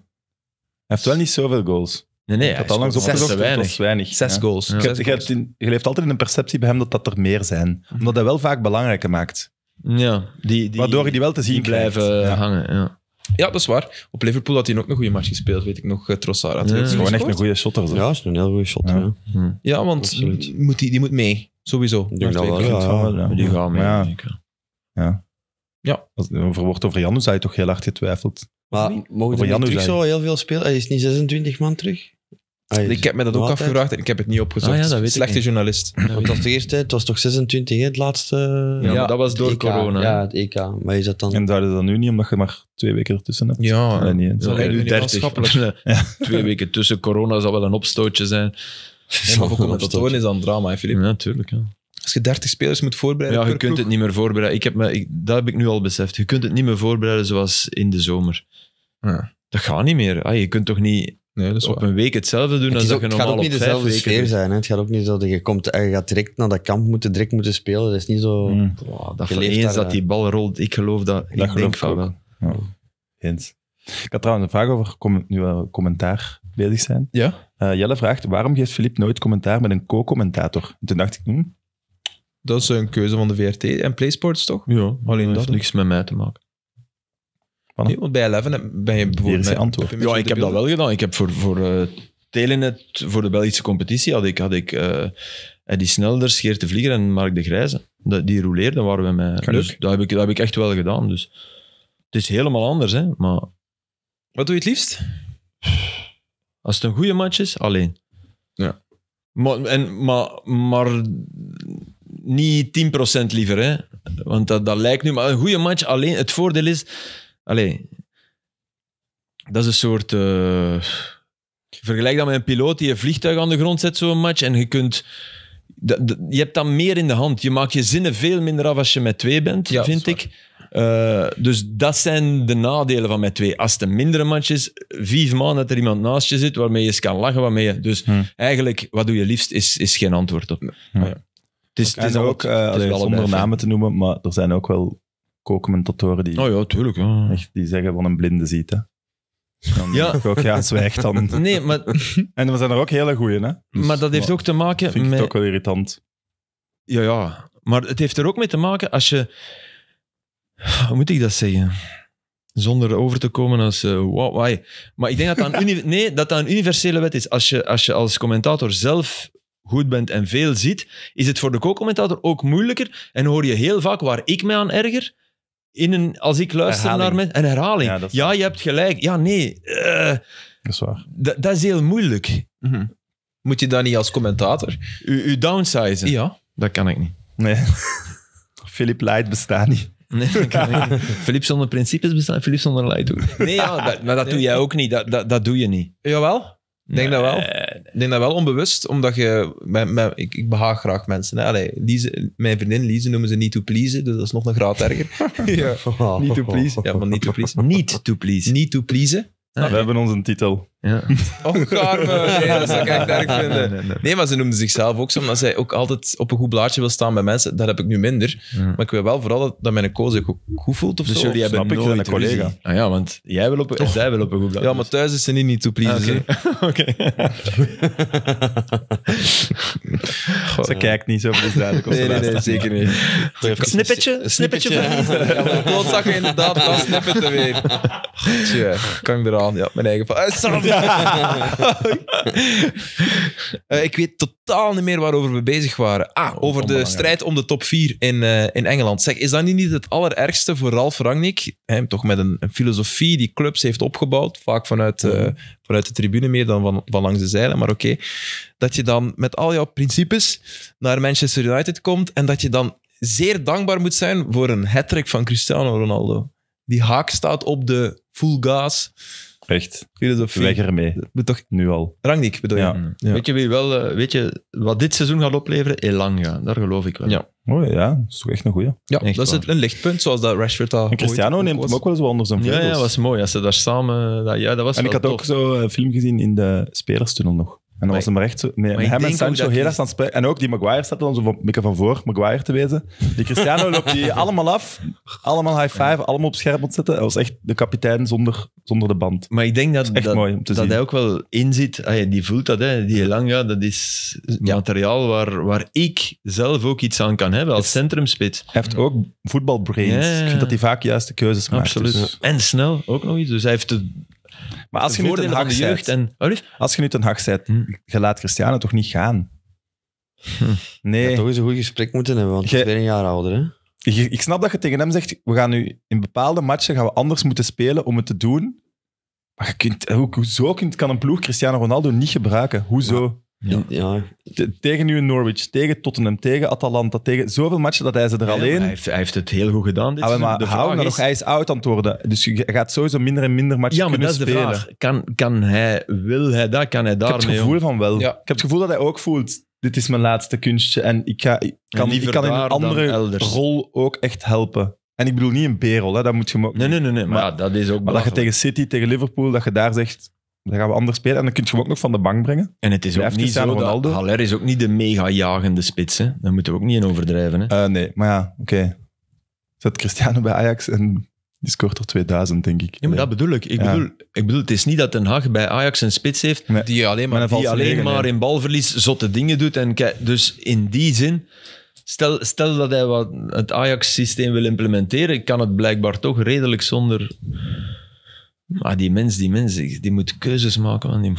heeft wel niet zoveel goals. Nee, nee, dat al langs weinig. weinig. Zes goals. Je, hebt in, leeft altijd in een perceptie bij hem dat dat er meer zijn. Mhm. Omdat dat wel vaak belangrijker maakt. Ja, die, die, Waardoor hij die wel te zien die blijven eh, ja. hangen. Ja. ja, dat is waar. Op Liverpool had hij ook een goede match gespeeld, weet ik nog. Eh, Trossard had ja, Gewoon echt een goede shotter. Zo. Ja, is een heel goede shotter. Ja, ja. Hm. want moet die, die moet mee. Sowieso. Die gaat mee. Ja. ja. ja. Over Jan, over Janus had je toch heel hard getwijfeld. Maar mogen we terug zo heel veel spelen? Hij is niet 26 man terug? Ah, ik heb me dat ook afgevraagd en ik heb het niet opgezocht. Ah Slechte journalist. Want dat de eerste, het was toch 26, het laatste... Ja, dat was door corona. Ja, het EK. Maar is dat dan... En daar is dat nu niet, omdat je maar twee weken ertussen hebt? Ja. Nee, niet, nu 30. Twee weken tussen corona zal wel een opstootje zijn. Nee, is drama, Filip. Ja, natuurlijk. Als je 30 spelers moet voorbereiden. Ja, je kunt het niet meer voorbereiden. Ik heb me, dat heb ik nu al beseft. Je kunt het niet meer voorbereiden zoals in de zomer. Ja. Dat gaat niet meer. Ah, je kunt toch niet Nee, op een week hetzelfde doen, dan het is ook, je het gaat ook niet dezelfde zijn. Hè? Het gaat ook niet zo dat je komt, eh, je gaat direct naar dat kamp moeten, direct moeten spelen. Dat is niet zo. Mm. dat eens dat eh. die bal rolt, ik geloof dat. ik geloof denk van wel. Ja. Ik had trouwens een vraag over nu we commentaar bezig zijn. Ja? Eh, Jelle vraagt: waarom geeft Filip nooit commentaar met een co-commentator? Toen dacht ik, hmm. dat is een keuze van de VRT en PlaySports toch? Ja, alleen dat. heeft niks met mij te maken. Voilà. want bij Eleven ben je bijvoorbeeld... antwoord. ja, ik heb dat wel gedaan. Ik heb voor, voor uh, Telenet, voor de Belgische competitie, had ik, had ik uh, eh, Eddie Snelder, Geert de Vlieger en Mark de Grijze. die rouleerden waren we met Dus dat heb, ik, dat heb ik echt wel gedaan. Dus het is helemaal anders, hè. Maar... Wat doe je het liefst? Als het een goede match is, alleen. Ja. Maar, en, maar, maar niet 10% liever, hè. Want dat, dat lijkt nu... Maar een goede match alleen... Het voordeel is Allee, dat is een soort. Eh, vergelijk dat met een piloot die je vliegtuig aan de grond zet, zo'n match. En je kunt. je hebt dan meer in de hand. Je maakt je zinnen veel minder af als je met twee bent, vind ik. Eh, dus dat zijn de nadelen van met twee. Als het een mindere match is, vier maanden dat er iemand naast je zit waarmee je eens kan lachen. Waarmee je, dus hm. eigenlijk, wat doe je liefst, is, is geen antwoord op. Hm. Ja. Het is, is ook, het is zonder namen te noemen, maar er zijn ook wel co-commentatoren die, oh ja, tuurlijk, echt, die zeggen van een blinde ziet. Hè. ja. ook, ja, zwijgt dan. Nee, maar... En we zijn er ook hele goeie, hè? maar dus dat heeft ook te maken met... Vind het ook wel irritant. Ja, ja. Maar het heeft er ook mee te maken als je... Hoe moet ik dat zeggen? Zonder over te komen als... Uh, eh, wow, Maar ik denk dat dat een, nee, dat dat een universele wet is. Als je, als je als commentator zelf goed bent en veel ziet, is het voor de co-commentator ook moeilijker. En hoor je heel vaak waar ik me aan erger in een, als ik luister naar mensen... Een herhaling. Ja, je hebt gelijk. Ja, nee. Uh, dat is waar. Dat is heel moeilijk. Mm -hmm. Moet je dat niet als commentator? U, u downsize? Ja, dat kan ik niet. Nee. Philip Light bestaat niet. Nee, Filip zonder principes bestaat. Filip zonder light doen. Nee, ja, maar dat doe jij ook niet. Dat, dat, dat doe je niet. Jawel denk dat wel. Ik denk dat wel onbewust, omdat je... ik, ik, behaag graag mensen. Allee, Lise, mijn vriendin Lise noemen ze niet to please, dus dat is nog een graad erger. ja. Oh. Niet to please. Ja, maar niet to please. Niet to please. Niet to please. we hebben onze titel. Ja. Och, Nee, dat zou ik echt erg vinden. Nee, maar ze noemde zichzelf ook zo, omdat zij ook altijd op een goed blaadje wil staan bij mensen. Dat heb ik nu minder. Maar ik wil wel vooral dat, mijn koos zich ook goed voelt of dus zo. jullie hebben Snap nooit een collega. Ah, ja, want jij wil op, en zij wil op een goed Ja, maar thuis is ze niet niet to please. Ah, oké. Okay. ze kijkt niet zo, dus duidelijk. Nee, nee, nee, zeker niet. Snippetje? Snippetje van je inderdaad, dan er weer. Tja, kan ik eraan. Ja, mijn eigen... Ja. Eh, Eh, ik weet totaal niet meer waarover we bezig waren. Ah, over de strijd om de top 4 in, eh, in Engeland. Zeg, is dat niet het allerergste voor Ralf Rangnick? toch met een, een, filosofie die clubs heeft opgebouwd, vaak vanuit, eh, mhm. vanuit de tribune meer dan van, van langs de zeilen, maar oké. dat je dan met al jouw principes naar Manchester United komt en dat je dan zeer dankbaar moet zijn voor een hat van Cristiano Ronaldo. Die haak staat op de full gas Echt. Filosofie. Weg ermee. moet toch... Nu al. Rangnick bedoel je? Ja. Mm. Weet, je wie wel, eh, weet je wat dit seizoen gaat opleveren? Elanga, daar geloof ik wel. Ja. Oh ja, dat is toch echt een goeie. Ja, dat waar. is een lichtpunt, zoals dat Rashford daar En Cristiano neemt hem ook wel eens wel onder zijn vleugels. Ja, ja, dat was mooi. Als ze daar samen... Dat, ja, dat was en ik had ook zo eh, film gezien in de spelerstunnel nog. En dan was hem maar echt zo, met hem en Sancho heel En ook die Maguire staat dan zo van van voor, Maguire te wezen. Die Cristiano loopt die allemaal af. Allemaal high five, allemaal op scherp ontzetten. Hij was echt de kapitein zonder, zonder de band. Maar ik denk dat, dat, dat hij ook wel inziet, die voelt dat, hè, die lang, ja, dat is materiaal waar, waar ik zelf ook iets aan kan hebben als centrumspit Hij heeft ook voetbalbrains. Ik vind dat hij vaak juiste keuzes maakt. Absoluut. Dus, eh, en snel ook nog iets. Dus hij heeft de maar als je, nu ten Haag en, als je nu ten bent, hm. je laat Cristiano toch niet gaan? Hm. Nee. toch eens een goed gesprek moeten hebben, want je is een jaar ouder, hè? Ik, snap dat je tegen hem zegt, we gaan nu in bepaalde matchen gaan we anders moeten spelen om het te doen. Maar je kunt, hoezo kan een ploeg Cristiano Ronaldo niet gebruiken? Hoezo? Ja. ja. Tegen nu Norwich, tegen Tottenham, tegen Atalanta, tegen zoveel matchen dat hij ze er alleen... Ja, hij, heeft, hij heeft het heel goed gedaan dit ah, maar de hou is... nog, hij is oud aan het worden. Dus je gaat sowieso minder en minder matchen ja, kunnen spelen. Ja, maar dat is de vraag. Kan, kan hij, wil hij dat, kan hij daar Ik heb het gevoel om. van wel. Ja. Ik heb het gevoel dat hij ook voelt, dit is mijn laatste kunstje en ik, ga, ik kan, ik kan in een andere rol ook echt helpen. En ik bedoel niet een B-rol, dat moet je... Nee, nee, nee, nee. maar, maar dat is ook... Maar dat je tegen City, tegen Liverpool, dat je daar zegt, dan gaan we anders spelen en dan kun je hem ook nog van de bank brengen. En het is ook niet zo dat Haller is ook niet de mega jagende spits. Hè? Daar moeten we ook niet in overdrijven. Hè? Eh, nee, maar ja, oké. Zat Zet Cristiano bij Ajax en die scoort er 2000, denk ik. Ja, maar dat bedoel ik. Ik, bedoel, ik bedoel, het is niet dat Den Haag bij Ajax een spits heeft die alleen maar, die alleen maar in balverlies zotte dingen doet. En dus in die zin, stel, stel dat hij wat het Ajax-systeem wil implementeren, kan het blijkbaar toch redelijk zonder maar die mens, die mens, die moet keuzes maken. Man. Die...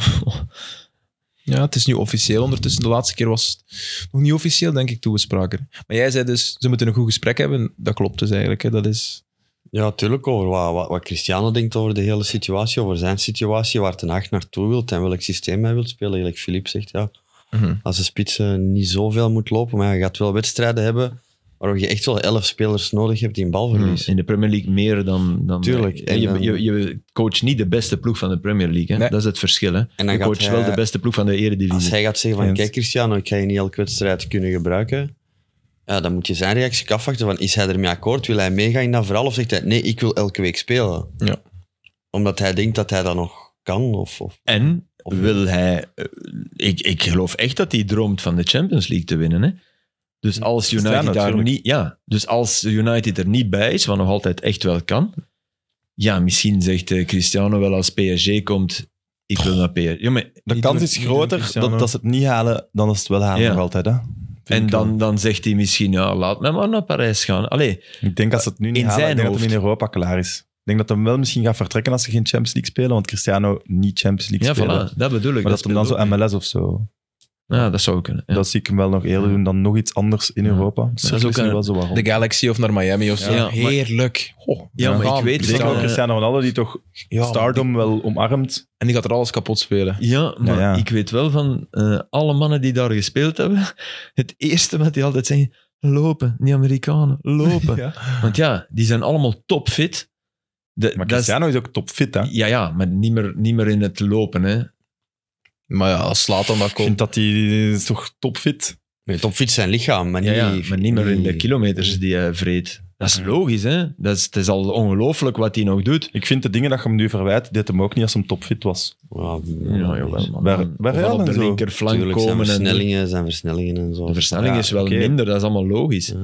ja, het is nu officieel ondertussen. De laatste keer was het nog niet officieel, denk ik, toen spraken. Maar jij zei dus, ze moeten een goed gesprek hebben. Dat klopt dus eigenlijk. Hè. Dat is... Ja, tuurlijk over wat, wat, Cristiano denkt over de hele situatie, over zijn situatie, waar Ten acht naartoe wil, en welk systeem hij wil spelen. Eigenlijk Filip zegt, ja, mhm. als de spits niet zoveel moet lopen, maar hij gaat wel wedstrijden hebben of je echt wel elf spelers nodig hebt die een bal hmm, verliezen. in de Premier League meer dan... dan Tuurlijk. En je, je, coacht niet de beste ploeg van de Premier League. Hè? Dat is het verschil. Hè? je coacht wel de beste ploeg van de Eredivisie. Als hij gaat zeggen van, kijk Cristiano, ik ga je niet elke wedstrijd kunnen gebruiken. Ja, dan moet je zijn reactie afwachten van, is hij ermee akkoord? Wil hij meegaan in dat verhaal? Of zegt hij, nee, ik wil elke week spelen. Ja. Omdat hij denkt dat hij dat nog kan. Of, of, en wil hij... Eh, ik, ik geloof echt dat hij droomt van de Champions League te winnen. Hè? Dus hm. als United, daar niet, ja, dus als United er niet bij is, wat nog altijd echt wel kan, ja, misschien zegt eh, Cristiano wel als PSG komt, ik wil naar PSG. Ja, de kans is groter dat, dat ze het niet halen dan als ze het wel halen nog altijd. Hè? En dan, dan zegt hij misschien, ja, laat mij maar naar Parijs gaan. Allee, ik denk als het nu niet in zijn dat hem in Europa klaar is. Ik denk dat hij wel misschien gaat vertrekken als ze geen Champions League spelen, want Cristiano niet Champions League ja, spelen. Ja, dat bedoel ik. Maar dat, dat hem dan zo MLS of zo ja, dat zou kunnen. Dat zie ik hem wel nog eerder doen dan nog iets anders in Europa. Dat is ook een, wel zo waarom. De Galaxy of naar Miami of zo. Heerlijk. oh, ja, maar ik weet Zeker Cristiano uh, Cristiano die toch stardom wel omarmt. En die gaat er alles kapot spelen. Ja, maar ik weet wel van eh, alle mannen die daar gespeeld hebben, het eerste wat die altijd zijn lopen, die Amerikanen, lopen. Want ja, die zijn allemaal topfit. De, maar Cristiano is, is ook topfit, hè? Ja, ja maar niet meer, niet meer in het lopen, hè. Maar ja, als maar dan Ik komt... vind dat hij toch topfit. Nee, topfit zijn lichaam, maar niet... maar niet meer in de kilometers die hij vreet. Dat is logisch, hè? Dat is, het is al ongelooflijk wat hij nog doet. Ik vind de dingen dat je hem nu verwijt, deed hem ook niet als hij topfit was. Ja, mm. jawel, man. Waar, de linkerflank komen. En versnellingen, zijn versnellingen en zo. de versnelling is wel minder, dat is allemaal logisch. Ja.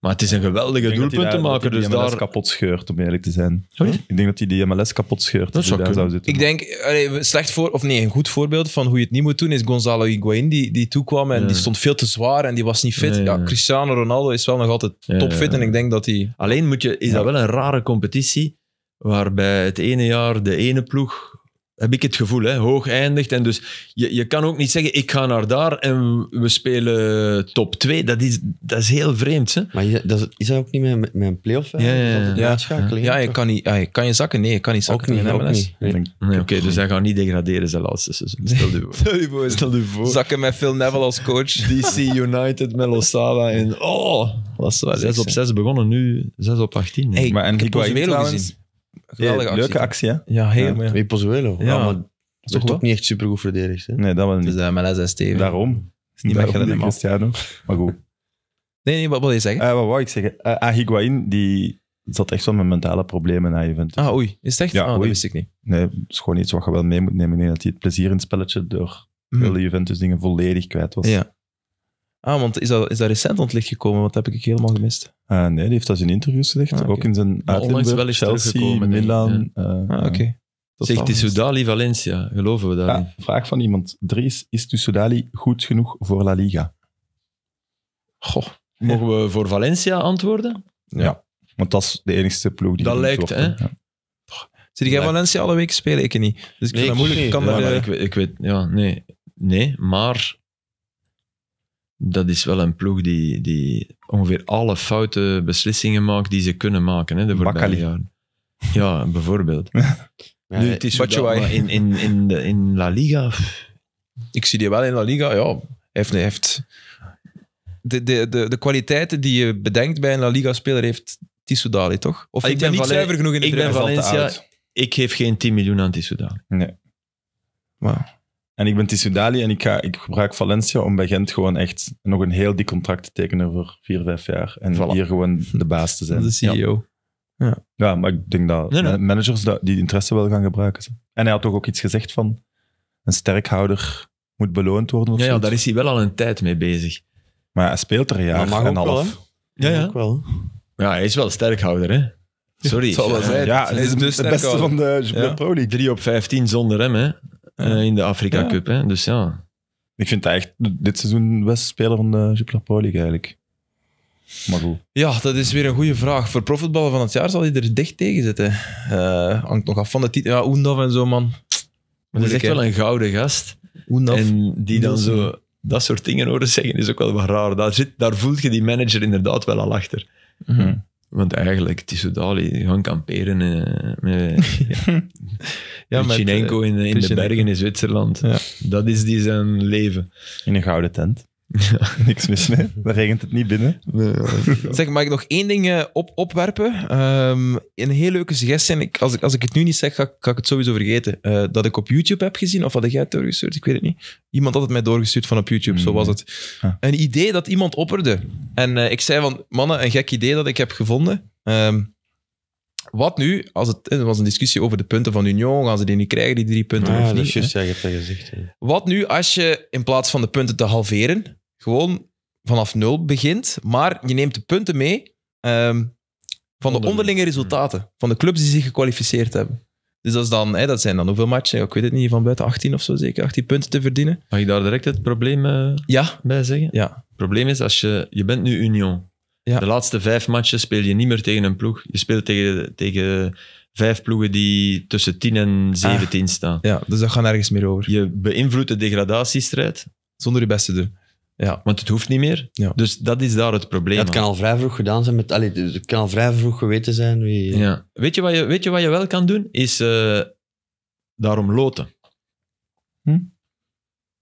Maar het is een geweldige doelpuntenmaker. Dus MLS daar... kapot scheurt, om eerlijk te zijn. Ik denk dat hij die MLS kapot scheurt. Dat zou, daar zou zitten. Ik denk, allee, slecht voor, of nee, een goed voorbeeld van hoe je het niet moet doen is Gonzalo Higuain, die, die toekwam en die stond veel te zwaar en die was niet fit. Ja, Cristiano Ronaldo is wel nog altijd topfit en ik denk dat hij... Alleen moet je, is dat wel een rare competitie, waarbij het ene jaar de ene ploeg heb ik het gevoel, hè, hoog eindigt. En dus je, je kan ook niet zeggen, ik ga naar daar en we spelen top 2. Dat is, dat is heel vreemd. Hè? Maar je, dat is, is, dat ook niet met, met een play-off? Hè? Ja, ja, ja. ja, je kan, niet, ja, kan je zakken? Nee, je kan niet zakken. Ook niet, niet. Nee. Nee, Oké, okay, dus hij gaat niet degraderen zijn laatste seizoen. Stel je voor. voor. Stel je voor. Zakken met Phil Neville als coach. DC United met Losada en oh, dat was 6 op 6 begonnen, nu 6 op 18. Hey, maar en ik heb Guain trouwens... Gezien geweldige actie. Leuke actie, hè? Ja, heel. Ja. Wie Pozuelo. Ja, dus, eh, maar dat is toch eh, ook niet echt supergoed verdedigd. Hè? Nee, dat was niet. Dus uh, MLS is stevig. Daarom. Is niet Daarom Cristiano. Maar goed. Nee, nee, wat wil je zeggen? Eh, wat wou ik zeggen? Uh, ah, die zat echt zo met mentale problemen naar Juventus. Ah, oei. Is het echt? Ja, ah, oei. dat wist ik niet. Nee, het is gewoon iets wat je wel mee moet nemen. Nee, dat hij het plezier in het spelletje door mm. hele Juventus dingen volledig kwijt was. Ja. Ah, want is dat, is dat recent aan het licht gekomen? Wat heb ik helemaal gemist? Uh, nee, die heeft dat in interviews gezegd. Ah, okay. Ook in zijn uitlimburg, Chelsea, Milan. Ja. Uh, ah, oké. Zegt Tissoudali Valencia, geloven we daar. vraag van iemand. Dries, is Tissoudali goed genoeg voor La Liga? Goh, mogen we voor Valencia antwoorden? Ja, want dat is de enige ploeg die... Dat lijkt, hè? Zie jij Valencia alle week spelen? Ik niet. Dus ik vind dat moeilijk. Nee, eh, kan ik, weet, ja, nee. nee, maar dat is wel een ploeg die, die ongeveer alle foute beslissingen maakt die ze kunnen maken hè, de jaren. Ja, bijvoorbeeld. Ja, nu, het is in, in, in, de, in La Liga. Ik zie die wel in La Liga. Ja, heeft, heeft de, de, de, kwaliteiten die je bedenkt bij een La Liga-speler heeft Tissou toch? Of ah, ik ben niet zuiver genoeg in de Ik ben Valencia. Ik geef geen 10 miljoen aan Tissou Nee. Wow. En ik ben Tissoudali en ik, ga, ik gebruik Valencia om bij Gent gewoon echt nog een heel dik contract te tekenen voor vier, vijf jaar. En hier gewoon de baas te zijn. De CEO. Ja. ja. maar ik denk dat managers die interesse wel gaan gebruiken. En hij had toch ook iets gezegd van een sterkhouder moet beloond worden. ja, ja, daar is hij wel al een tijd mee bezig. Maar hij speelt er een jaar en een half. ja, ja. wel. ja, hij is wel sterkhouder, hè? Sorry. Ja, het is, de, beste van de Pro 3 op 15 zonder hem, hè? Eh, in de Afrika Cup. Hè? Dus ja. Ik vind dat echt dit seizoen beste speler van de Jupiler eigenlijk. Maar goed. Ja, dat is weer een goede vraag. Voor profvoetballen van het jaar zal hij er dicht tegen zitten. Uh, hangt nog af van de titel. Ja, Oendaf en zo, man. dat is echt wel een gouden gast. En die dan zo dat soort dingen horen zeggen, is ook wel wat raar. Daar, zit, daar voelt je die manager inderdaad wel al achter. Mm want eigenlijk, Tissot Dali, gaan kamperen uh, met, ja, in, de eh, bergen in Zwitserland. Dat is die zijn leven. In een gouden tent. Ja. Niks mis, nee. Dan regent het niet binnen. Nee, Zeg, mag ik nog één ding eh, op, opwerpen? Um, een heel leuke suggestie. En ik, als, ik, als ik het nu niet zeg, ga, ik het sowieso vergeten. Eh, dat ik op YouTube heb gezien, of had jij het doorgestuurd? Ik weet het niet. Iemand had het mij doorgestuurd van op YouTube, zo mm. was het. Ah. Een idee dat iemand opperde. En eh, ik zei van, mannen, een gek idee dat ik heb gevonden. Ehm, wat nu, als het, eh, er was een discussie over de punten van Union, gaan ze die nu krijgen, die drie punten ah, of niet? Just, ja, gezegd, ja. Wat nu als je in plaats van de punten te halveren, gewoon vanaf nul begint, maar je neemt de punten mee ehm, van de onderlinge hmm. resultaten, van de clubs die zich gekwalificeerd hebben. Dus dat, dan, hè, dat zijn dan hoeveel matchen? Ik weet het niet, van buiten 18 of zo zeker, 18 punten te verdienen. Mag ik daar direct het probleem eh, ja. bij zeggen? Ja. Het probleem is, als je, je bent nu Union. De laatste vijf matchen speel je niet meer tegen een ploeg. Je speelt tegen, tegen vijf ploegen die tussen 10 en 17 ah. staan. Ja, dus dat gaat nergens meer over. Je beïnvloedt de degradatiestrijd. Zonder je best te doen. Ja. Want het hoeft niet meer. Ja. Dus dat is daar het probleem. Dat kan al vrij vroeg gedaan zijn. Met, allee, het kan al vrij vroeg geweten zijn. Wie... Ja. Weet, je wat je, weet je wat je wel kan doen? Is eh, daarom loten. Hm?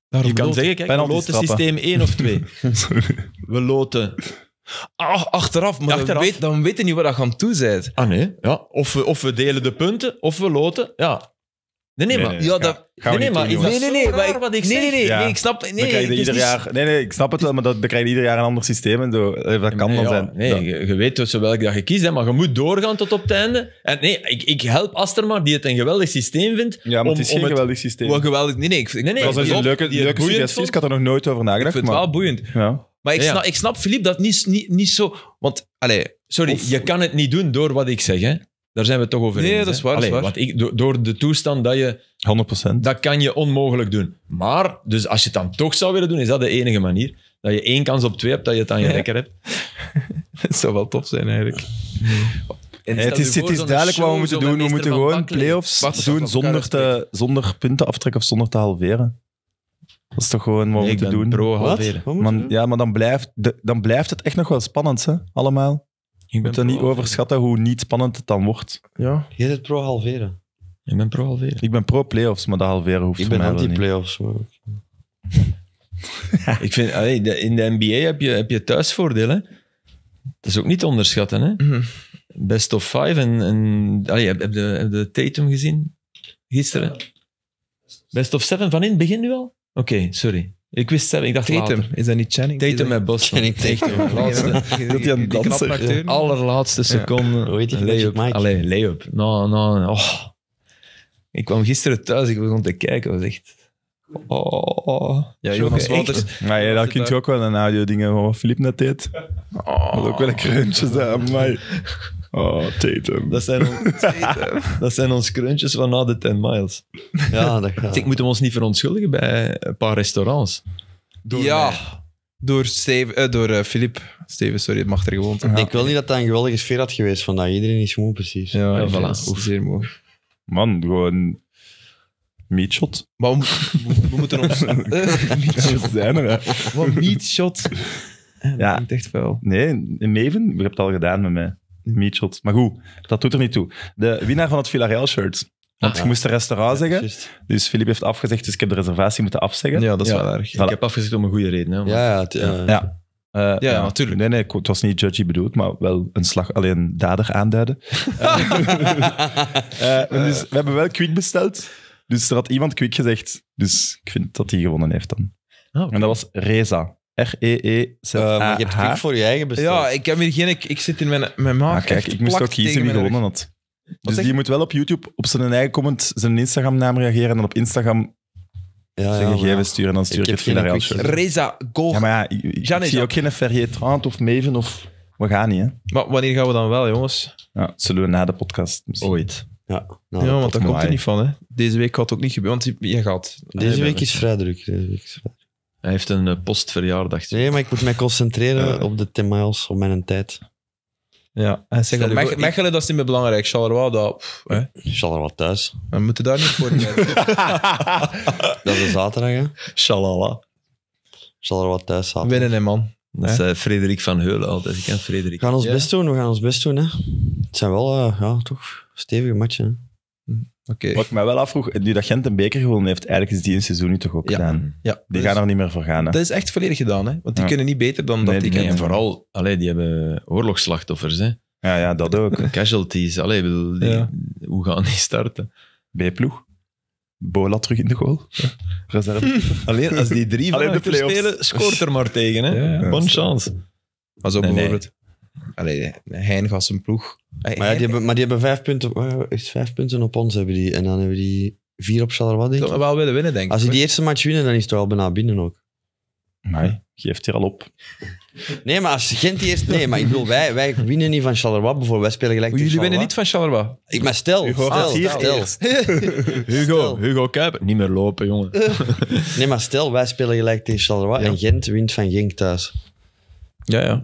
Daarom je kan loten. zeggen, kijk, loten systeem 1 of 2. we loten Ach, achteraf, maar achteraf. Dan, weet, dan weet je niet wat dat aan toe bent. Ah nee, ja. Of we, of we delen de punten, of we loten. Ja, Nee, nee, maar. Nee, ja, dat, nee, nee, maar nee, nee, nee, ik snap Nee, nee, ik snap nee, dan krijg je ieder jaar, nee, nee, ik snap het wel, maar dat, dan krijg je ieder jaar een ander systeem en zo. Eh, dat kan dan ja, zijn. Nee, je, je, weet tussen welk dat je kiest, hè, maar je moet doorgaan tot op het einde. En nee, ik, ik help maar die het een geweldig systeem vindt. Ja, maar om, het is geen het, geweldig systeem. Wel geweldig, nee, nee. Ik, nee, nee, dat is een leuke, leuke suggestie, ik had er nog nooit over nagedacht. Ik vind het wel boeiend. Ja. Maar ik, Snap, ik snap, Filip, dat niet, niet, niet zo... Want, allez, sorry, je kan het niet doen door wat ik zeg, hè. Daar zijn we toch over eens. Nee, dat is waar. is waar. ik, door, de toestand dat je... 100%. Dat kan je onmogelijk doen. Maar, dus als je het dan toch zou willen doen, is dat de enige manier. Dat je één kans op twee hebt, dat je het aan je lekker hebt. dat zou wel tof zijn, eigenlijk. het is, het is duidelijk wat we moeten doen. We moeten gewoon play-offs doen zonder, te, zonder punten aftrekken of zonder te halveren. Dat is toch gewoon wat te doen? Pro halveren. Wat? ja, maar dan blijft, dan blijft het echt nog wel spannend, hè? Allemaal. Je moet er niet overschatten hoe niet spannend het dan wordt. Ja. Je het pro halveren. Ik ben pro halveren. Ik ben pro playoffs, maar dat halveren hoeft niet. Ik ben anti-playoffs. ik vind, in de NBA heb je, heb je thuisvoordelen. Dat is ook niet te onderschatten. Hè? Mhm. Best of five. En, en, allee, heb, de, heb de Tatum gezien gisteren? Best of seven van in begin nu al? Oké, sorry. Ik wist zelf, ik dacht Tatum. Is dat niet Channing? Tatum met Boston. Channing Tatum. Laatste, dat hij een danser. Allerlaatste seconde. Ja. Hoe heet die? Layup. Allee, layup. No, no, oh. Ik kwam gisteren thuis, ik begon te kijken. was echt... Oh. oh, oh. Ja, Jonas Maar ja, daar kun je ook wel een audio dingen van wat Filip net deed. Oh. ook wel een kreuntje zijn, maar... Oh, Tatum. Dat zijn, onze ons crunches van na de 10 miles. Ja, dat gaat. Ik moet hem ons niet verontschuldigen bij een paar restaurants. Door ja, door, Steve, eh, door Filip. Eh, Steven, sorry, het mag er gewoon Ik wil niet dat dat een geweldige sfeer had geweest vandaag. Iedereen is moe, precies. Ja, ik voilà. Zeer mooi. Man, gewoon... Meatshot. Maar we, moeten ons... Meatshot zijn er, hè. Wat shot. Ja. Dat echt vuil. Nee, in Maven, je hebt het al gedaan met mij shots. Maar goed, dat doet er niet toe. De winnaar van het Villarreal-shirt. Want ah. je ik moest de restaurant zeggen. Dus Filip heeft afgezegd, dus ik heb de reservatie moeten afzeggen. Ja, dat is wel erg. Ik heb afgezegd om een goede reden. Hè, ja, eh, ja. ja, natuurlijk. Nee, nee, het was niet judgy bedoeld, maar wel een slag, alleen dader aanduiden. uh, we hebben wel Quick besteld. Dus er had iemand kwik gezegd. Dus ik vind dat hij gewonnen heeft dan. Ah, en dat was Reza r e e z a maar je hebt klik voor je eigen bestel. Ja, ik heb hier geen... Ik, ik zit in mijn, mijn maag. kijk, ik moest ook kiezen wie gewonnen had. Dus die moet wel op YouTube op zijn eigen comment, zijn Instagram-naam reageren en op Instagram ja, zijn gegevens ja, sturen en dan stuur ik, het via de Reza, go. Ja, maar ja, ik, zie ook geen Ferrier Trant of Meven of... We gaan niet, hè. Maar wanneer gaan we dan wel, jongens? Ja, zullen we na de podcast misschien. Ooit. Ja, nou, ja want daar komt er niet van, hè. Deze week gaat het ook niet gebeuren, want je gaat... Deze week is vrij druk. Deze week is vrij hij heeft een eh, postverjaardag. Nee, maar ik moet mij concentreren op de 10 miles, op mijn tijd. Ja, en zeg, Mechelen, dat is niet meer belangrijk. Charleroi, dat... Pff, thuis. We moeten daar niet voor Dat is zaterdag, hè. er Charleroi thuis zaterdag. Winnen, hè, man. Dat is Frederik van Heulen altijd. Ik ken Frederik. We gaan ons best doen, we gaan ons best doen, hè. Het zijn wel, eh, ja, toch stevige matchen, hè. Okay. Wat ik mij wel afvroeg, nu dat Gent een beker gewonnen heeft, eigenlijk is die een seizoen nu toch ook gedaan. Ja. Die gaan er niet meer voor gaan. Hè? Dat is echt volledig gedaan, hè? want die kunnen niet beter dan dat die En vooral, allee, die hebben oorlogsslachtoffers. Hè? Ja, ja, dat ook. Casualties, allee, bedoel, die, hoe gaan die starten? B-ploeg. Bola terug in de goal. Alleen als die drie van de spelen, scoort er maar tegen. Hè? Bon chance. Maar zo bijvoorbeeld Allee, Hein gaat een ploeg. maar, die hebben, maar die hebben vijf punten, is eh, vijf punten op ons hebben die. En dan hebben die vier op Charleroi, denk ik. Zullen we wel willen winnen, denk ik. Als ze die eerste match winnen, dan is het wel bijna binnen ook. Nee, geeft hier al op. Nee, maar als Gent die eerst... Nee, maar ik bedoel, wij, wij winnen niet van Charleroi bijvoorbeeld. Wij spelen gelijk oh, tegen. Jullie winnen niet van Charleroi? Ik, maar stel, Hugo, stel, Hugo, Hugo Kuiper, niet meer lopen, jongen. nee, maar stel, wij spelen gelijk tegen Charleroi en Gent wint van Genk thuis. Ja, ja.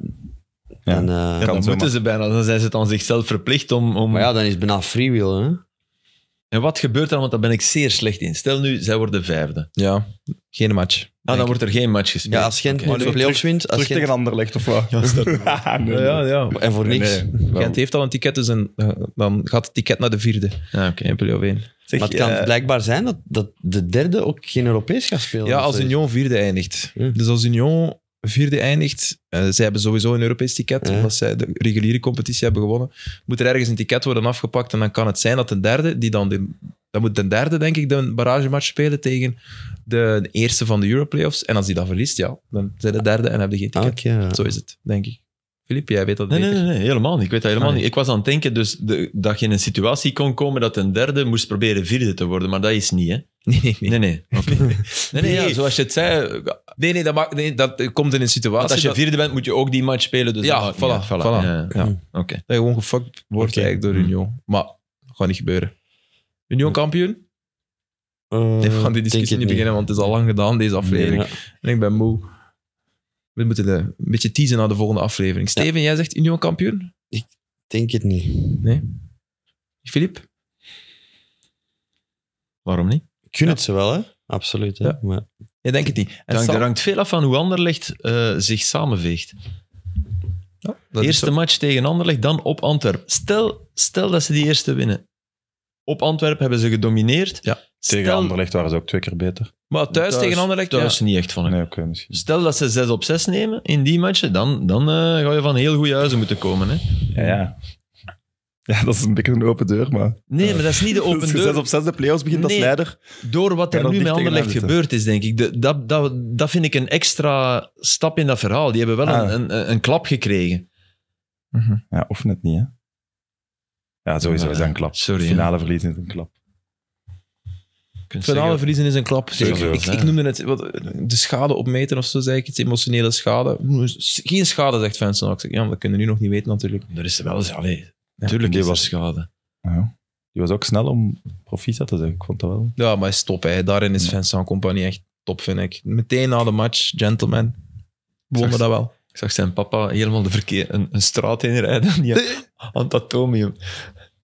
En, eh, dan moeten maar. ze bijna, dan zijn ze dan zichzelf verplicht om... om... Maar ja, dan is het bijna freewheel, hè? En wat gebeurt er Want daar ben ik zeer slecht in. Stel nu, zij worden vijfde. Ja, geen match. Ah, dan wordt er geen match gespeeld. Ja, als Gent okay. de oh, playoffs wint... Als Gent... tegen ander legt, of wat? Ja, ja, ja, En voor niks. Nee, Gent heeft al een ticket, dus een, eh, dan gaat het ticket naar de vierde. Ja, ah, oké. Okay. In play maar het kan eh, blijkbaar zijn dat, dat de derde ook geen Europees gaat spelen. Ja, als Union vierde eindigt. Hm. Dus als Union vierde eindigt. Eh, zij hebben sowieso een Europees ticket, omdat zij de reguliere competitie hebben gewonnen. Moet er ergens een ticket worden afgepakt en dan kan het zijn dat de derde, die dan, de, dan moet de derde denk ik de barragematch spelen tegen de, eerste van de Europlayoffs. En als die dat verliest, ja, dan zijn de derde en hebben die geen ticket. Ah, Zo is het, denk ik. Filip, jij weet dat nee, beter. Nee, nee, helemaal niet. Ik weet dat helemaal ah, niet. Ik was aan het denken dus dat je in een situatie kon komen dat een derde moest proberen vierde te worden, maar dat is niet, hè? Nee, nee, nee. Nee, nee. ja, zoals je het zei. Nee, nee, dat, nee, dat komt in een situatie. als je vierde bent, moet je ook die match spelen. Dus ja, voilà. Ja, voilà, voilà. Ja, ja. Mm. Dat je gewoon gefucked wordt eigenlijk door mm. Union. Maar dat gaat niet gebeuren. Union kampioen? Eh, we gaan die discussie niet beginnen, want het is al lang gedaan, deze aflevering. En ik ben moe. We moeten de, een beetje teasen naar de volgende aflevering. Steven, jij zegt Union kampioen? Ik denk het niet. Nee? Filip? Waarom niet? kunnen het ze wel, hè? Absoluut. Hè? Ja. denk het niet. Het hangt, hangt veel af van hoe Anderlecht eh, zich samenveegt. Ja, eerste match tegen Anderlecht, dan op Antwerpen. Stel, stel dat ze die eerste winnen. Op Antwerpen hebben ze gedomineerd. Ja. Tegen Anderlecht waren ze ook twee keer beter. Maar thuis, tegen Anderlecht? Thuis niet echt van. Nee, stel dat ze 6 op 6 nemen in die matchen, dan, dan eh, ga je van heel goede huizen moeten komen. Hè? Ja, ja. Ja, dat is een dikke open deur, maar... Nee, eh, maar dat is niet de open dus deur. Zes op zes de play-offs begint dat als leider. Door wat er nu met Anderlecht gebeurd is, denk ik. De, dat, dat, dat vind ik een extra stap in dat verhaal. Die hebben wel ah. een, een, een, klap gekregen. Mhm. Ja, of net niet, hè. Ja, sowieso is dat een klap. Sorry, finale verliezen is een klap. Finale verliezen is een klap. ik, ik, ik, noemde het wat, de schade opmeten of zo, zei ik. het emotionele schade. Geen schade, zegt Fanson. Ik zeg, ja, maar dat kunnen we nu nog niet weten natuurlijk. Er is wel eens... Allee, Tuurlijk die was schade. Ja. Die was ook snel om proficiat te zeggen, ik vond dat wel. Ja, maar is top. Daarin is Vincent Compagnie echt top, vind ik. Meteen na de match, gentleman, wonde dat wel. Ik zag zijn papa helemaal de verkeer, een, een straat inrijden rijden Antatomium.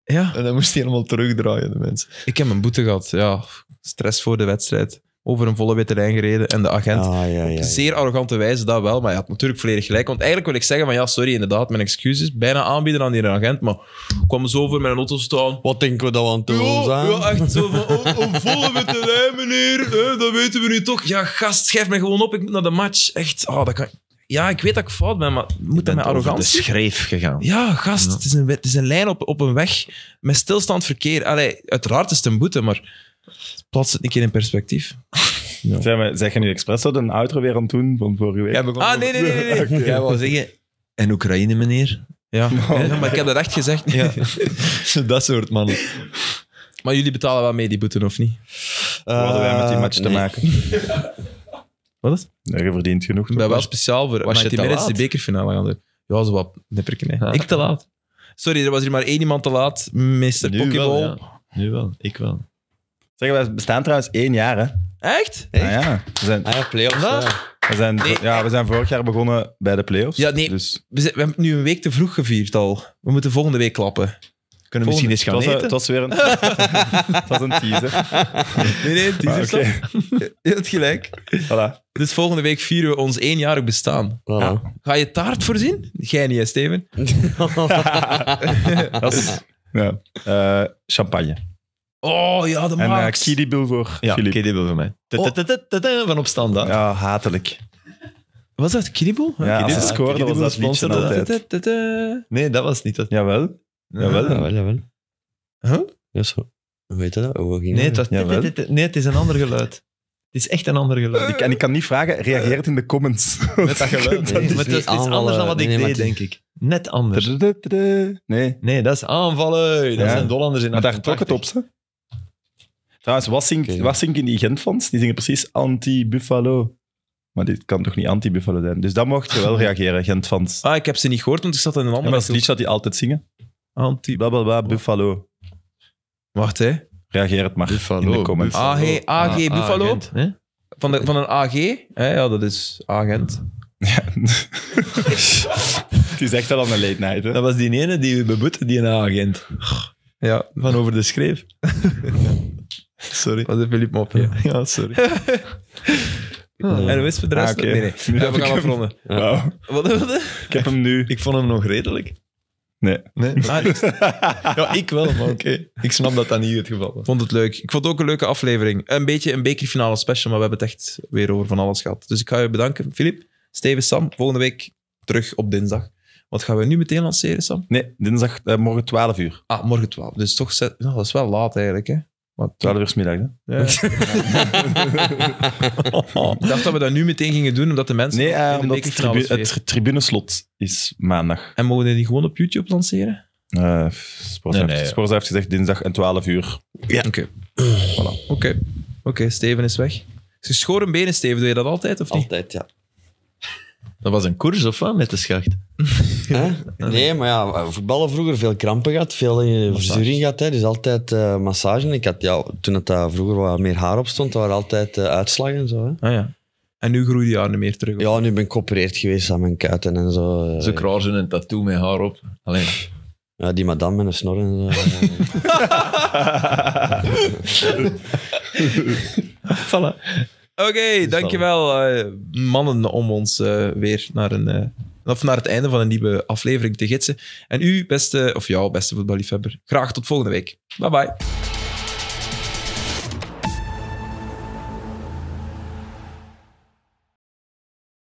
Ja. En dan moest hij helemaal terugdraaien, de mensen. Ik heb een boete gehad, ja. Stress voor de wedstrijd over een volle witte lijn gereden. En de agent, ah, zeer arrogante wijze, dat wel. Maar ja, had natuurlijk volledig gelijk. Want eigenlijk wil ik zeggen van ja, sorry, inderdaad, mijn excuses. Bijna aanbieden aan die agent, maar ik kwam zo voor mijn auto staan. Wat denken we dan aan te doen Ja, echt zo van, een oh, oh, volle witte lijn, meneer. dat weten we nu toch. Ja, gast, schrijf me gewoon op. Ik moet naar de match. Echt, ah, dat kan... Ja, ik weet dat ik fout ben, maar moet dat met arrogantie... schreef gegaan. Ja, gast, Het, is een, het is een lijn op, op een weg met stilstand verkeer. Allee, uiteraard is het een boete, maar plaats het een keer in perspectief. Ja. Zeg, zeg je nu expres dat een outro weer aan het doen van vorige week? Ah, nee, nee, nee. Jij zeggen, en Oekraïne, meneer? Ja, maar ik heb dat echt gezegd. Ja. dat soort mannen. Maar jullie betalen wel mee, die boeten of niet? Wat hadden wij met die match te eh, maken? Wat is nee, je verdient genoeg. Ik ben wel speciaal voor... Was je te laat? de bekerfinale gaan doen. Ja, zo wat nipperken. Ik te laat. Sorry, er was hier maar één iemand te laat. Meester Pokéball. Nu wel. Ik wel. Zeg, we bestaan trouwens één jaar, hè? Echt? Ja, ah, ja, we zijn, ah, play-offs. ja. we, zijn, ja, we zijn vorig jaar begonnen bij de playoffs. Ja, nee. Dus We, hebben nu een week te vroeg gevierd al. We moeten volgende week klappen. Kunnen we misschien eens gaan was, eh, het was weer een, het was een teaser. Nee, nee, teaser. okay. Je hebt gelijk. voilà. Dus volgende week vieren we ons éénjarig bestaan. Ga je taart voorzien? Jij niet, Steven? Dat is ja. Eh, champagne. Oh ja, de En uh, eh, Max. voor Ja, Filip. Kiddibil voor mij. Van op standaard. Ja, hatelijk. Was dat Kiddibil? Ja, als ze scoorde, was dat sponsor? altijd. Nee, dat was niet dat. Jawel. Ah, jawel. Jawel, jawel. Huh? Ja, zo. dat? Oh, ging Nee, het was- nee, het is een ander geluid. Het is echt een ander geluid. Ik, eh, en ik kan niet vragen, reageer het in de comments. Met dat geluid. Nee, het is anders dan wat ik deed, denk ik. Net anders. Nee, dat is aanvallen. Dat zijn Hollanders in Maar daar trok het op, Trouwens, wat wat in die gentfans Die zingen precies anti-Buffalo. Maar dit kan toch niet anti-Buffalo zijn? Dus dat mocht je wel reageren, gent Ah, ik heb ze niet gehoord, want ik zat in een andere... Ja, maar liedje dat die altijd zingen. anti blablabla Buffalo. Wacht, hè. Reageer het maar Buffalo, in de comments. AG, AG, Buffalo. Ah, van, de, van een AG. Ja, dat is agent. Ja. het is echt al een late night. Hè? Dat was die ene die we beboette, die een agent. Ja. Van over de schreef. Sorry. was het Filip moppen? Ja. sorry. Ah. En hoe is het ah, Nee, nee. we ik gaan hem. afronden. Wauw. Wat wilde? Ik heb hem nu. Ik vond hem nog redelijk. Nee. Nee? Ah, ja, ik wel, maar oké. Ik snap dat dat niet het geval was. vond het leuk. Ik vond het ook een leuke aflevering. Een beetje een bekerfinale special, maar we hebben het echt weer over van alles gehad. Dus ik ga je bedanken, Filip, Steven, Sam. Volgende week terug op dinsdag. Wat gaan we nu meteen lanceren, Sam? Nee, dinsdag eh, morgen 12 uur. Ah, morgen 12. Dus toch nou, dat is wel laat eigenlijk, hè? Maar twaalf uur middag, hè? Ja. ik dacht dat we dat nu meteen gingen doen, omdat de mensen... Nee, eh, omdat het, het tribuneslot is maandag. En mogen we die gewoon op YouTube lanceren? Uh, eh, Sporza heeft, gezegd dinsdag en 12 uur. Ja. Oké. Oké, Oké, Steven is weg. hem benen, Steven, doe je dat altijd of niet? Altijd, ja. Dat was een koers of wat met de schacht? nee, maar ja, voetballen vroeger veel krampen gehad, veel verzuring gehad. Hè, dus altijd uh, massage. Ik had, ja, toen het daar vroeger wat meer haar op stond, waren altijd uh, uitslagen en zo. Hè. Ah, ja. En nu groeide je haar niet meer terug? Ja, nu ben ik geopereerd geweest aan mijn kuiten en zo. Ze eh. kruisen een tattoo met haar op. Alleen. Ja, die madame met een snor en zo. voilà. Oké, dankjewel eh, mannen om ons eh, weer naar, een, eh, of naar het einde van een nieuwe aflevering te gidsen. En u, beste, of jou beste voetballiefhebber, graag tot volgende week. Bye bye.